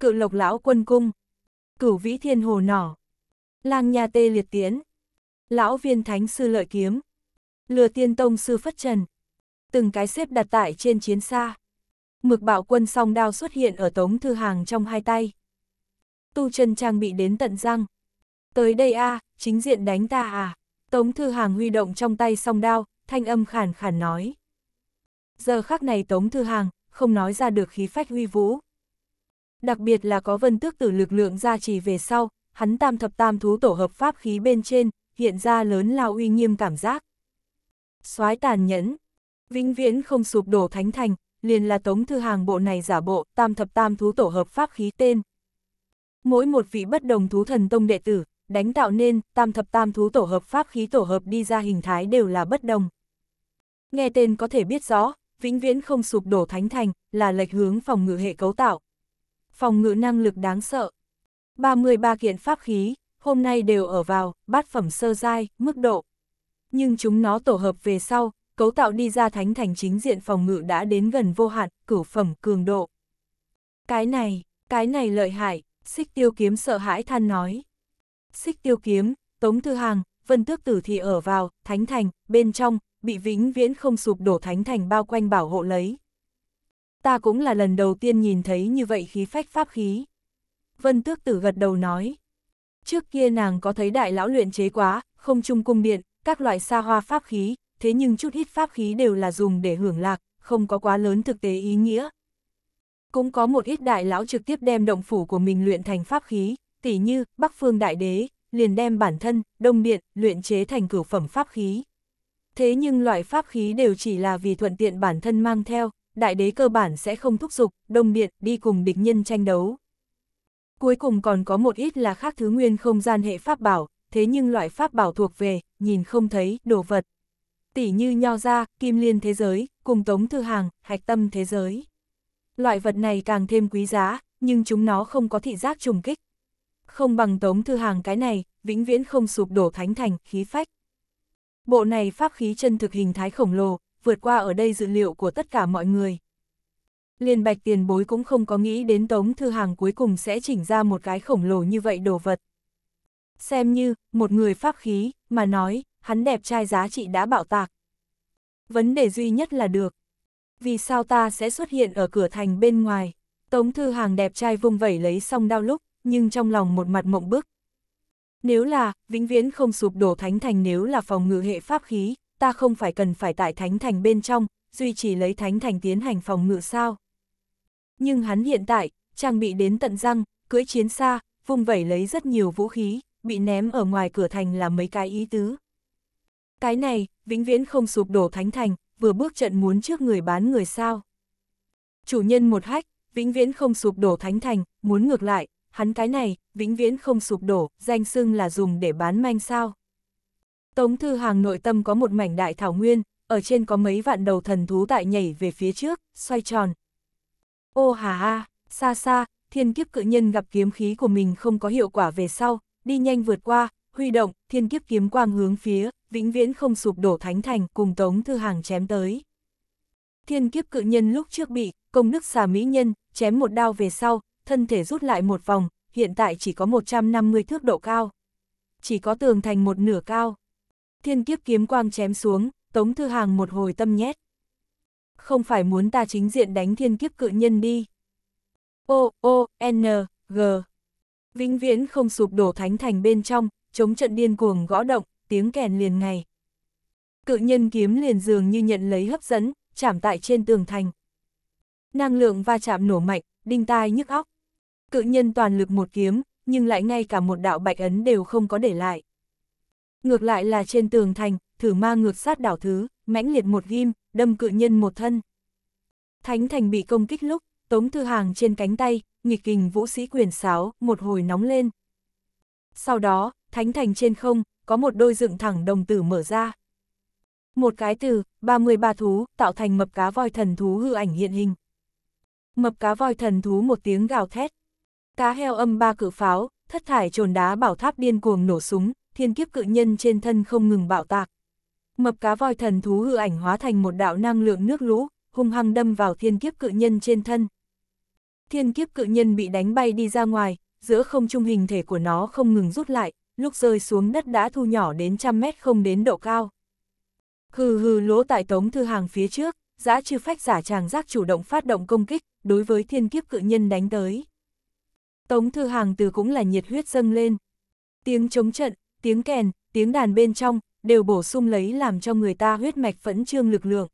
cự lộc lão quân cung, cửu vĩ thiên hồ nỏ, lang nha tê liệt tiến, lão viên thánh sư lợi kiếm, lừa tiên tông sư phất trần, từng cái xếp đặt tại trên chiến xa. Mực bạo quân song đao xuất hiện ở tống thư hàng trong hai tay. Tu chân trang bị đến tận răng. Tới đây a à, chính diện đánh ta à. Tống thư hàng huy động trong tay song đao, thanh âm khản khản nói. Giờ khắc này tống thư hàng, không nói ra được khí phách huy vũ đặc biệt là có vân tước tử lực lượng gia trì về sau, hắn tam thập tam thú tổ hợp pháp khí bên trên, hiện ra lớn lao uy nghiêm cảm giác. soái tàn nhẫn, vĩnh viễn không sụp đổ thánh thành, liền là tống thư hàng bộ này giả bộ tam thập tam thú tổ hợp pháp khí tên. Mỗi một vị bất đồng thú thần tông đệ tử, đánh tạo nên tam thập tam thú tổ hợp pháp khí tổ hợp đi ra hình thái đều là bất đồng. Nghe tên có thể biết rõ, vĩnh viễn không sụp đổ thánh thành, là lệch hướng phòng ngự hệ cấu tạo, phòng ngự năng lực đáng sợ. 33 kiện pháp khí, hôm nay đều ở vào, bát phẩm sơ giai, mức độ. Nhưng chúng nó tổ hợp về sau, cấu tạo đi ra thánh thành chính diện phòng ngự đã đến gần vô hạn, cửu phẩm cường độ. Cái này, cái này lợi hại, xích tiêu kiếm sợ hãi than nói. Xích tiêu kiếm, tống thư hàng, vân tước tử thì ở vào, thánh thành, bên trong, bị vĩnh viễn không sụp đổ thánh thành bao quanh bảo hộ lấy ta cũng là lần đầu tiên nhìn thấy như vậy khí phách pháp khí. Vân tước tử gật đầu nói. Trước kia nàng có thấy đại lão luyện chế quá, không chung cung điện, các loại xa hoa pháp khí, thế nhưng chút ít pháp khí đều là dùng để hưởng lạc, không có quá lớn thực tế ý nghĩa. Cũng có một ít đại lão trực tiếp đem động phủ của mình luyện thành pháp khí, tỉ như Bắc Phương Đại Đế, liền đem bản thân, đông điện, luyện chế thành cửu phẩm pháp khí. Thế nhưng loại pháp khí đều chỉ là vì thuận tiện bản thân mang theo, đại đế cơ bản sẽ không thúc giục, đông điện, đi cùng địch nhân tranh đấu. Cuối cùng còn có một ít là khác thứ nguyên không gian hệ pháp bảo, thế nhưng loại pháp bảo thuộc về, nhìn không thấy, đồ vật. Tỉ như nho ra, kim liên thế giới, cùng tống thư hàng, hạch tâm thế giới. Loại vật này càng thêm quý giá, nhưng chúng nó không có thị giác trùng kích. Không bằng tống thư hàng cái này, vĩnh viễn không sụp đổ thánh thành, khí phách. Bộ này pháp khí chân thực hình thái khổng lồ, vượt qua ở đây dự liệu của tất cả mọi người. Liên bạch tiền bối cũng không có nghĩ đến Tống Thư Hàng cuối cùng sẽ chỉnh ra một cái khổng lồ như vậy đồ vật. Xem như, một người pháp khí, mà nói, hắn đẹp trai giá trị đã bạo tạc. Vấn đề duy nhất là được. Vì sao ta sẽ xuất hiện ở cửa thành bên ngoài? Tống Thư Hàng đẹp trai vung vẩy lấy song đau lúc, nhưng trong lòng một mặt mộng bức. Nếu là, vĩnh viễn không sụp đổ thánh thành nếu là phòng ngự hệ pháp khí, ta không phải cần phải tại thánh thành bên trong, duy trì lấy thánh thành tiến hành phòng ngự sao. Nhưng hắn hiện tại, trang bị đến tận răng, cưỡi chiến xa, vung vẩy lấy rất nhiều vũ khí, bị ném ở ngoài cửa thành là mấy cái ý tứ. Cái này, vĩnh viễn không sụp đổ thánh thành, vừa bước trận muốn trước người bán người sao. Chủ nhân một hách, vĩnh viễn không sụp đổ thánh thành, muốn ngược lại, hắn cái này, vĩnh viễn không sụp đổ, danh xưng là dùng để bán manh sao. Tống Thư Hàng nội tâm có một mảnh đại thảo nguyên, ở trên có mấy vạn đầu thần thú tại nhảy về phía trước, xoay tròn. Ô hà ha, xa xa, thiên kiếp cự nhân gặp kiếm khí của mình không có hiệu quả về sau, đi nhanh vượt qua, huy động, thiên kiếp kiếm quang hướng phía, vĩnh viễn không sụp đổ thánh thành cùng Tống Thư Hàng chém tới. Thiên kiếp cự nhân lúc trước bị, công đức xà mỹ nhân, chém một đao về sau, thân thể rút lại một vòng, hiện tại chỉ có 150 thước độ cao. Chỉ có tường thành một nửa cao. Thiên kiếp kiếm quang chém xuống, Tống Thư Hàng một hồi tâm nhét. Không phải muốn ta chính diện đánh thiên kiếp cự nhân đi. O, O, N, G. Vĩnh viễn không sụp đổ thánh thành bên trong, chống trận điên cuồng gõ động, tiếng kèn liền ngày. Cự nhân kiếm liền dường như nhận lấy hấp dẫn, chạm tại trên tường thành. Năng lượng va chạm nổ mạnh, đinh tai nhức óc. Cự nhân toàn lực một kiếm, nhưng lại ngay cả một đạo bạch ấn đều không có để lại. Ngược lại là trên tường thành, thử ma ngược sát đảo thứ, mãnh liệt một ghim, đâm cự nhân một thân. Thánh thành bị công kích lúc, tống thư hàng trên cánh tay, nghịch kình vũ sĩ quyền sáo, một hồi nóng lên. Sau đó, thánh thành trên không, có một đôi dựng thẳng đồng tử mở ra. Một cái từ, 33 thú, tạo thành mập cá voi thần thú hư ảnh hiện hình. Mập cá voi thần thú một tiếng gào thét. Cá heo âm ba cự pháo, thất thải trồn đá bảo tháp điên cuồng nổ súng, thiên kiếp cự nhân trên thân không ngừng bạo tạc. Mập cá voi thần thú hư ảnh hóa thành một đạo năng lượng nước lũ, hung hăng đâm vào thiên kiếp cự nhân trên thân. Thiên kiếp cự nhân bị đánh bay đi ra ngoài, giữa không trung hình thể của nó không ngừng rút lại, lúc rơi xuống đất đã thu nhỏ đến trăm mét không đến độ cao. Hừ hừ lỗ tại tống thư hàng phía trước, giã trừ phách giả chàng giác chủ động phát động công kích, đối với thiên kiếp cự nhân đánh tới. Tống thư hàng từ cũng là nhiệt huyết dâng lên. Tiếng chống trận, tiếng kèn, tiếng đàn bên trong, đều bổ sung lấy làm cho người ta huyết mạch phẫn trương lực lượng.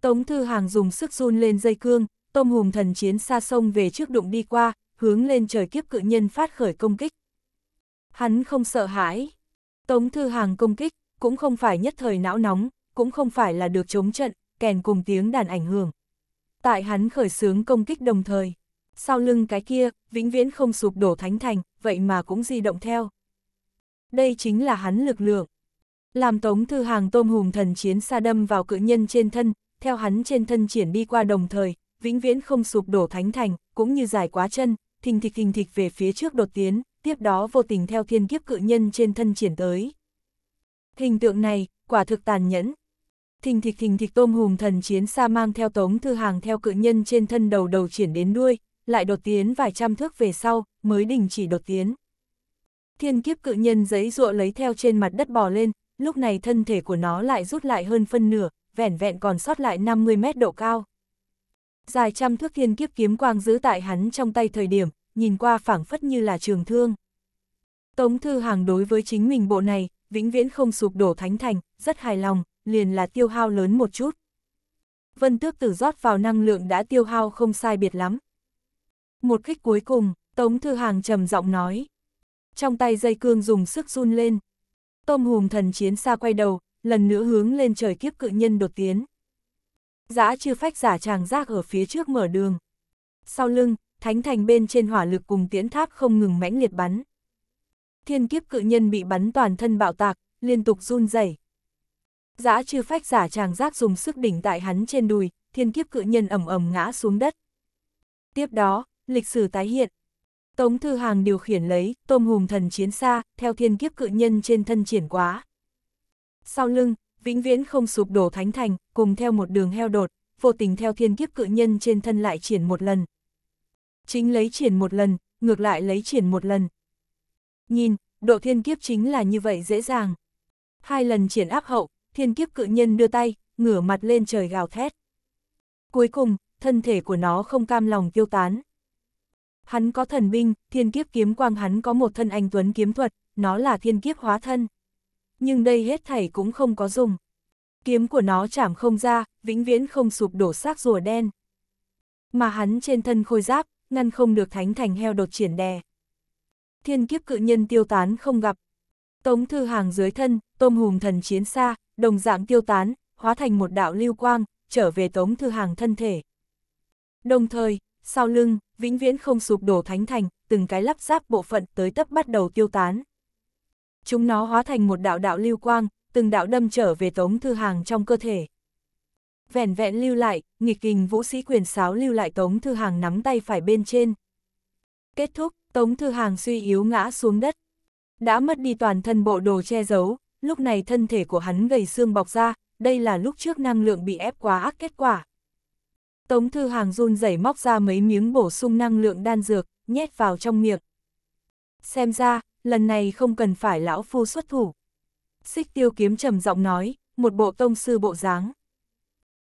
Tống Thư Hàng dùng sức run lên dây cương, tôm hùm thần chiến xa sông về trước đụng đi qua, hướng lên trời kiếp cự nhân phát khởi công kích. Hắn không sợ hãi. Tống Thư Hàng công kích, cũng không phải nhất thời não nóng, cũng không phải là được chống trận, kèn cùng tiếng đàn ảnh hưởng. Tại hắn khởi sướng công kích đồng thời, sau lưng cái kia, vĩnh viễn không sụp đổ thánh thành, vậy mà cũng di động theo đây chính là hắn lực lượng. Làm tống thư hàng tôm hùm thần chiến xa đâm vào cự nhân trên thân, theo hắn trên thân triển đi qua đồng thời, vĩnh viễn không sụp đổ thánh thành, cũng như dài quá chân, thình thịch thình thịch về phía trước đột tiến, tiếp đó vô tình theo thiên kiếp cự nhân trên thân triển tới. Hình tượng này, quả thực tàn nhẫn. Thình thịch thình thịch tôm hùm thần chiến xa mang theo tống thư hàng theo cự nhân trên thân đầu đầu triển đến đuôi, lại đột tiến vài trăm thước về sau, mới đình chỉ đột tiến. Thiên kiếp cự nhân giấy ruộng lấy theo trên mặt đất bò lên, lúc này thân thể của nó lại rút lại hơn phân nửa, vẻn vẹn còn sót lại 50 mét độ cao. Dài trăm thước thiên kiếp kiếm quang giữ tại hắn trong tay thời điểm, nhìn qua phảng phất như là trường thương. Tống Thư Hàng đối với chính mình bộ này, vĩnh viễn không sụp đổ thánh thành, rất hài lòng, liền là tiêu hao lớn một chút. Vân Tước Tử rót vào năng lượng đã tiêu hao không sai biệt lắm. Một kích cuối cùng, Tống Thư Hàng trầm giọng nói, trong tay dây cương dùng sức run lên. Tôm hùm thần chiến xa quay đầu, lần nữa hướng lên trời kiếp cự nhân đột tiến. Giã chư phách giả tràng giác ở phía trước mở đường. Sau lưng, thánh thành bên trên hỏa lực cùng tiễn tháp không ngừng mãnh liệt bắn. Thiên kiếp cự nhân bị bắn toàn thân bạo tạc, liên tục run rẩy. Giã chư phách giả tràng giác dùng sức đỉnh tại hắn trên đùi, thiên kiếp cự nhân ẩm ẩm ngã xuống đất. Tiếp đó, lịch sử tái hiện, Tống Thư Hàng điều khiển lấy, tôm hùm thần chiến xa, theo thiên kiếp cự nhân trên thân triển quá. Sau lưng, vĩnh viễn không sụp đổ thánh thành, cùng theo một đường heo đột, vô tình theo thiên kiếp cự nhân trên thân lại triển một lần. Chính lấy triển một lần, ngược lại lấy triển một lần. Nhìn, độ thiên kiếp chính là như vậy dễ dàng. Hai lần triển áp hậu, thiên kiếp cự nhân đưa tay, ngửa mặt lên trời gào thét. Cuối cùng, thân thể của nó không cam lòng tiêu tán. Hắn có thần binh, thiên kiếp kiếm quang hắn có một thân anh tuấn kiếm thuật, nó là thiên kiếp hóa thân. Nhưng đây hết thảy cũng không có dùng. Kiếm của nó chảm không ra, vĩnh viễn không sụp đổ xác rùa đen. Mà hắn trên thân khôi giáp, ngăn không được thánh thành heo đột triển đè. Thiên kiếp cự nhân tiêu tán không gặp. Tống thư hàng dưới thân, tôm hùm thần chiến xa, đồng dạng tiêu tán, hóa thành một đạo lưu quang, trở về tống thư hàng thân thể. Đồng thời, sau lưng, vĩnh viễn không sụp đổ thánh thành, từng cái lắp ráp bộ phận tới tấp bắt đầu tiêu tán. Chúng nó hóa thành một đạo đạo lưu quang, từng đạo đâm trở về Tống Thư Hàng trong cơ thể. Vẻn vẹn lưu lại, nghịch kình vũ sĩ quyền sáo lưu lại Tống Thư Hàng nắm tay phải bên trên. Kết thúc, Tống Thư Hàng suy yếu ngã xuống đất. Đã mất đi toàn thân bộ đồ che giấu, lúc này thân thể của hắn gầy xương bọc ra, đây là lúc trước năng lượng bị ép quá ác kết quả. Tống Thư Hàng run rẩy móc ra mấy miếng bổ sung năng lượng đan dược, nhét vào trong miệng. Xem ra, lần này không cần phải lão phu xuất thủ. Xích tiêu kiếm trầm giọng nói, một bộ tông sư bộ dáng.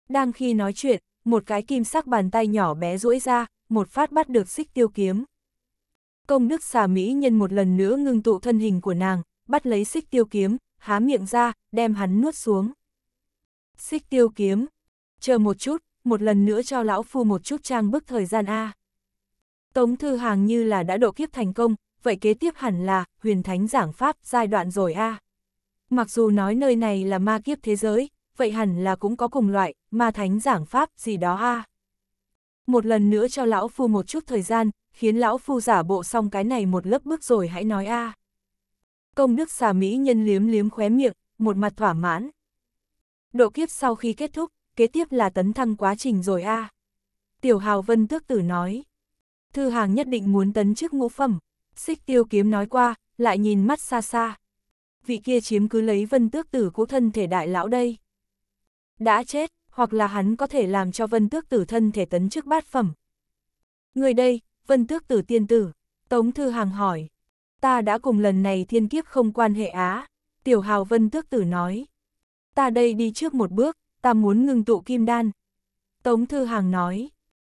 Đang khi nói chuyện, một cái kim sắc bàn tay nhỏ bé duỗi ra, một phát bắt được xích tiêu kiếm. Công đức xà Mỹ nhân một lần nữa ngưng tụ thân hình của nàng, bắt lấy xích tiêu kiếm, há miệng ra, đem hắn nuốt xuống. Xích tiêu kiếm. Chờ một chút, một lần nữa cho lão phu một chút trang bức thời gian A. Tống Thư Hàng như là đã độ kiếp thành công, vậy kế tiếp hẳn là huyền thánh giảng pháp giai đoạn rồi A. Mặc dù nói nơi này là ma kiếp thế giới, vậy hẳn là cũng có cùng loại ma thánh giảng pháp gì đó A. Một lần nữa cho lão phu một chút thời gian, khiến lão phu giả bộ xong cái này một lớp bước rồi hãy nói A. Công đức xà mỹ nhân liếm liếm khóe miệng, một mặt thỏa mãn. Độ kiếp sau khi kết thúc, kế tiếp là tấn thăng quá trình rồi a à. Tiểu Hào Vân tước tử nói. Thư hàng nhất định muốn tấn chức ngũ phẩm. Xích tiêu kiếm nói qua, lại nhìn mắt xa xa. Vị kia chiếm cứ lấy vân tước tử cũ thân thể đại lão đây. Đã chết, hoặc là hắn có thể làm cho vân tước tử thân thể tấn chức bát phẩm. Người đây, vân tước tử tiên tử, Tống Thư Hàng hỏi. Ta đã cùng lần này thiên kiếp không quan hệ á, Tiểu Hào Vân tước tử nói. Ta đây đi trước một bước, ta muốn ngưng tụ kim đan. Tống Thư Hàng nói,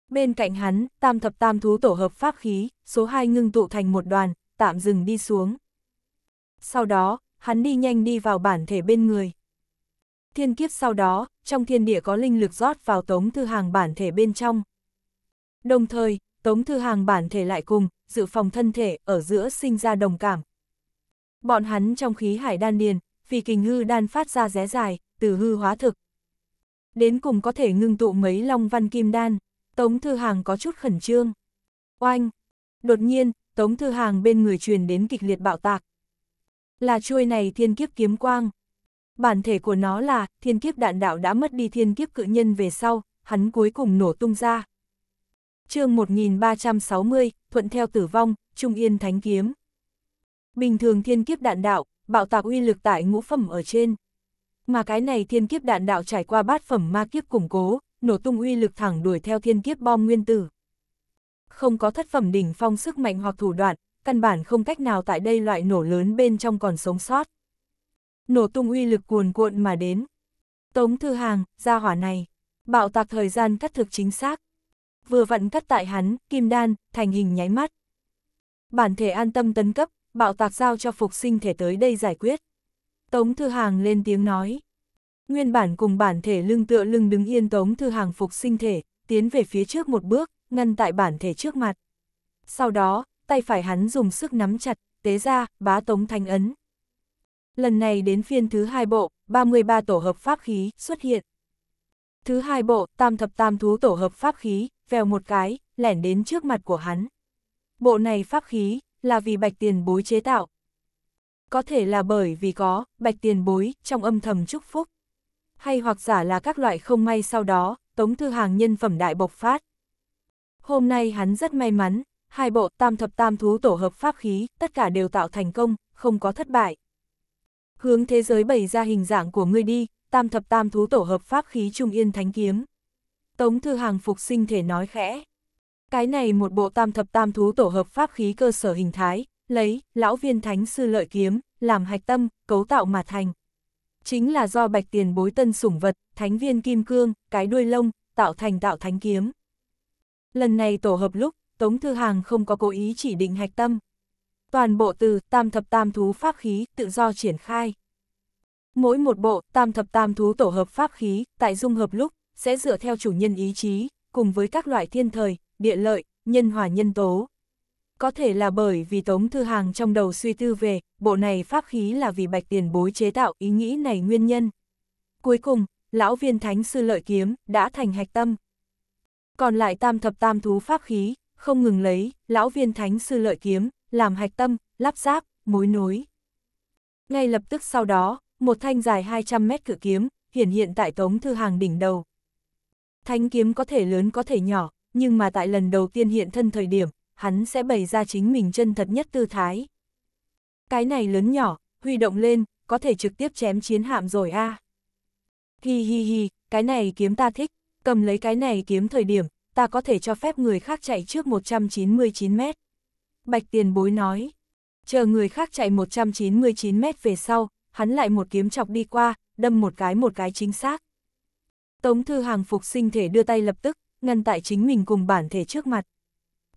bên cạnh hắn, tam thập tam thú tổ hợp pháp khí, số 2 ngưng tụ thành một đoàn, tạm dừng đi xuống. Sau đó, hắn đi nhanh đi vào bản thể bên người. Thiên kiếp sau đó, trong thiên địa có linh lực rót vào Tống Thư Hàng bản thể bên trong. Đồng thời, Tống Thư Hàng bản thể lại cùng, dự phòng thân thể, ở giữa sinh ra đồng cảm. Bọn hắn trong khí hải đan điền, vì kình hư đan phát ra ré dài, từ hư hóa thực, đến cùng có thể ngưng tụ mấy long văn kim đan, Tống Thư Hàng có chút khẩn trương. Oanh! Đột nhiên, Tống Thư Hàng bên người truyền đến kịch liệt bạo tạc. Là chuôi này thiên kiếp kiếm quang. Bản thể của nó là, thiên kiếp đạn đạo đã mất đi thiên kiếp cự nhân về sau, hắn cuối cùng nổ tung ra. chương 1360, thuận theo tử vong, Trung Yên Thánh Kiếm. Bình thường thiên kiếp đạn đạo, bạo tạc uy lực tại ngũ phẩm ở trên mà cái này thiên kiếp đạn đạo trải qua bát phẩm ma kiếp củng cố, nổ tung uy lực thẳng đuổi theo thiên kiếp bom nguyên tử. Không có thất phẩm đỉnh phong sức mạnh hoặc thủ đoạn, căn bản không cách nào tại đây loại nổ lớn bên trong còn sống sót. Nổ tung uy lực cuồn cuộn mà đến. Tống Thư Hàng, ra hỏa này, bạo tạc thời gian cắt thực chính xác. Vừa vặn cắt tại hắn, kim đan, thành hình nháy mắt. Bản thể an tâm tấn cấp, bạo tạc giao cho phục sinh thể tới đây giải quyết. Tống Thư Hàng lên tiếng nói. Nguyên bản cùng bản thể lưng tựa lưng đứng yên Tống Thư Hàng phục sinh thể, tiến về phía trước một bước, ngăn tại bản thể trước mặt. Sau đó, tay phải hắn dùng sức nắm chặt, tế ra, bá Tống Thanh Ấn. Lần này đến phiên thứ hai bộ, 33 tổ hợp pháp khí xuất hiện. Thứ hai bộ, tam thập tam thú tổ hợp pháp khí, vèo một cái, lẻn đến trước mặt của hắn. Bộ này pháp khí, là vì bạch tiền bối chế tạo, có thể là bởi vì có, bạch tiền bối, trong âm thầm chúc phúc. Hay hoặc giả là các loại không may sau đó, Tống Thư Hàng nhân phẩm đại bộc phát. Hôm nay hắn rất may mắn, hai bộ tam thập tam thú tổ hợp pháp khí, tất cả đều tạo thành công, không có thất bại. Hướng thế giới bày ra hình dạng của người đi, tam thập tam thú tổ hợp pháp khí trung yên thánh kiếm. Tống Thư Hàng phục sinh thể nói khẽ. Cái này một bộ tam thập tam thú tổ hợp pháp khí cơ sở hình thái, lấy lão viên thánh sư lợi kiếm, làm hạch tâm, cấu tạo mà thành. Chính là do bạch tiền bối tân sủng vật, thánh viên kim cương, cái đuôi lông, tạo thành tạo thánh kiếm. Lần này tổ hợp lúc, Tống Thư Hàng không có cố ý chỉ định hạch tâm. Toàn bộ từ tam thập tam thú pháp khí tự do triển khai. Mỗi một bộ tam thập tam thú tổ hợp pháp khí tại dung hợp lúc sẽ dựa theo chủ nhân ý chí, cùng với các loại thiên thời, địa lợi, nhân hòa nhân tố, có thể là bởi vì Tống Thư Hàng trong đầu suy tư về, bộ này pháp khí là vì bạch tiền bối chế tạo ý nghĩ này nguyên nhân. Cuối cùng, lão viên thánh sư lợi kiếm đã thành hạch tâm. Còn lại tam thập tam thú pháp khí, không ngừng lấy, lão viên thánh sư lợi kiếm, làm hạch tâm, lắp ráp, mối nối. Ngay lập tức sau đó, một thanh dài 200 mét cự kiếm, hiển hiện tại Tống Thư Hàng đỉnh đầu. Thanh kiếm có thể lớn có thể nhỏ, nhưng mà tại lần đầu tiên hiện thân thời điểm, hắn sẽ bày ra chính mình chân thật nhất tư thái. Cái này lớn nhỏ, huy động lên, có thể trực tiếp chém chiến hạm rồi a. À. Hi hi hi, cái này kiếm ta thích, cầm lấy cái này kiếm thời điểm, ta có thể cho phép người khác chạy trước 199 mét. Bạch tiền bối nói, chờ người khác chạy 199 mét về sau, hắn lại một kiếm chọc đi qua, đâm một cái một cái chính xác. Tống Thư Hàng phục sinh thể đưa tay lập tức, ngăn tại chính mình cùng bản thể trước mặt.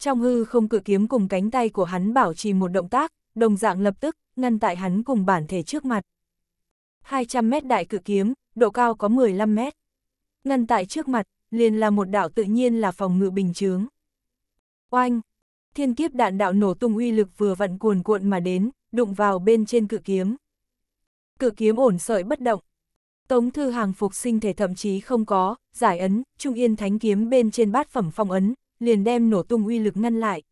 Trong hư không cự kiếm cùng cánh tay của hắn bảo trì một động tác, đồng dạng lập tức, ngăn tại hắn cùng bản thể trước mặt. 200 mét đại cự kiếm, độ cao có 15 mét. Ngăn tại trước mặt, liền là một đạo tự nhiên là phòng ngự bình chướng. Oanh! Thiên kiếp đạn đạo nổ tung uy lực vừa vặn cuồn cuộn mà đến, đụng vào bên trên cự kiếm. Cự kiếm ổn sợi bất động. Tống thư hàng phục sinh thể thậm chí không có, giải ấn, trung yên thánh kiếm bên trên bát phẩm phong ấn, liền đem nổ tung uy lực ngăn lại.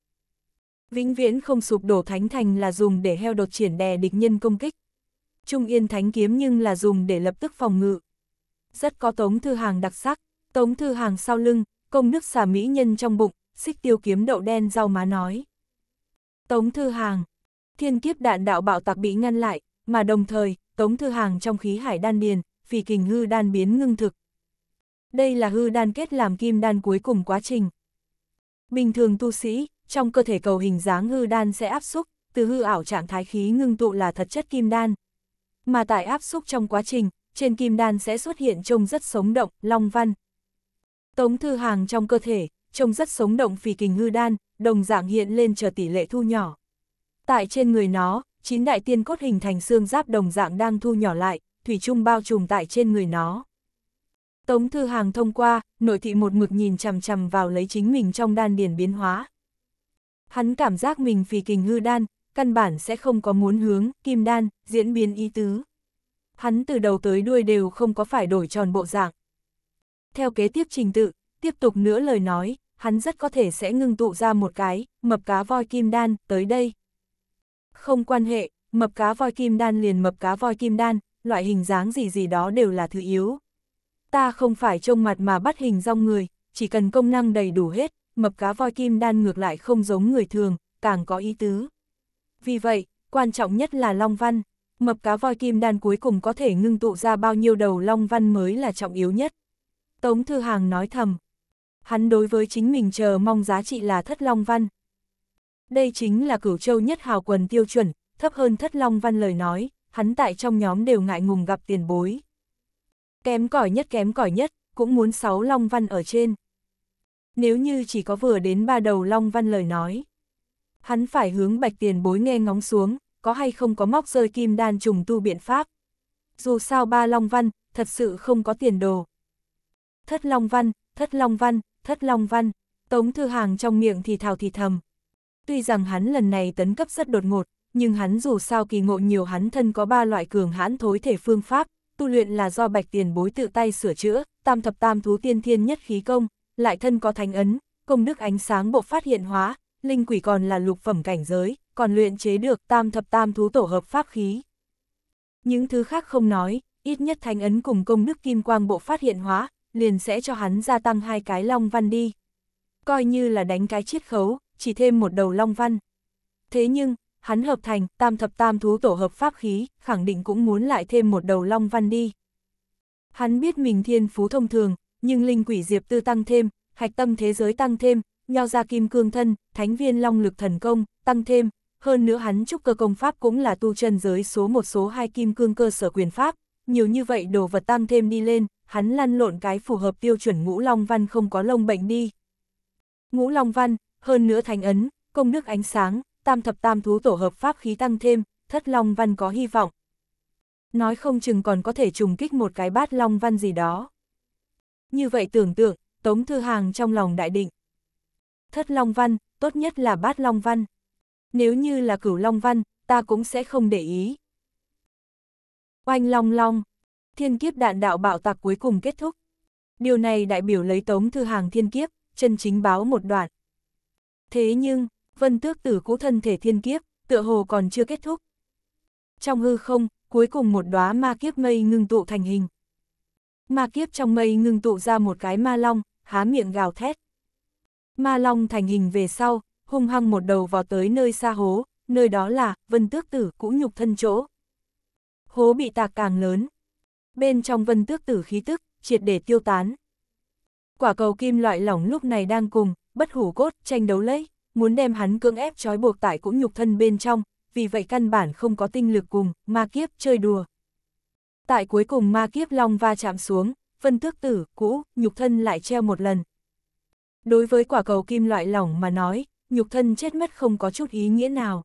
Vĩnh viễn không sụp đổ thánh thành là dùng để heo đột triển đè địch nhân công kích. Trung yên thánh kiếm nhưng là dùng để lập tức phòng ngự. Rất có tống thư hàng đặc sắc, tống thư hàng sau lưng, công nước xà mỹ nhân trong bụng, xích tiêu kiếm đậu đen rau má nói. Tống thư hàng, thiên kiếp đạn đạo bạo tạc bị ngăn lại, mà đồng thời, tống thư hàng trong khí hải đan điền, vì kình hư đan biến ngưng thực. Đây là hư đan kết làm kim đan cuối cùng quá trình, Bình thường tu sĩ, trong cơ thể cầu hình dáng hư đan sẽ áp xúc, từ hư ảo trạng thái khí ngưng tụ là thật chất kim đan. Mà tại áp xúc trong quá trình, trên kim đan sẽ xuất hiện trông rất sống động, long văn. Tống thư hàng trong cơ thể, trông rất sống động phì kình hư đan, đồng dạng hiện lên chờ tỷ lệ thu nhỏ. Tại trên người nó, chín đại tiên cốt hình thành xương giáp đồng dạng đang thu nhỏ lại, thủy chung bao trùm tại trên người nó. Tống Thư Hàng thông qua, nội thị một mực nhìn chằm chằm vào lấy chính mình trong đan điền biến hóa. Hắn cảm giác mình phì kình hư đan, căn bản sẽ không có muốn hướng, kim đan, diễn biến ý tứ. Hắn từ đầu tới đuôi đều không có phải đổi tròn bộ dạng. Theo kế tiếp trình tự, tiếp tục nữa lời nói, hắn rất có thể sẽ ngưng tụ ra một cái, mập cá voi kim đan, tới đây. Không quan hệ, mập cá voi kim đan liền mập cá voi kim đan, loại hình dáng gì gì đó đều là thứ yếu, ta không phải trông mặt mà bắt hình rong người, chỉ cần công năng đầy đủ hết, mập cá voi kim đan ngược lại không giống người thường, càng có ý tứ. Vì vậy, quan trọng nhất là long văn, mập cá voi kim đan cuối cùng có thể ngưng tụ ra bao nhiêu đầu long văn mới là trọng yếu nhất. Tống Thư Hàng nói thầm, hắn đối với chính mình chờ mong giá trị là thất long văn. Đây chính là cửu châu nhất hào quần tiêu chuẩn, thấp hơn thất long văn lời nói, hắn tại trong nhóm đều ngại ngùng gặp tiền bối. Kém cỏi nhất kém cỏi nhất, cũng muốn sáu long văn ở trên. Nếu như chỉ có vừa đến ba đầu long văn lời nói. Hắn phải hướng bạch tiền bối nghe ngóng xuống, có hay không có móc rơi kim đan trùng tu biện pháp. Dù sao ba long văn, thật sự không có tiền đồ. Thất long văn, thất long văn, thất long văn, tống thư hàng trong miệng thì thào thì thầm. Tuy rằng hắn lần này tấn cấp rất đột ngột, nhưng hắn dù sao kỳ ngộ nhiều hắn thân có ba loại cường hãn thối thể phương pháp, tu luyện là do bạch tiền bối tự tay sửa chữa, tam thập tam thú tiên thiên nhất khí công, lại thân có thánh ấn, công đức ánh sáng bộ phát hiện hóa, linh quỷ còn là lục phẩm cảnh giới, còn luyện chế được tam thập tam thú tổ hợp pháp khí. Những thứ khác không nói, ít nhất thánh ấn cùng công đức kim quang bộ phát hiện hóa, liền sẽ cho hắn gia tăng hai cái long văn đi. Coi như là đánh cái chiết khấu, chỉ thêm một đầu long văn. Thế nhưng, hắn hợp thành tam thập tam thú tổ hợp pháp khí, khẳng định cũng muốn lại thêm một đầu long văn đi. Hắn biết mình thiên phú thông thường, nhưng linh quỷ diệp tư tăng thêm, hạch tâm thế giới tăng thêm, nho ra kim cương thân, thánh viên long lực thần công, tăng thêm, hơn nữa hắn trúc cơ công pháp cũng là tu chân giới số một số hai kim cương cơ sở quyền pháp, nhiều như vậy đồ vật tăng thêm đi lên, hắn lăn lộn cái phù hợp tiêu chuẩn ngũ long văn không có lông bệnh đi. Ngũ long văn, hơn nữa thánh ấn, công đức ánh sáng, tam thập tam thú tổ hợp pháp khí tăng thêm, thất long văn có hy vọng. Nói không chừng còn có thể trùng kích một cái bát long văn gì đó. Như vậy tưởng tượng, Tống Thư Hàng trong lòng đại định. Thất long văn, tốt nhất là bát long văn. Nếu như là cửu long văn, ta cũng sẽ không để ý. Oanh long long, thiên kiếp đạn đạo bạo tạc cuối cùng kết thúc. Điều này đại biểu lấy Tống Thư Hàng thiên kiếp, chân chính báo một đoạn. Thế nhưng, vân tước tử cũ thân thể thiên kiếp, tựa hồ còn chưa kết thúc. Trong hư không, cuối cùng một đóa ma kiếp mây ngưng tụ thành hình. Ma kiếp trong mây ngưng tụ ra một cái ma long, há miệng gào thét. Ma long thành hình về sau, hung hăng một đầu vào tới nơi xa hố, nơi đó là vân tước tử cũ nhục thân chỗ. Hố bị tạc càng lớn. Bên trong vân tước tử khí tức, triệt để tiêu tán. Quả cầu kim loại lỏng lúc này đang cùng, bất hủ cốt, tranh đấu lấy muốn đem hắn cưỡng ép trói buộc tại cũng nhục thân bên trong, vì vậy căn bản không có tinh lực cùng, ma kiếp chơi đùa. Tại cuối cùng ma kiếp long va chạm xuống, phân tước tử, cũ, nhục thân lại treo một lần. Đối với quả cầu kim loại lỏng mà nói, nhục thân chết mất không có chút ý nghĩa nào.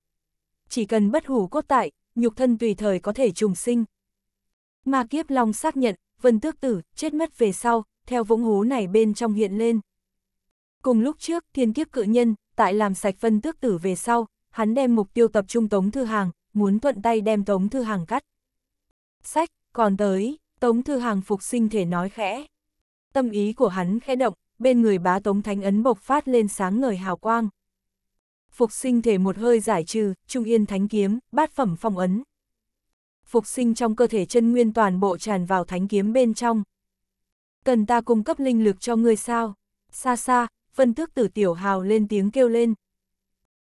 Chỉ cần bất hủ cốt tại, nhục thân tùy thời có thể trùng sinh. Ma kiếp long xác nhận, vân tước tử, chết mất về sau, theo vũng hố này bên trong hiện lên. Cùng lúc trước, thiên kiếp cự nhân, tại làm sạch phân tước tử về sau, hắn đem mục tiêu tập trung Tống Thư Hàng, muốn thuận tay đem Tống Thư Hàng cắt. Sách, còn tới, Tống Thư Hàng phục sinh thể nói khẽ. Tâm ý của hắn khẽ động, bên người bá Tống Thánh Ấn bộc phát lên sáng ngời hào quang. Phục sinh thể một hơi giải trừ, Trung Yên Thánh Kiếm, bát phẩm phong ấn. Phục sinh trong cơ thể chân nguyên toàn bộ tràn vào thánh kiếm bên trong. Cần ta cung cấp linh lực cho ngươi sao? Xa xa, phân tước tử tiểu hào lên tiếng kêu lên.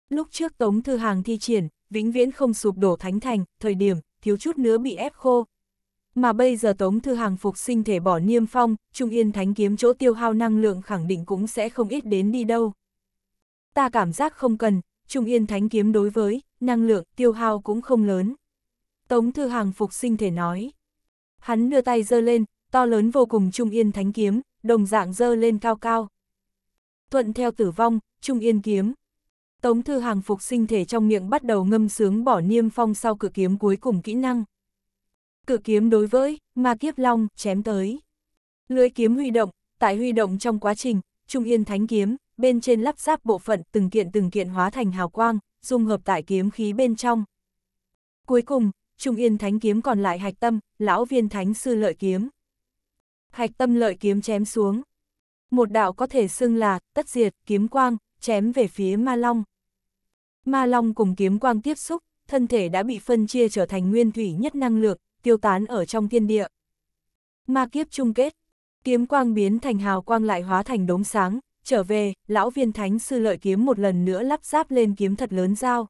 Lúc trước Tống Thư Hàng thi triển, vĩnh viễn không sụp đổ thánh thành, thời điểm, thiếu chút nữa bị ép khô. Mà bây giờ Tống Thư Hàng phục sinh thể bỏ niêm phong, Trung Yên Thánh Kiếm chỗ tiêu hao năng lượng khẳng định cũng sẽ không ít đến đi đâu. Ta cảm giác không cần, Trung Yên Thánh Kiếm đối với, năng lượng, tiêu hao cũng không lớn. Tống Thư Hàng phục sinh thể nói. Hắn đưa tay giơ lên, to lớn vô cùng Trung Yên Thánh Kiếm, đồng dạng giơ lên cao cao thuận theo tử vong, trung yên kiếm. Tống Thư Hàng phục sinh thể trong miệng bắt đầu ngâm sướng bỏ niêm phong sau cử kiếm cuối cùng kỹ năng. Cử kiếm đối với, ma kiếp long, chém tới. lưới kiếm huy động, tại huy động trong quá trình, trung yên thánh kiếm, bên trên lắp ráp bộ phận từng kiện từng kiện hóa thành hào quang, dung hợp tại kiếm khí bên trong. Cuối cùng, Trung Yên Thánh kiếm còn lại hạch tâm, lão viên thánh sư lợi kiếm. Hạch tâm lợi kiếm chém xuống, một đạo có thể xưng là tất diệt, kiếm quang, chém về phía Ma Long. Ma Long cùng kiếm quang tiếp xúc, thân thể đã bị phân chia trở thành nguyên thủy nhất năng lượng, tiêu tán ở trong thiên địa. Ma kiếp chung kết, kiếm quang biến thành hào quang lại hóa thành đống sáng, trở về, lão viên thánh sư lợi kiếm một lần nữa lắp ráp lên kiếm thật lớn dao.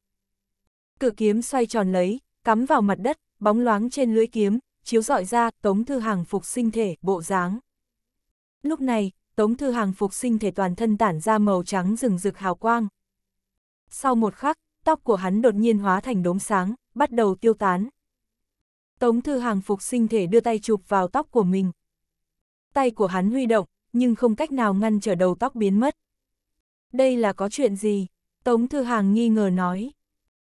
Cự kiếm xoay tròn lấy, cắm vào mặt đất, bóng loáng trên lưỡi kiếm, chiếu dọi ra tống thư hàng phục sinh thể, bộ dáng. Lúc này, Tống Thư Hàng phục sinh thể toàn thân tản ra màu trắng rừng rực hào quang. Sau một khắc, tóc của hắn đột nhiên hóa thành đốm sáng, bắt đầu tiêu tán. Tống Thư Hàng phục sinh thể đưa tay chụp vào tóc của mình. Tay của hắn huy động, nhưng không cách nào ngăn trở đầu tóc biến mất. Đây là có chuyện gì? Tống Thư Hàng nghi ngờ nói.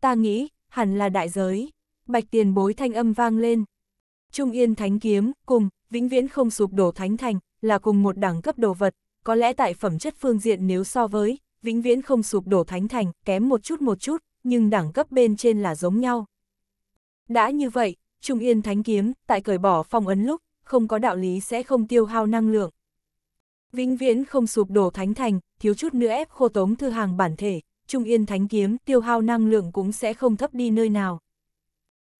Ta nghĩ, hẳn là đại giới. Bạch tiền bối thanh âm vang lên. Trung Yên Thánh Kiếm, cùng, vĩnh viễn không sụp đổ Thánh Thành, là cùng một đẳng cấp đồ vật, có lẽ tại phẩm chất phương diện nếu so với, vĩnh viễn không sụp đổ thánh thành, kém một chút một chút, nhưng đẳng cấp bên trên là giống nhau. Đã như vậy, Trung Yên Thánh Kiếm, tại cởi bỏ phong ấn lúc, không có đạo lý sẽ không tiêu hao năng lượng. Vĩnh viễn không sụp đổ thánh thành, thiếu chút nữa ép khô tống thư hàng bản thể, Trung Yên Thánh Kiếm tiêu hao năng lượng cũng sẽ không thấp đi nơi nào.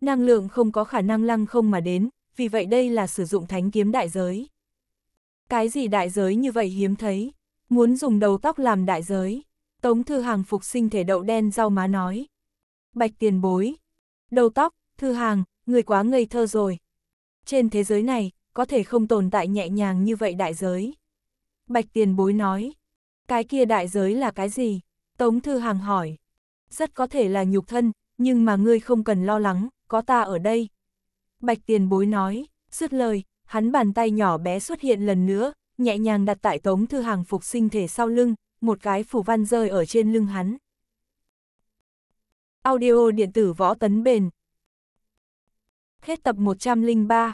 Năng lượng không có khả năng lăng không mà đến, vì vậy đây là sử dụng thánh kiếm đại giới. Cái gì đại giới như vậy hiếm thấy, muốn dùng đầu tóc làm đại giới. Tống Thư Hàng phục sinh thể đậu đen rau má nói. Bạch tiền bối, đầu tóc, Thư Hàng, người quá ngây thơ rồi. Trên thế giới này, có thể không tồn tại nhẹ nhàng như vậy đại giới. Bạch tiền bối nói, cái kia đại giới là cái gì? Tống Thư Hàng hỏi, rất có thể là nhục thân, nhưng mà ngươi không cần lo lắng, có ta ở đây. Bạch tiền bối nói, dứt lời, hắn bàn tay nhỏ bé xuất hiện lần nữa, nhẹ nhàng đặt tại Tống Thư Hàng phục sinh thể sau lưng, một cái phủ văn rơi ở trên lưng hắn. Audio điện tử võ tấn bền Hết tập 103